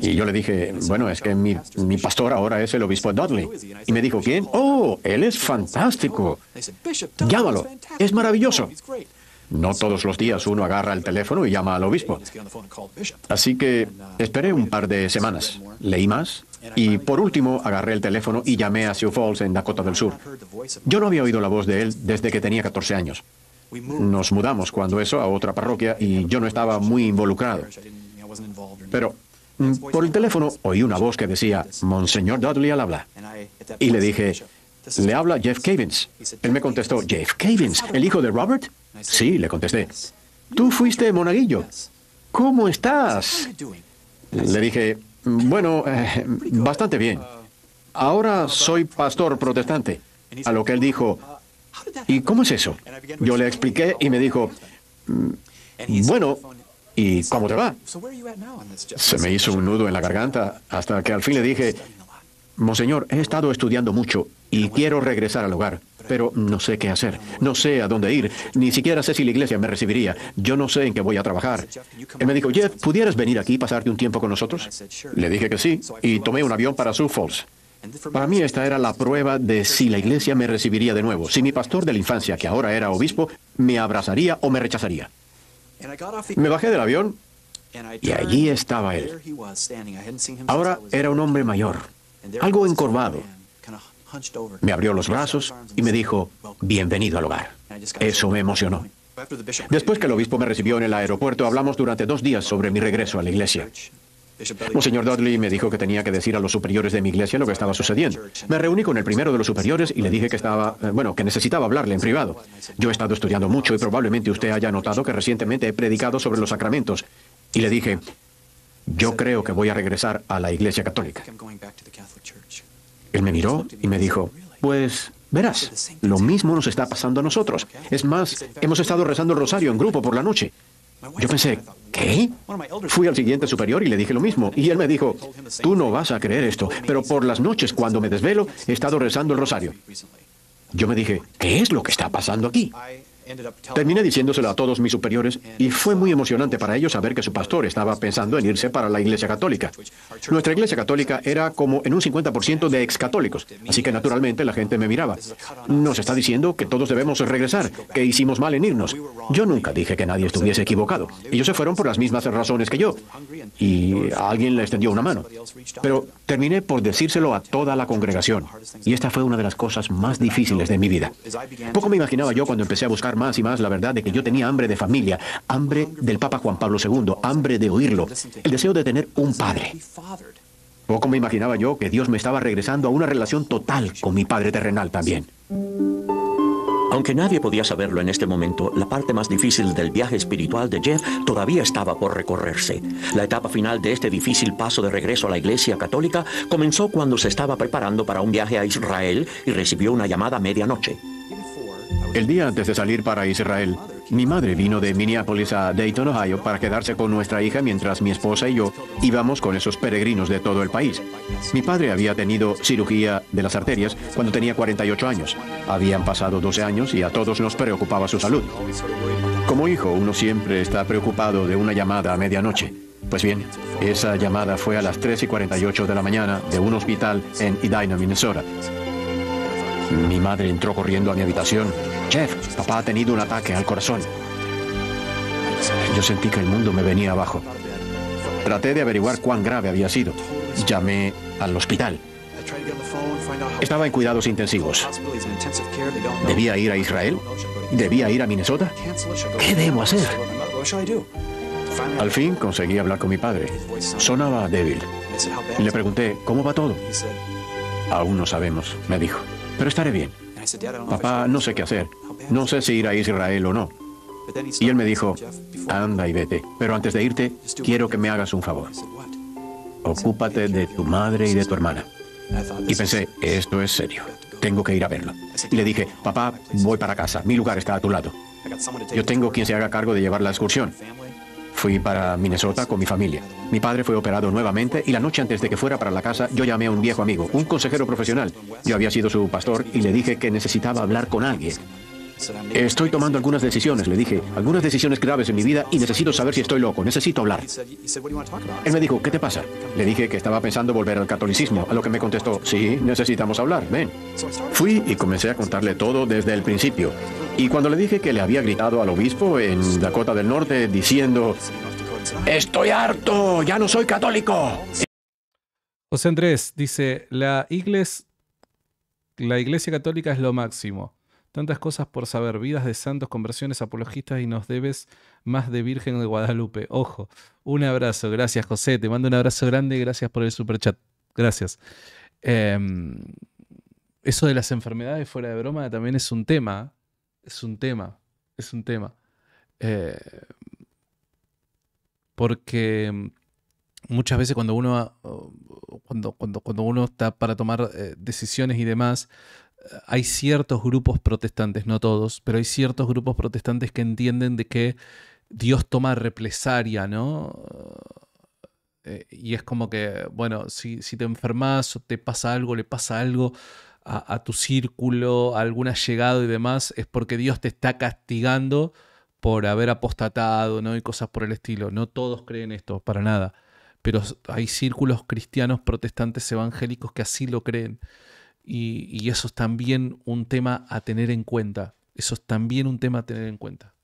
Y yo le dije, bueno, es que mi, pastor ahora es el obispo Dudley. Y me dijo, ¿quién? Oh, él es fantástico. Llámalo, es maravilloso. No todos los días uno agarra el teléfono y llama al obispo. Así que esperé un par de semanas, leí más y por último agarré el teléfono y llamé a Sioux Falls en Dakota del Sur. Yo no había oído la voz de él desde que tenía 14 años. Nos mudamos cuando eso a otra parroquia y yo no estaba muy involucrado. Pero mm, por el teléfono oí una voz que decía, Monseñor Dudley al habla. Y le dije, le habla Jeff Cavins. Él me contestó, Jeff Cavins, el hijo de Robert. Sí, le contesté. Tú fuiste monaguillo. ¿Cómo estás? Le dije, bueno, eh, bastante bien. Ahora soy pastor protestante. A lo que él dijo, ¿Y cómo es eso? Yo le expliqué y me dijo, mm, bueno, ¿y cómo te va? Se me hizo un nudo en la garganta hasta que al fin le dije, Monseñor, he estado estudiando mucho y quiero regresar al hogar, pero no sé qué hacer, no sé a dónde ir, ni siquiera sé si la iglesia me recibiría, yo no sé en qué voy a trabajar. Él me dijo, Jeff, ¿pudieras venir aquí y pasarte un tiempo con nosotros? Le dije que sí, y tomé un avión para Sioux Falls. Para mí esta era la prueba de si la iglesia me recibiría de nuevo, si mi pastor de la infancia, que ahora era obispo, me abrazaría o me rechazaría. Me bajé del avión y allí estaba él. Ahora era un hombre mayor, algo encorvado. Me abrió los brazos y me dijo, bienvenido al hogar. Eso me emocionó. Después que el obispo me recibió en el aeropuerto, hablamos durante dos días sobre mi regreso a la iglesia. Un señor Dudley me dijo que tenía que decir a los superiores de mi iglesia lo que estaba sucediendo. Me reuní con el primero de los superiores y le dije que estaba, eh, bueno, que necesitaba hablarle en privado. Yo he estado estudiando mucho y probablemente usted haya notado que recientemente he predicado sobre los sacramentos. Y le dije, yo creo que voy a regresar a la iglesia católica. Él me miró y me dijo, pues verás, lo mismo nos está pasando a nosotros. Es más, hemos estado rezando el rosario en grupo por la noche. Yo pensé, ¿qué? Fui al siguiente superior y le dije lo mismo. Y él me dijo, tú no vas a creer esto, pero por las noches cuando me desvelo he estado rezando el rosario. Yo me dije, ¿qué es lo que está pasando aquí? Terminé diciéndoselo a todos mis superiores y fue muy emocionante para ellos saber que su pastor estaba pensando en irse para la Iglesia Católica. Nuestra Iglesia Católica era como en un 50% de excatólicos, así que naturalmente la gente me miraba. Nos está diciendo que todos debemos regresar, que hicimos mal en irnos. Yo nunca dije que nadie estuviese equivocado. Ellos se fueron por las mismas razones que yo y alguien le extendió una mano. Pero terminé por decírselo a toda la congregación y esta fue una de las cosas más difíciles de mi vida. Poco me imaginaba yo cuando empecé a buscar más y más la verdad de que yo tenía hambre de familia, hambre del Papa Juan Pablo II, hambre de oírlo, el deseo de tener un padre. Poco me imaginaba yo que Dios me estaba regresando a una relación total con mi padre terrenal también. Aunque nadie podía saberlo en este momento, la parte más difícil del viaje espiritual de Jeff todavía estaba por recorrerse. La etapa final de este difícil paso de regreso a la Iglesia Católica comenzó cuando se estaba preparando para un viaje a Israel y recibió una llamada a medianoche. El día antes de salir para Israel, mi madre vino de Minneapolis a Dayton, Ohio, para quedarse con nuestra hija mientras mi esposa y yo íbamos con esos peregrinos de todo el país. Mi padre había tenido cirugía de las arterias cuando tenía 48 años. Habían pasado 12 años y a todos nos preocupaba su salud. Como hijo, uno siempre está preocupado de una llamada a medianoche. Pues bien, esa llamada fue a las 3 y 48 de la mañana de un hospital en Edina, Minnesota. Mi madre entró corriendo a mi habitación. Jeff, papá ha tenido un ataque al corazón. Yo sentí que el mundo me venía abajo. Traté de averiguar cuán grave había sido. Llamé al hospital. Estaba en cuidados intensivos. ¿Debía ir a Israel? ¿Debía ir a Minnesota? ¿Qué debo hacer? Al fin conseguí hablar con mi padre. Sonaba débil. Le pregunté, ¿cómo va todo? Aún no sabemos, me dijo pero estaré bien. Papá, no sé qué hacer. No sé si ir a Israel o no. Y él me dijo, anda y vete. Pero antes de irte, quiero que me hagas un favor. Ocúpate de tu madre y de tu hermana. Y pensé, esto es serio. Tengo que ir a verlo. Y le dije, papá, voy para casa. Mi lugar está a tu lado. Yo tengo quien se haga cargo de llevar la excursión. Fui para Minnesota con mi familia. Mi padre fue operado nuevamente y la noche antes de que fuera para la casa yo llamé a un viejo amigo, un consejero profesional. Yo había sido su pastor y le dije que necesitaba hablar con alguien. Estoy tomando algunas decisiones, le dije, algunas decisiones graves en mi vida y necesito saber si estoy loco, necesito hablar. Él me dijo, ¿qué te pasa? Le dije que estaba pensando volver al catolicismo, a lo que me contestó, sí, necesitamos hablar, ven. Fui y comencé a contarle todo desde el principio. Y cuando le dije que le había gritado al obispo en Dakota del Norte diciendo, estoy harto, ya no soy católico. José Andrés dice, la iglesia, la iglesia católica es lo máximo. Tantas cosas por saber, vidas de santos, conversiones apologistas y nos debes más de Virgen de Guadalupe. Ojo, un abrazo, gracias José, te mando un abrazo grande y gracias por el chat, Gracias. Em, eso de las enfermedades fuera de broma también es un tema, es un tema, es un tema. Eh, porque muchas veces cuando uno, cuando, cuando uno está para tomar eh, decisiones y demás, hay ciertos grupos protestantes, no todos, pero hay ciertos grupos protestantes que entienden de que Dios toma represaria, ¿no? Eh, y es como que, bueno, si, te enfermas o te pasa algo, le pasa algo a, a tu círculo, a algún allegado y demás, es porque Dios te está castigando por haber apostatado, ¿no? Y cosas por el estilo. No todos creen esto, para nada. Pero hay círculos cristianos, protestantes, evangélicos que así lo creen. Y, eso es también un tema a tener en cuenta. Eso es también un tema a tener en cuenta.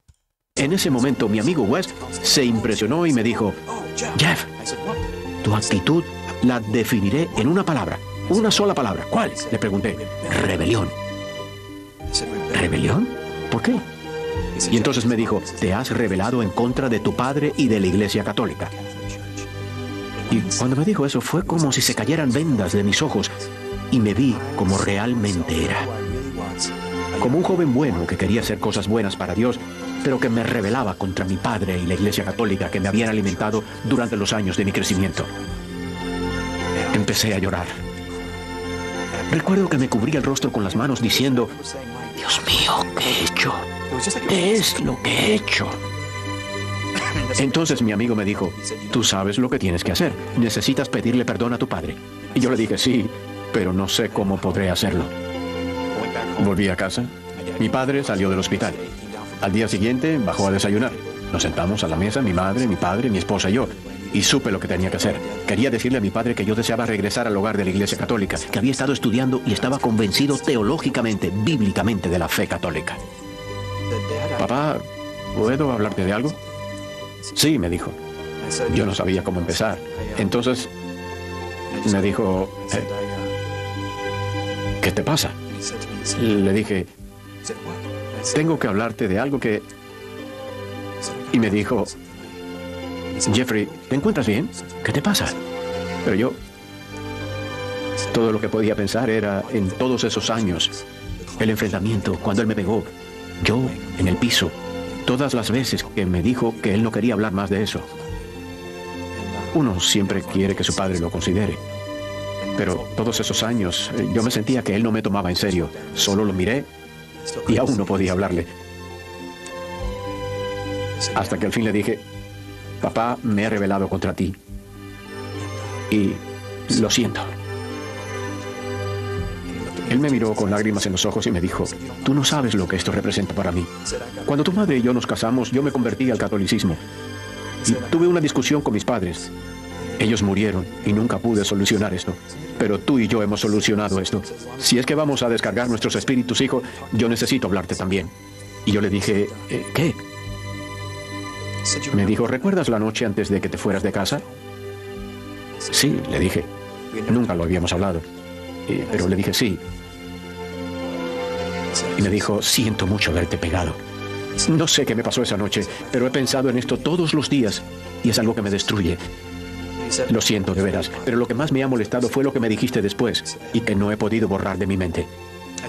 En ese momento mi amigo West se impresionó y me dijo, Jeff, tu actitud la definiré en una palabra, una sola palabra. ¿Cuál? Le pregunté, rebelión. ¿Rebelión? ¿Por qué? Y entonces me dijo, te has rebelado en contra de tu padre y de la Iglesia Católica. Y cuando me dijo eso fue como si se cayeran vendas de mis ojos y me vi como realmente era. Como un joven bueno que quería hacer cosas buenas para Dios, pero que me rebelaba contra mi padre y la Iglesia Católica que me habían alimentado durante los años de mi crecimiento. Empecé a llorar. Recuerdo que me cubría el rostro con las manos diciendo, Dios mío, ¿qué he hecho? ¿Qué es lo que he hecho? Entonces mi amigo me dijo, tú sabes lo que tienes que hacer, necesitas pedirle perdón a tu padre. Y yo le dije, sí, pero no sé cómo podré hacerlo. Volví a casa. Mi padre salió del hospital. Al día siguiente bajó a desayunar. Nos sentamos a la mesa, mi madre, mi padre, mi esposa y yo. Y supe lo que tenía que hacer. Quería decirle a mi padre que yo deseaba regresar al hogar de la Iglesia Católica, que había estado estudiando y estaba convencido teológicamente, bíblicamente de la fe católica. Papá, ¿puedo hablarte de algo? Sí, me dijo. Yo no sabía cómo empezar. Entonces me dijo, eh, ¿qué te pasa? Le dije, tengo que hablarte de algo que... Y me dijo, Jeffrey, ¿te encuentras bien? ¿Qué te pasa? Pero yo, todo lo que podía pensar era en todos esos años, el enfrentamiento, cuando él me pegó, yo en el piso, todas las veces que me dijo que él no quería hablar más de eso. Uno siempre quiere que su padre lo considere. Pero todos esos años eh, yo me sentía que él no me tomaba en serio. Solo lo miré y aún no podía hablarle. Hasta que al fin le dije, papá, me he rebelado contra ti. Y lo siento. Él me miró con lágrimas en los ojos y me dijo, tú no sabes lo que esto representa para mí. Cuando tu madre y yo nos casamos, yo me convertí al catolicismo. Y tuve una discusión con mis padres. Ellos murieron y nunca pude solucionar esto. Pero tú y yo hemos solucionado esto. Si es que vamos a descargar nuestros espíritus, hijo, yo necesito hablarte también. Y yo le dije, eh, ¿qué? Me dijo, ¿recuerdas la noche antes de que te fueras de casa? Sí, le dije. Nunca lo habíamos hablado. Eh, pero le dije, sí. Y me dijo, siento mucho haberte pegado. No sé qué me pasó esa noche, pero he pensado en esto todos los días y es algo que me destruye. Lo siento de veras, pero lo que más me ha molestado fue lo que me dijiste después, y que no he podido borrar de mi mente.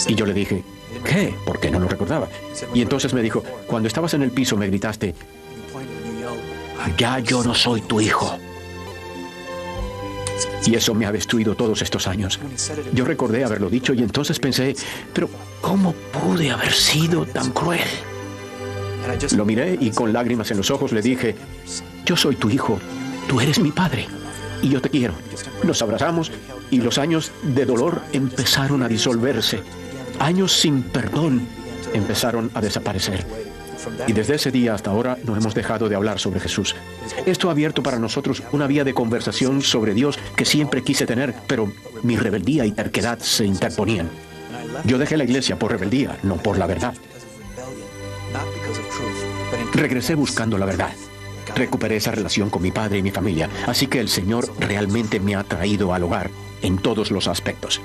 Y yo le dije, ¿qué? ¿Por qué no lo recordaba. Y entonces me dijo, cuando estabas en el piso me gritaste, ya yo no soy tu hijo. Y eso me ha destruido todos estos años. Yo recordé haberlo dicho y entonces pensé, pero ¿cómo pude haber sido tan cruel? Lo miré y con lágrimas en los ojos le dije, yo soy tu hijo, Tú eres mi padre y yo te quiero. Nos abrazamos y los años de dolor empezaron a disolverse. Años sin perdón empezaron a desaparecer. Y desde ese día hasta ahora no hemos dejado de hablar sobre Jesús. Esto ha abierto para nosotros una vía de conversación sobre Dios que siempre quise tener, pero mi rebeldía y terquedad se interponían. Yo dejé la iglesia por rebeldía, no por la verdad. Regresé buscando la verdad. Recuperé esa relación con mi padre y mi familia, así que el Señor realmente me ha traído al hogar en todos los aspectos.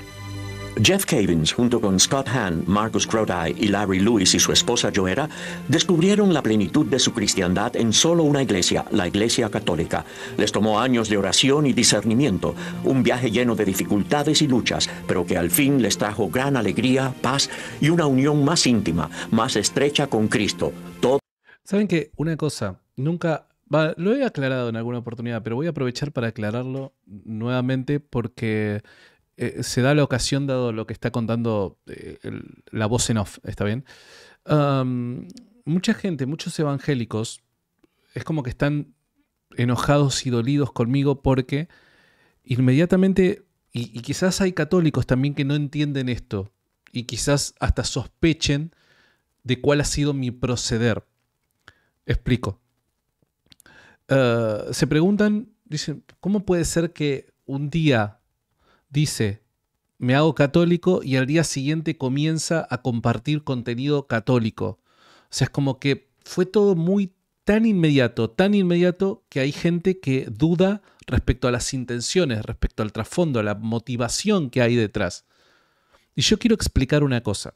Jeff Cavins, junto con Scott Hahn, Marcus Crowdy y Larry Lewis y su esposa Joera, descubrieron la plenitud de su cristiandad en solo una iglesia, la Iglesia Católica. Les tomó años de oración y discernimiento, un viaje lleno de dificultades y luchas, pero que al fin les trajo gran alegría, paz y una unión más íntima, más estrecha con Cristo. ¿Saben que Una cosa, nunca lo he aclarado en alguna oportunidad, pero voy a aprovechar para aclararlo nuevamente porque eh, se da la ocasión dado lo que está contando eh, la voz en off, ¿está bien? mucha gente, muchos evangélicos, es como que están enojados y dolidos conmigo porque inmediatamente, y quizás hay católicos también que no entienden esto, y quizás hasta sospechen de cuál ha sido mi proceder. Explico. Eh, se preguntan, dicen, ¿cómo puede ser que un día dice, me hago católico y al día siguiente comienza a compartir contenido católico? O sea, es como que fue todo muy tan inmediato, tan inmediato que hay gente que duda respecto a las intenciones, respecto al trasfondo, a la motivación que hay detrás. Y yo quiero explicar una cosa.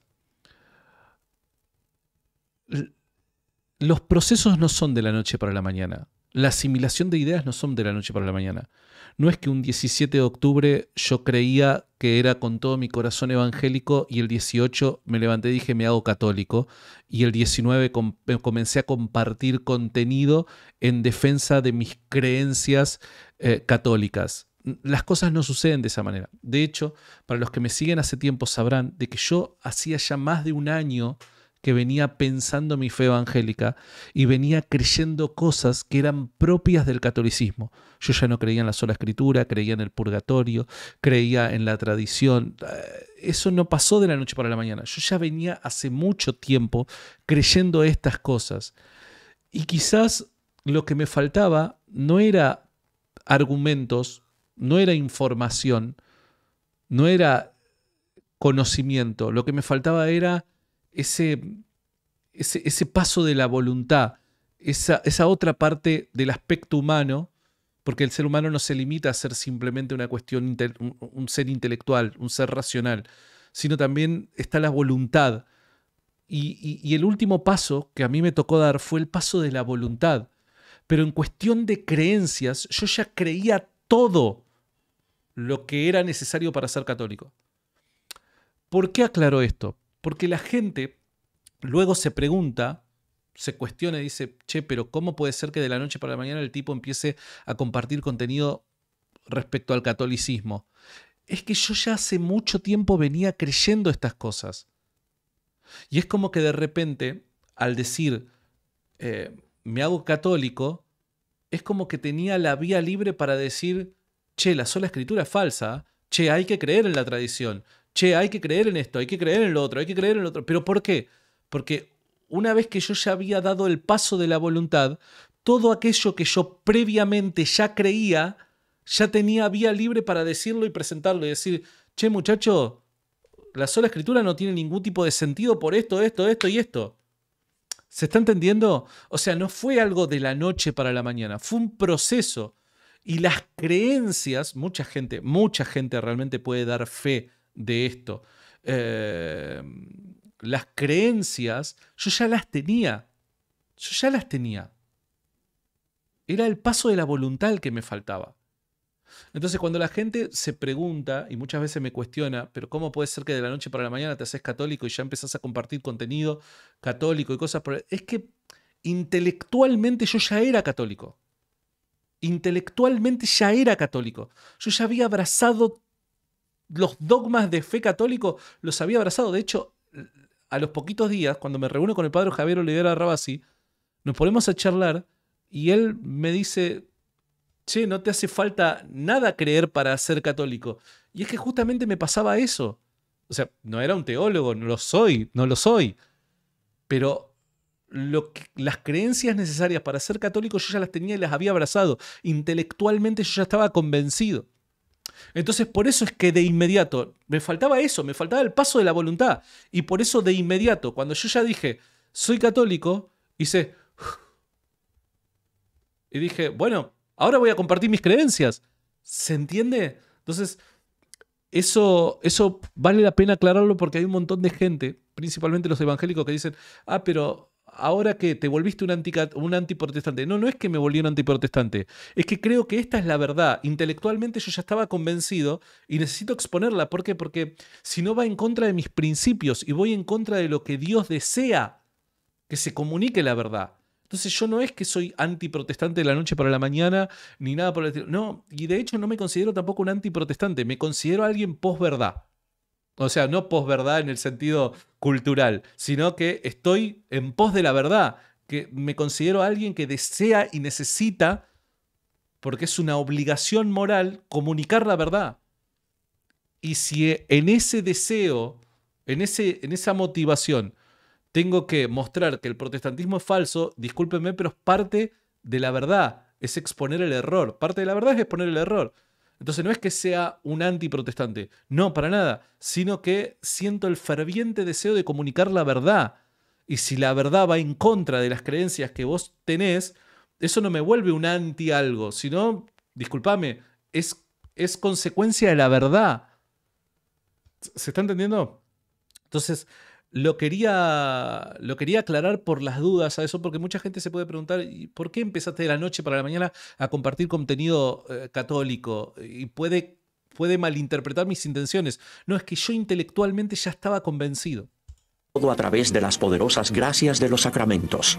Los procesos no son de la noche para la mañana. La asimilación de ideas no son de la noche para la mañana. No es que un 17 de octubre yo creía que era con todo mi corazón evangélico y el 18 me levanté y dije me hago católico y el 19 eh, comencé a compartir contenido en defensa de mis creencias eh, católicas. Las cosas no suceden de esa manera. De hecho, para los que me siguen hace tiempo sabrán de que yo hacía ya más de un año que venía pensando mi fe evangélica y venía creyendo cosas que eran propias del catolicismo. Yo ya no creía en la sola escritura, creía en el purgatorio, creía en la tradición. Eh, eso no pasó de la noche para la mañana. Yo ya venía hace mucho tiempo creyendo estas cosas. Y quizás lo que me faltaba no era argumentos, no era información, no era conocimiento. Lo que me faltaba era ese, ese, paso de la voluntad, esa, esa otra parte del aspecto humano, porque el ser humano no se limita a ser simplemente una cuestión, un, ser intelectual, un ser racional, sino también está la voluntad. Y, y, el último paso que a mí me tocó dar fue el paso de la voluntad. Pero en cuestión de creencias, yo ya creía todo lo que era necesario para ser católico. ¿Por qué aclaro esto? Porque la gente luego se pregunta, se cuestiona y dice, che, pero ¿cómo puede ser que de la noche para la mañana el tipo empiece a compartir contenido respecto al catolicismo? Es que yo ya hace mucho tiempo venía creyendo estas cosas. Y es como que de repente, al decir, eh, me hago católico, es como que tenía la vía libre para decir, che, la sola escritura es falsa, che, hay que creer en la tradición, che, hay que creer en esto, hay que creer en lo otro, hay que creer en lo otro. ¿Pero por qué? Porque una vez que yo ya había dado el paso de la voluntad, todo aquello que yo previamente ya creía, ya tenía vía libre para decirlo y presentarlo y decir, che muchacho, la sola escritura no tiene ningún tipo de sentido por esto, esto, esto y esto. ¿Se está entendiendo? O sea, no fue algo de la noche para la mañana, fue un proceso. Y las creencias, mucha gente, mucha gente realmente puede dar fe de esto. Eh, las creencias, yo ya las tenía. Yo ya las tenía. Era el paso de la voluntad el que me faltaba. Entonces, cuando la gente se pregunta, y muchas veces me cuestiona, pero ¿cómo puede ser que de la noche para la mañana te haces católico y ya empezás a compartir contenido católico y cosas? Por... Es que intelectualmente yo ya era católico. Intelectualmente ya era católico. Yo ya había abrazado los dogmas de fe católico los había abrazado. De hecho, a los poquitos días, cuando me reúno con el padre Javier Olivera Rabasi, nos ponemos a charlar y él me dice, che, no te hace falta nada creer para ser católico. Y es que justamente me pasaba eso. O sea, no era un teólogo, no lo soy, no lo soy. Pero las creencias necesarias para ser católico yo ya las tenía y las había abrazado. Intelectualmente yo ya estaba convencido. Entonces, por eso es que de inmediato, me faltaba eso, me faltaba el paso de la voluntad. Y por eso de inmediato, cuando yo ya dije, soy católico, hice... Y dije, bueno, ahora voy a compartir mis creencias. ¿Se entiende? Entonces, eso, eso vale la pena aclararlo porque hay un montón de gente, principalmente los evangélicos, que dicen, ah, pero ahora que te volviste un, un antiprotestante. No, no es que me volví un antiprotestante. Es que creo que esta es la verdad. Intelectualmente yo ya estaba convencido y necesito exponerla. ¿Por qué? Porque si no va en contra de mis principios y voy en contra de lo que Dios desea que se comunique la verdad. Entonces yo no es que soy antiprotestante de la noche para la mañana, ni nada por el estilo. No, y de hecho no me considero tampoco un antiprotestante, me considero alguien posverdad. O sea, no posverdad en el sentido cultural, sino que estoy en pos de la verdad, que me considero alguien que desea y necesita, porque es una obligación moral, comunicar la verdad. Y si e, en ese deseo, en, ese, en esa motivación, tengo que mostrar que el protestantismo es falso, discúlpenme, pero es parte de la verdad, es exponer el error. Parte de la verdad es exponer el error. Entonces no es que sea un antiprotestante, no, para nada, sino que siento el ferviente deseo de comunicar la verdad. Y si la verdad va en contra de las creencias que vos tenés, eso no me vuelve un anti algo, sino, discúlpame, es, es consecuencia de la verdad. ¿Se está entendiendo? Entonces, lo quería, lo quería aclarar por las dudas a eso, porque mucha gente se puede preguntar, ¿por qué empezaste de la noche para la mañana a compartir contenido eh, católico? Y puede, puede malinterpretar mis intenciones. No, es que yo intelectualmente ya estaba convencido. Todo a través de las poderosas gracias de los sacramentos.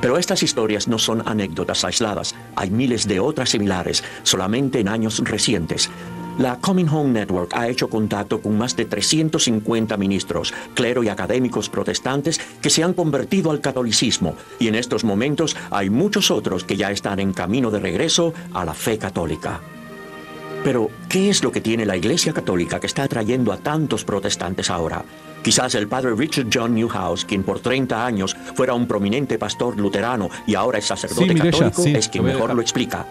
Pero estas historias no son anécdotas aisladas, hay miles de otras similares, solamente en años recientes. La Coming Home Network ha hecho contacto con más de 350 ministros, clero y académicos protestantes que se han convertido al catolicismo y en estos momentos hay muchos otros que ya están en camino de regreso a la fe católica. Pero, ¿qué es lo que tiene la Iglesia Católica que está atrayendo a tantos protestantes ahora? Quizás el padre Richard John Newhouse, quien por 30 años fuera un prominente pastor luterano y ahora es sacerdote católico, es quien mejor lo explica.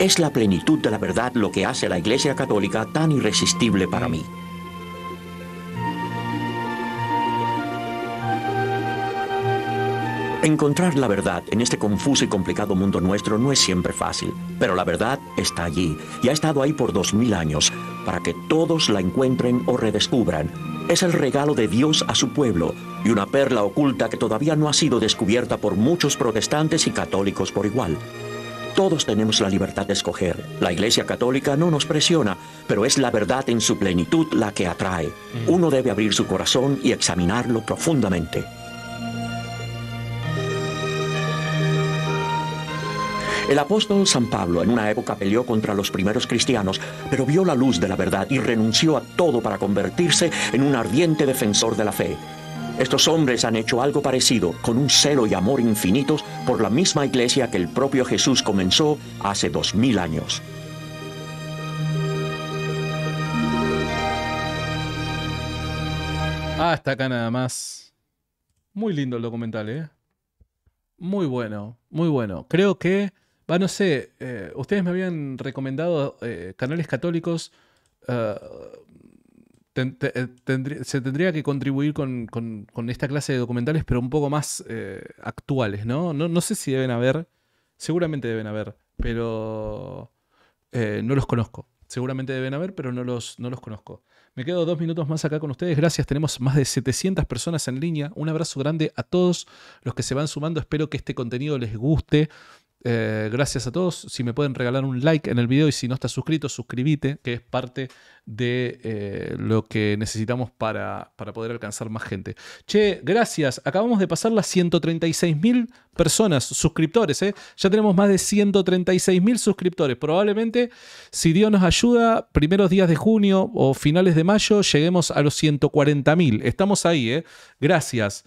Es la plenitud de la verdad lo que hace a la Iglesia Católica tan irresistible para mí. Encontrar la verdad en este confuso y complicado mundo nuestro no es siempre fácil, pero la verdad está allí y ha estado ahí por dos mil años para que todos la encuentren o redescubran. Es el regalo de Dios a su pueblo y una perla oculta que todavía no ha sido descubierta por muchos protestantes y católicos por igual. Todos tenemos la libertad de escoger. La Iglesia Católica no nos presiona, pero es la verdad en su plenitud la que atrae. Uno debe abrir su corazón y examinarlo profundamente. El apóstol San Pablo en una época peleó contra los primeros cristianos, pero vio la luz de la verdad y renunció a todo para convertirse en un ardiente defensor de la fe. Estos hombres han hecho algo parecido, con un celo y amor infinitos, por la misma iglesia que el propio Jesús comenzó hace dos mil años. Hasta ah, acá nada más. Muy lindo el documental, ¿eh? Muy bueno, muy bueno. Creo que, va, no sé, eh, ustedes me habían recomendado eh, canales católicos. Eh, eh, se tendría que contribuir con, esta clase de documentales, pero un poco más eh, actuales, ¿no? ¿no? sé si deben haber, seguramente deben haber, pero eh, no los conozco. Seguramente deben haber, pero no los, no los conozco. Me quedo dos minutos más acá con ustedes. Gracias, tenemos más de 700 personas en línea. Un abrazo grande a todos los que se van sumando. Espero que este contenido les guste. Eh, gracias a todos. Si me pueden regalar un like en el video y si no estás suscrito, suscríbete, que es parte de eh, lo que necesitamos para, para, poder alcanzar más gente. Che, gracias. Acabamos de pasar las 136 mil personas, suscriptores. Eh. Ya tenemos más de 136 mil suscriptores. Probablemente, si Dios nos ayuda, primeros días de junio o finales de mayo, lleguemos a los 140.000. Estamos ahí, ¿eh? Gracias.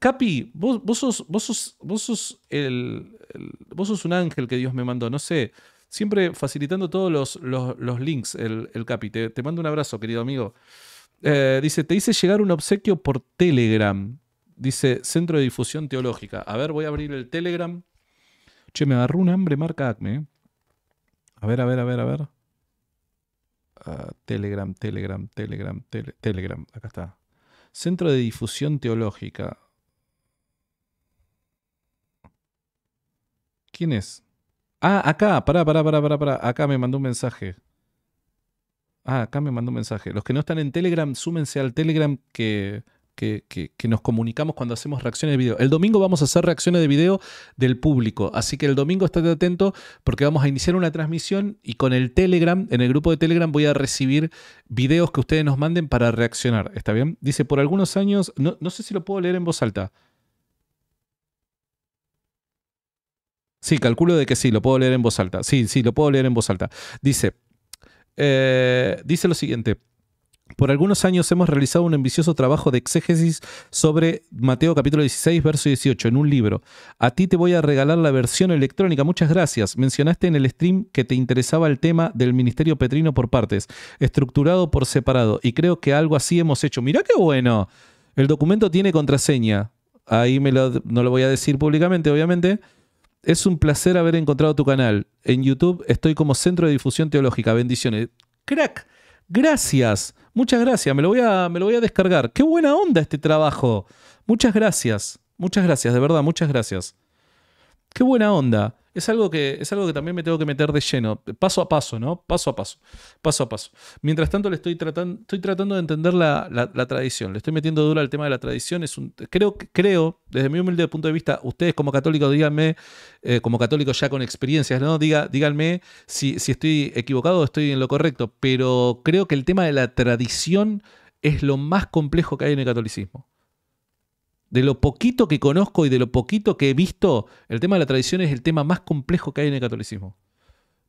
Capi, vos, vos vos vos sos el vos sos un ángel que Dios me mandó, no sé. Siempre facilitando todos los, links, el, el Capi. Te, mando un abrazo, querido amigo. Eh, dice, te hice llegar un obsequio por Telegram. Dice, Centro de Difusión Teológica. A ver, voy a abrir el Telegram. Che, me agarró un hambre marca ACME. ¿eh? A ver, a ver, a ver, a ver. Ah, Telegram, Telegram, Telegram, Telegram. Acá está. Centro de Difusión Teológica. ¿Quién es? Ah, acá, pará, pará, pará, pará, pará. Acá me mandó un mensaje. Ah, acá me mandó un mensaje. Los que no están en Telegram, súmense al Telegram que, que, que, nos comunicamos cuando hacemos reacciones de video. El domingo vamos a hacer reacciones de video del público, así que el domingo estate atento porque vamos a iniciar una transmisión y con el Telegram, en el grupo de Telegram voy a recibir videos que ustedes nos manden para reaccionar. ¿Está bien? Dice, por algunos años, no, no sé si lo puedo leer en voz alta. Sí, calculo de que sí, lo puedo leer en voz alta. Sí, sí, lo puedo leer en voz alta. Dice, eh, dice lo siguiente. Por algunos años hemos realizado un ambicioso trabajo de exégesis sobre Mateo capítulo 16, verso 18, en un libro. A ti te voy a regalar la versión electrónica, muchas gracias. Mencionaste en el stream que te interesaba el tema del ministerio petrino por partes, estructurado por separado, y creo que algo así hemos hecho. Mirá qué bueno. El documento tiene contraseña. Ahí me no lo voy a decir públicamente, obviamente es un placer haber encontrado tu canal. En YouTube estoy como Centro de Difusión Teológica. Bendiciones. Crack, gracias. Muchas gracias. Me lo voy a, me lo voy a descargar. Qué buena onda este trabajo. Muchas gracias. Muchas gracias, de verdad, muchas gracias. Qué buena onda. Es algo, que, es algo que también me tengo que meter de lleno, paso a paso, ¿no? Paso a paso, paso a paso. Mientras tanto, le estoy tratando, estoy tratando de entender la, tradición, le estoy metiendo duro al tema de la tradición. Es creo, creo, desde mi humilde punto de vista, ustedes como católicos, díganme, eh, como católicos ya con experiencias, ¿no? Diga, díganme si, si estoy equivocado o estoy en lo correcto, pero creo que el tema de la tradición es lo más complejo que hay en el catolicismo de lo poquito que conozco y de lo poquito que he visto, el tema de la tradición es el tema más complejo que hay en el catolicismo.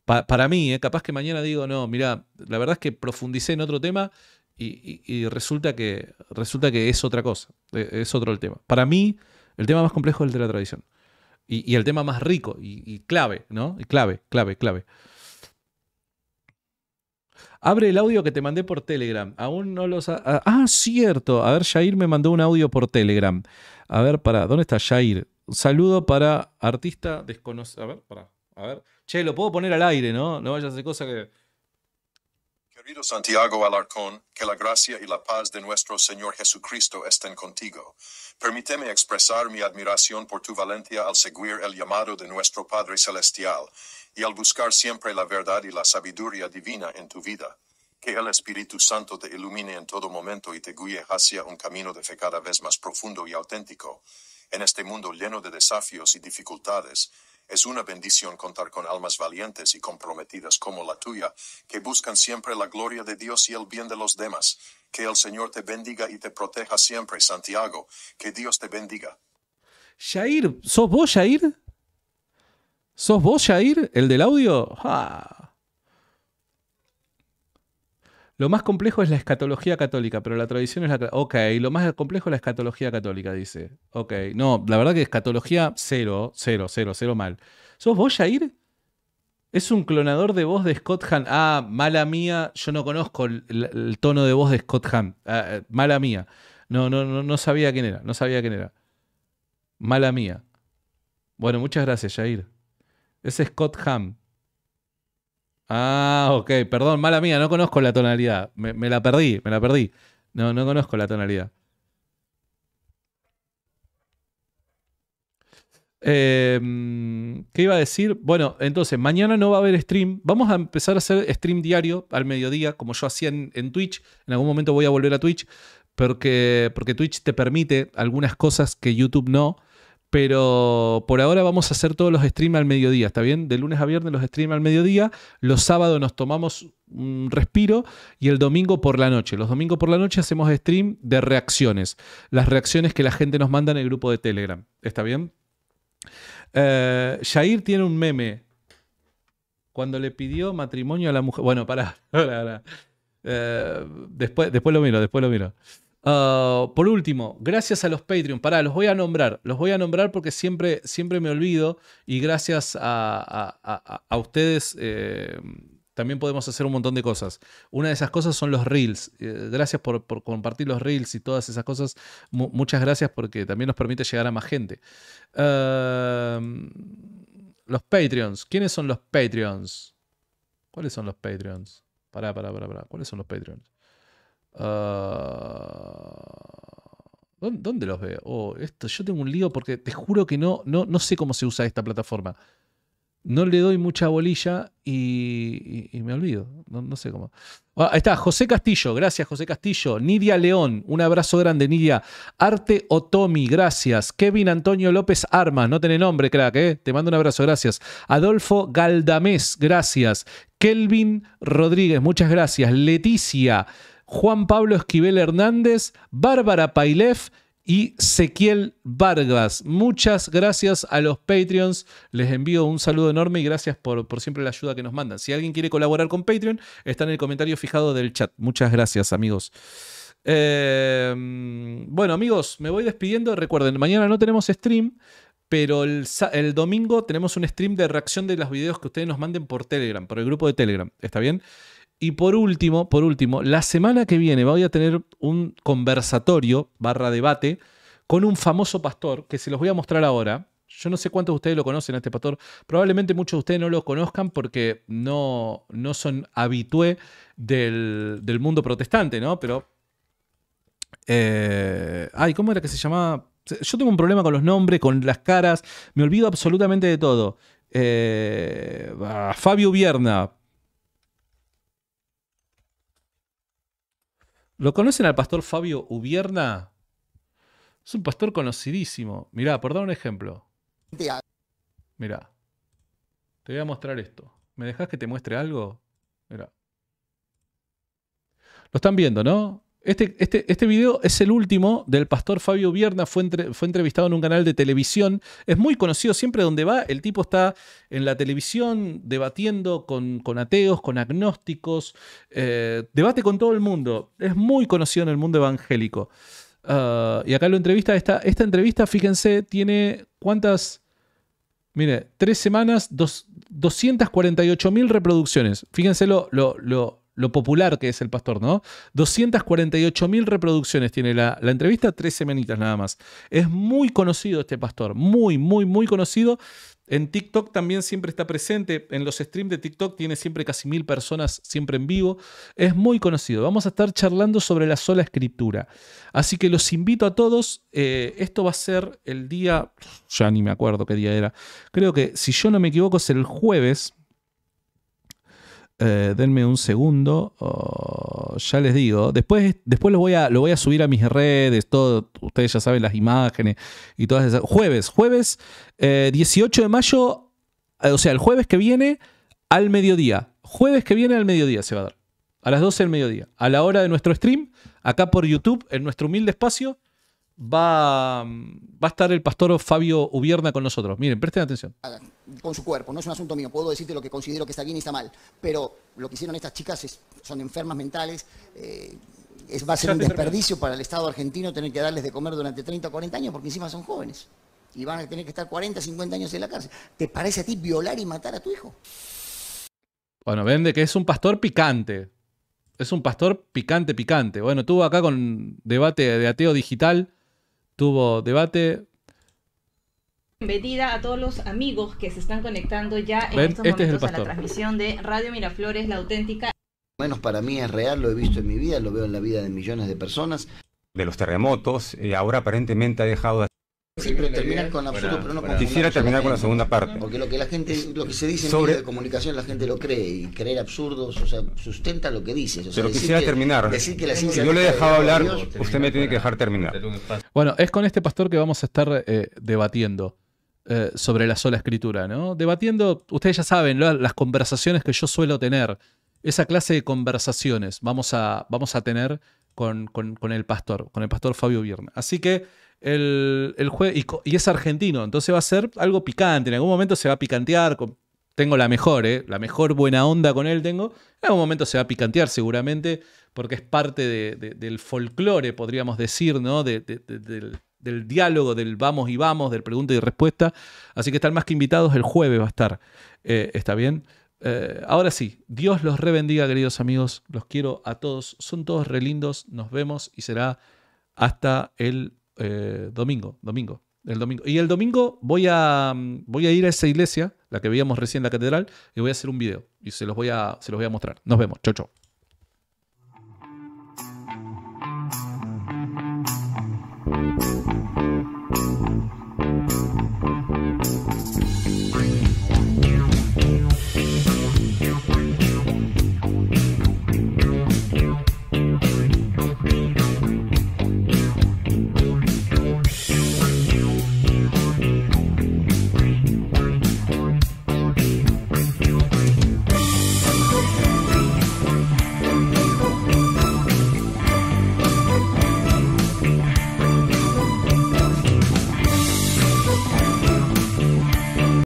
para mí, eh, capaz que mañana digo, no, mira, la verdad es que profundicé en otro tema y, resulta, que, resulta que es otra cosa, eh, es otro el tema. Para mí, el tema más complejo es el de la tradición. Y, y el tema más rico y, clave, ¿no? Y clave, clave, clave. Abre el audio que te mandé por Telegram. Aún no los... Ah, ah, cierto. A ver, Jair me mandó un audio por Telegram. A ver, para... ¿Dónde está Jair? saludo para artista desconocido. A ver, para... A ver. Che, lo puedo poner al aire, ¿no? No vayas a hacer cosa que... Querido Santiago Alarcón, que la gracia y la paz de nuestro Señor Jesucristo estén contigo. Permíteme expresar mi admiración por tu valentía al seguir el llamado de nuestro Padre Celestial y al buscar siempre la verdad y la sabiduría divina en tu vida. Que el Espíritu Santo te ilumine en todo momento y te guíe hacia un camino de fe cada vez más profundo y auténtico. En este mundo lleno de desafíos y dificultades, es una bendición contar con almas valientes y comprometidas como la tuya, que buscan siempre la gloria de Dios y el bien de los demás. Que el Señor te bendiga y te proteja siempre, Santiago. Que Dios te bendiga. Shair, ¿sos vos, Shair? ¿Sos vos, Shair? el del audio? Ah. Lo más complejo es la escatología católica, pero la tradición es la... Ok, lo más complejo es la escatología católica, dice. Ok, no, la verdad que escatología cero, cero, cero, cero mal. ¿Sos vos, Jair? Es un clonador de voz de Scott Hahn. Ah, mala mía, yo no conozco el, tono de voz de Scott Hahn. Ah, eh, mala mía. No, no, no, no sabía quién era, no sabía quién era. Mala mía. Bueno, muchas gracias, Jair. Es Scott Ham. Ah, ok, perdón, mala mía, no conozco la tonalidad. Me, la perdí, me la perdí. No, no conozco la tonalidad. Em, ¿Qué iba a decir? Bueno, entonces, mañana no va a haber stream. Vamos a empezar a hacer stream diario al mediodía, como yo hacía en, Twitch. En algún momento voy a volver a Twitch, porque, porque Twitch te permite algunas cosas que YouTube no pero por ahora vamos a hacer todos los streams al mediodía, ¿está bien? De lunes a viernes los streams al mediodía, los sábados nos tomamos un respiro y el domingo por la noche. Los domingos por la noche hacemos stream de reacciones, las reacciones que la gente nos manda en el grupo de Telegram, ¿está bien? Eh, tiene un meme. Cuando le pidió matrimonio a la mujer. Bueno, pará. pará, pará. Eh, después, después lo miro, después lo miro. Ah, por último, gracias a los Patreon. Pará, los voy a nombrar. Los voy a nombrar porque siempre, siempre me olvido. Y gracias a, a, ustedes eh, también podemos hacer un montón de cosas. Una de esas cosas son los Reels. Eh, gracias por, compartir los Reels y todas esas cosas. muchas gracias porque también nos permite llegar a más gente. los Patreons. ¿Quiénes son los Patreons? ¿Cuáles son los Patreons? Pará, pará, pará, pará. ¿Cuáles son los Patreons? Ah, ¿Dónde los veo? Oh, esto, yo tengo un lío porque te juro que no, no, no sé cómo se usa esta plataforma. No le doy mucha bolilla y, me olvido. No, sé cómo. Ah, ahí está, José Castillo. Gracias, José Castillo. Nidia León. Un abrazo grande, Nidia. Arte Otomi. Gracias. Kevin Antonio López Armas. No tiene nombre, crack. Eh. Te mando un abrazo. Gracias. Adolfo Galdamés. Gracias. Kelvin Rodríguez. Muchas gracias. Leticia. Juan Pablo Esquivel Hernández, Bárbara Pailef y Sequiel Vargas. Muchas gracias a los Patreons. Les envío un saludo enorme y gracias por, por, siempre la ayuda que nos mandan. Si alguien quiere colaborar con Patreon, está en el comentario fijado del chat. Muchas gracias, amigos. Eh, bueno, amigos, me voy despidiendo. Recuerden, mañana no tenemos stream. Pero el, el, domingo tenemos un stream de reacción de los videos que ustedes nos manden por Telegram, por el grupo de Telegram. ¿Está bien? Y por último, por último, la semana que viene voy a tener un conversatorio barra debate con un famoso pastor que se los voy a mostrar ahora. Yo no sé cuántos de ustedes lo conocen a este pastor. Probablemente muchos de ustedes no lo conozcan porque no, no son habitué del, mundo protestante, ¿no? Pero. Eh, ay, ¿cómo era que se llamaba? Yo tengo un problema con los nombres, con las caras. Me olvido absolutamente de todo. Eh, ah, Fabio Vierna, ¿Lo conocen al pastor Fabio Ubierna? Es un pastor conocidísimo. Mirá, por dar un ejemplo. Mirá. Te voy a mostrar esto. ¿Me dejas que te muestre algo? Mirá. Lo están viendo, ¿no? Este, este, este, video es el último del pastor Fabio Vierna, fue, fue, entrevistado en un canal de televisión, es muy conocido siempre donde va, el tipo está en la televisión debatiendo con, ateos, con agnósticos, eh, debate con todo el mundo, es muy conocido en el mundo evangélico. Ah, y acá lo entrevista, esta, esta entrevista, fíjense, tiene cuántas, mire, tres semanas, 248 mil reproducciones, fíjense lo, lo lo popular que es el pastor, ¿no? 248 mil reproducciones tiene la, entrevista, tres semanitas nada más. Es muy conocido este pastor, muy, muy, muy conocido. En TikTok también siempre está presente, en los streams de TikTok tiene siempre casi mil personas siempre en vivo. Es muy conocido. Vamos a estar charlando sobre la sola escritura. Así que los invito a todos. Eh, esto va a ser el día, ya ni me acuerdo qué día era. Creo que, si yo no me equivoco, es el jueves, eh, denme un segundo. ya les digo. Después, después lo, voy a, lo voy a subir a mis redes. Todo, ustedes ya saben las imágenes y todas esas. Jueves, jueves 18 eh, de mayo. Eh, o sea, el jueves que viene al mediodía. Jueves que viene al mediodía se va a dar. A las 12 del mediodía. A la hora de nuestro stream. Acá por YouTube. En nuestro humilde espacio va, a estar el pastor Fabio Ubierna con nosotros. Miren, presten atención. Ah, con su cuerpo, no es un asunto mío. Puedo decirte lo que considero que está bien y está mal, pero lo que hicieron estas chicas son enfermas mentales. Eh, es, va a ser un desperdicio para el Estado argentino tener que darles de comer durante 30 o 40 años porque encima son jóvenes y van a tener que estar 40, 50 años en la cárcel. ¿Te parece a ti violar y matar a tu hijo? Bueno, vende que es un pastor picante. Es un pastor picante, picante. Bueno, tuvo acá con debate de ateo digital tuvo debate. Bienvenida a todos los amigos que se están conectando ya en estos este momentos a la transmisión de Radio Miraflores, la auténtica. Menos para mí es real, lo he visto en mi vida, lo veo en la vida de millones de personas. De los terremotos, y eh, ahora aparentemente ha dejado de Sí, terminan con absurdo, pero no Quisiera terminar con la segunda parte. Porque lo que la gente, lo que se dice Sobre... medio de comunicación, la gente lo cree y creer absurdos, o sea, sustenta lo que dice. pero quisiera terminar. si yo le he dejado hablar, usted me tiene que dejar terminar. Bueno, es con este pastor que vamos a estar eh, debatiendo. Eh, sobre la sola escritura, ¿no? Debatiendo, ustedes ya saben, las conversaciones que yo suelo tener, esa clase de conversaciones vamos a, vamos a tener con, el pastor, con el pastor Fabio Vierna. Así que el, el Y, es argentino, entonces va a ser algo picante. En algún momento se va a picantear. tengo la mejor, eh, La mejor buena onda con él tengo. En algún momento se va a picantear seguramente, porque es parte del folclore, podríamos decir, ¿no? del, diálogo, del vamos y vamos, del pregunta y respuesta. Así que están más que invitados, el jueves va a estar. Eh, ¿Está bien? Eh, ahora sí, Dios los rebendiga, queridos amigos. Los quiero a todos. Son todos relindos. Nos vemos y será hasta el eh, domingo, domingo. El domingo. Y el domingo voy a, mm, voy a ir a esa iglesia, la que veíamos recién la catedral, y voy a hacer un video. Y se los voy a, se los voy a mostrar. Nos vemos. Chau, chau.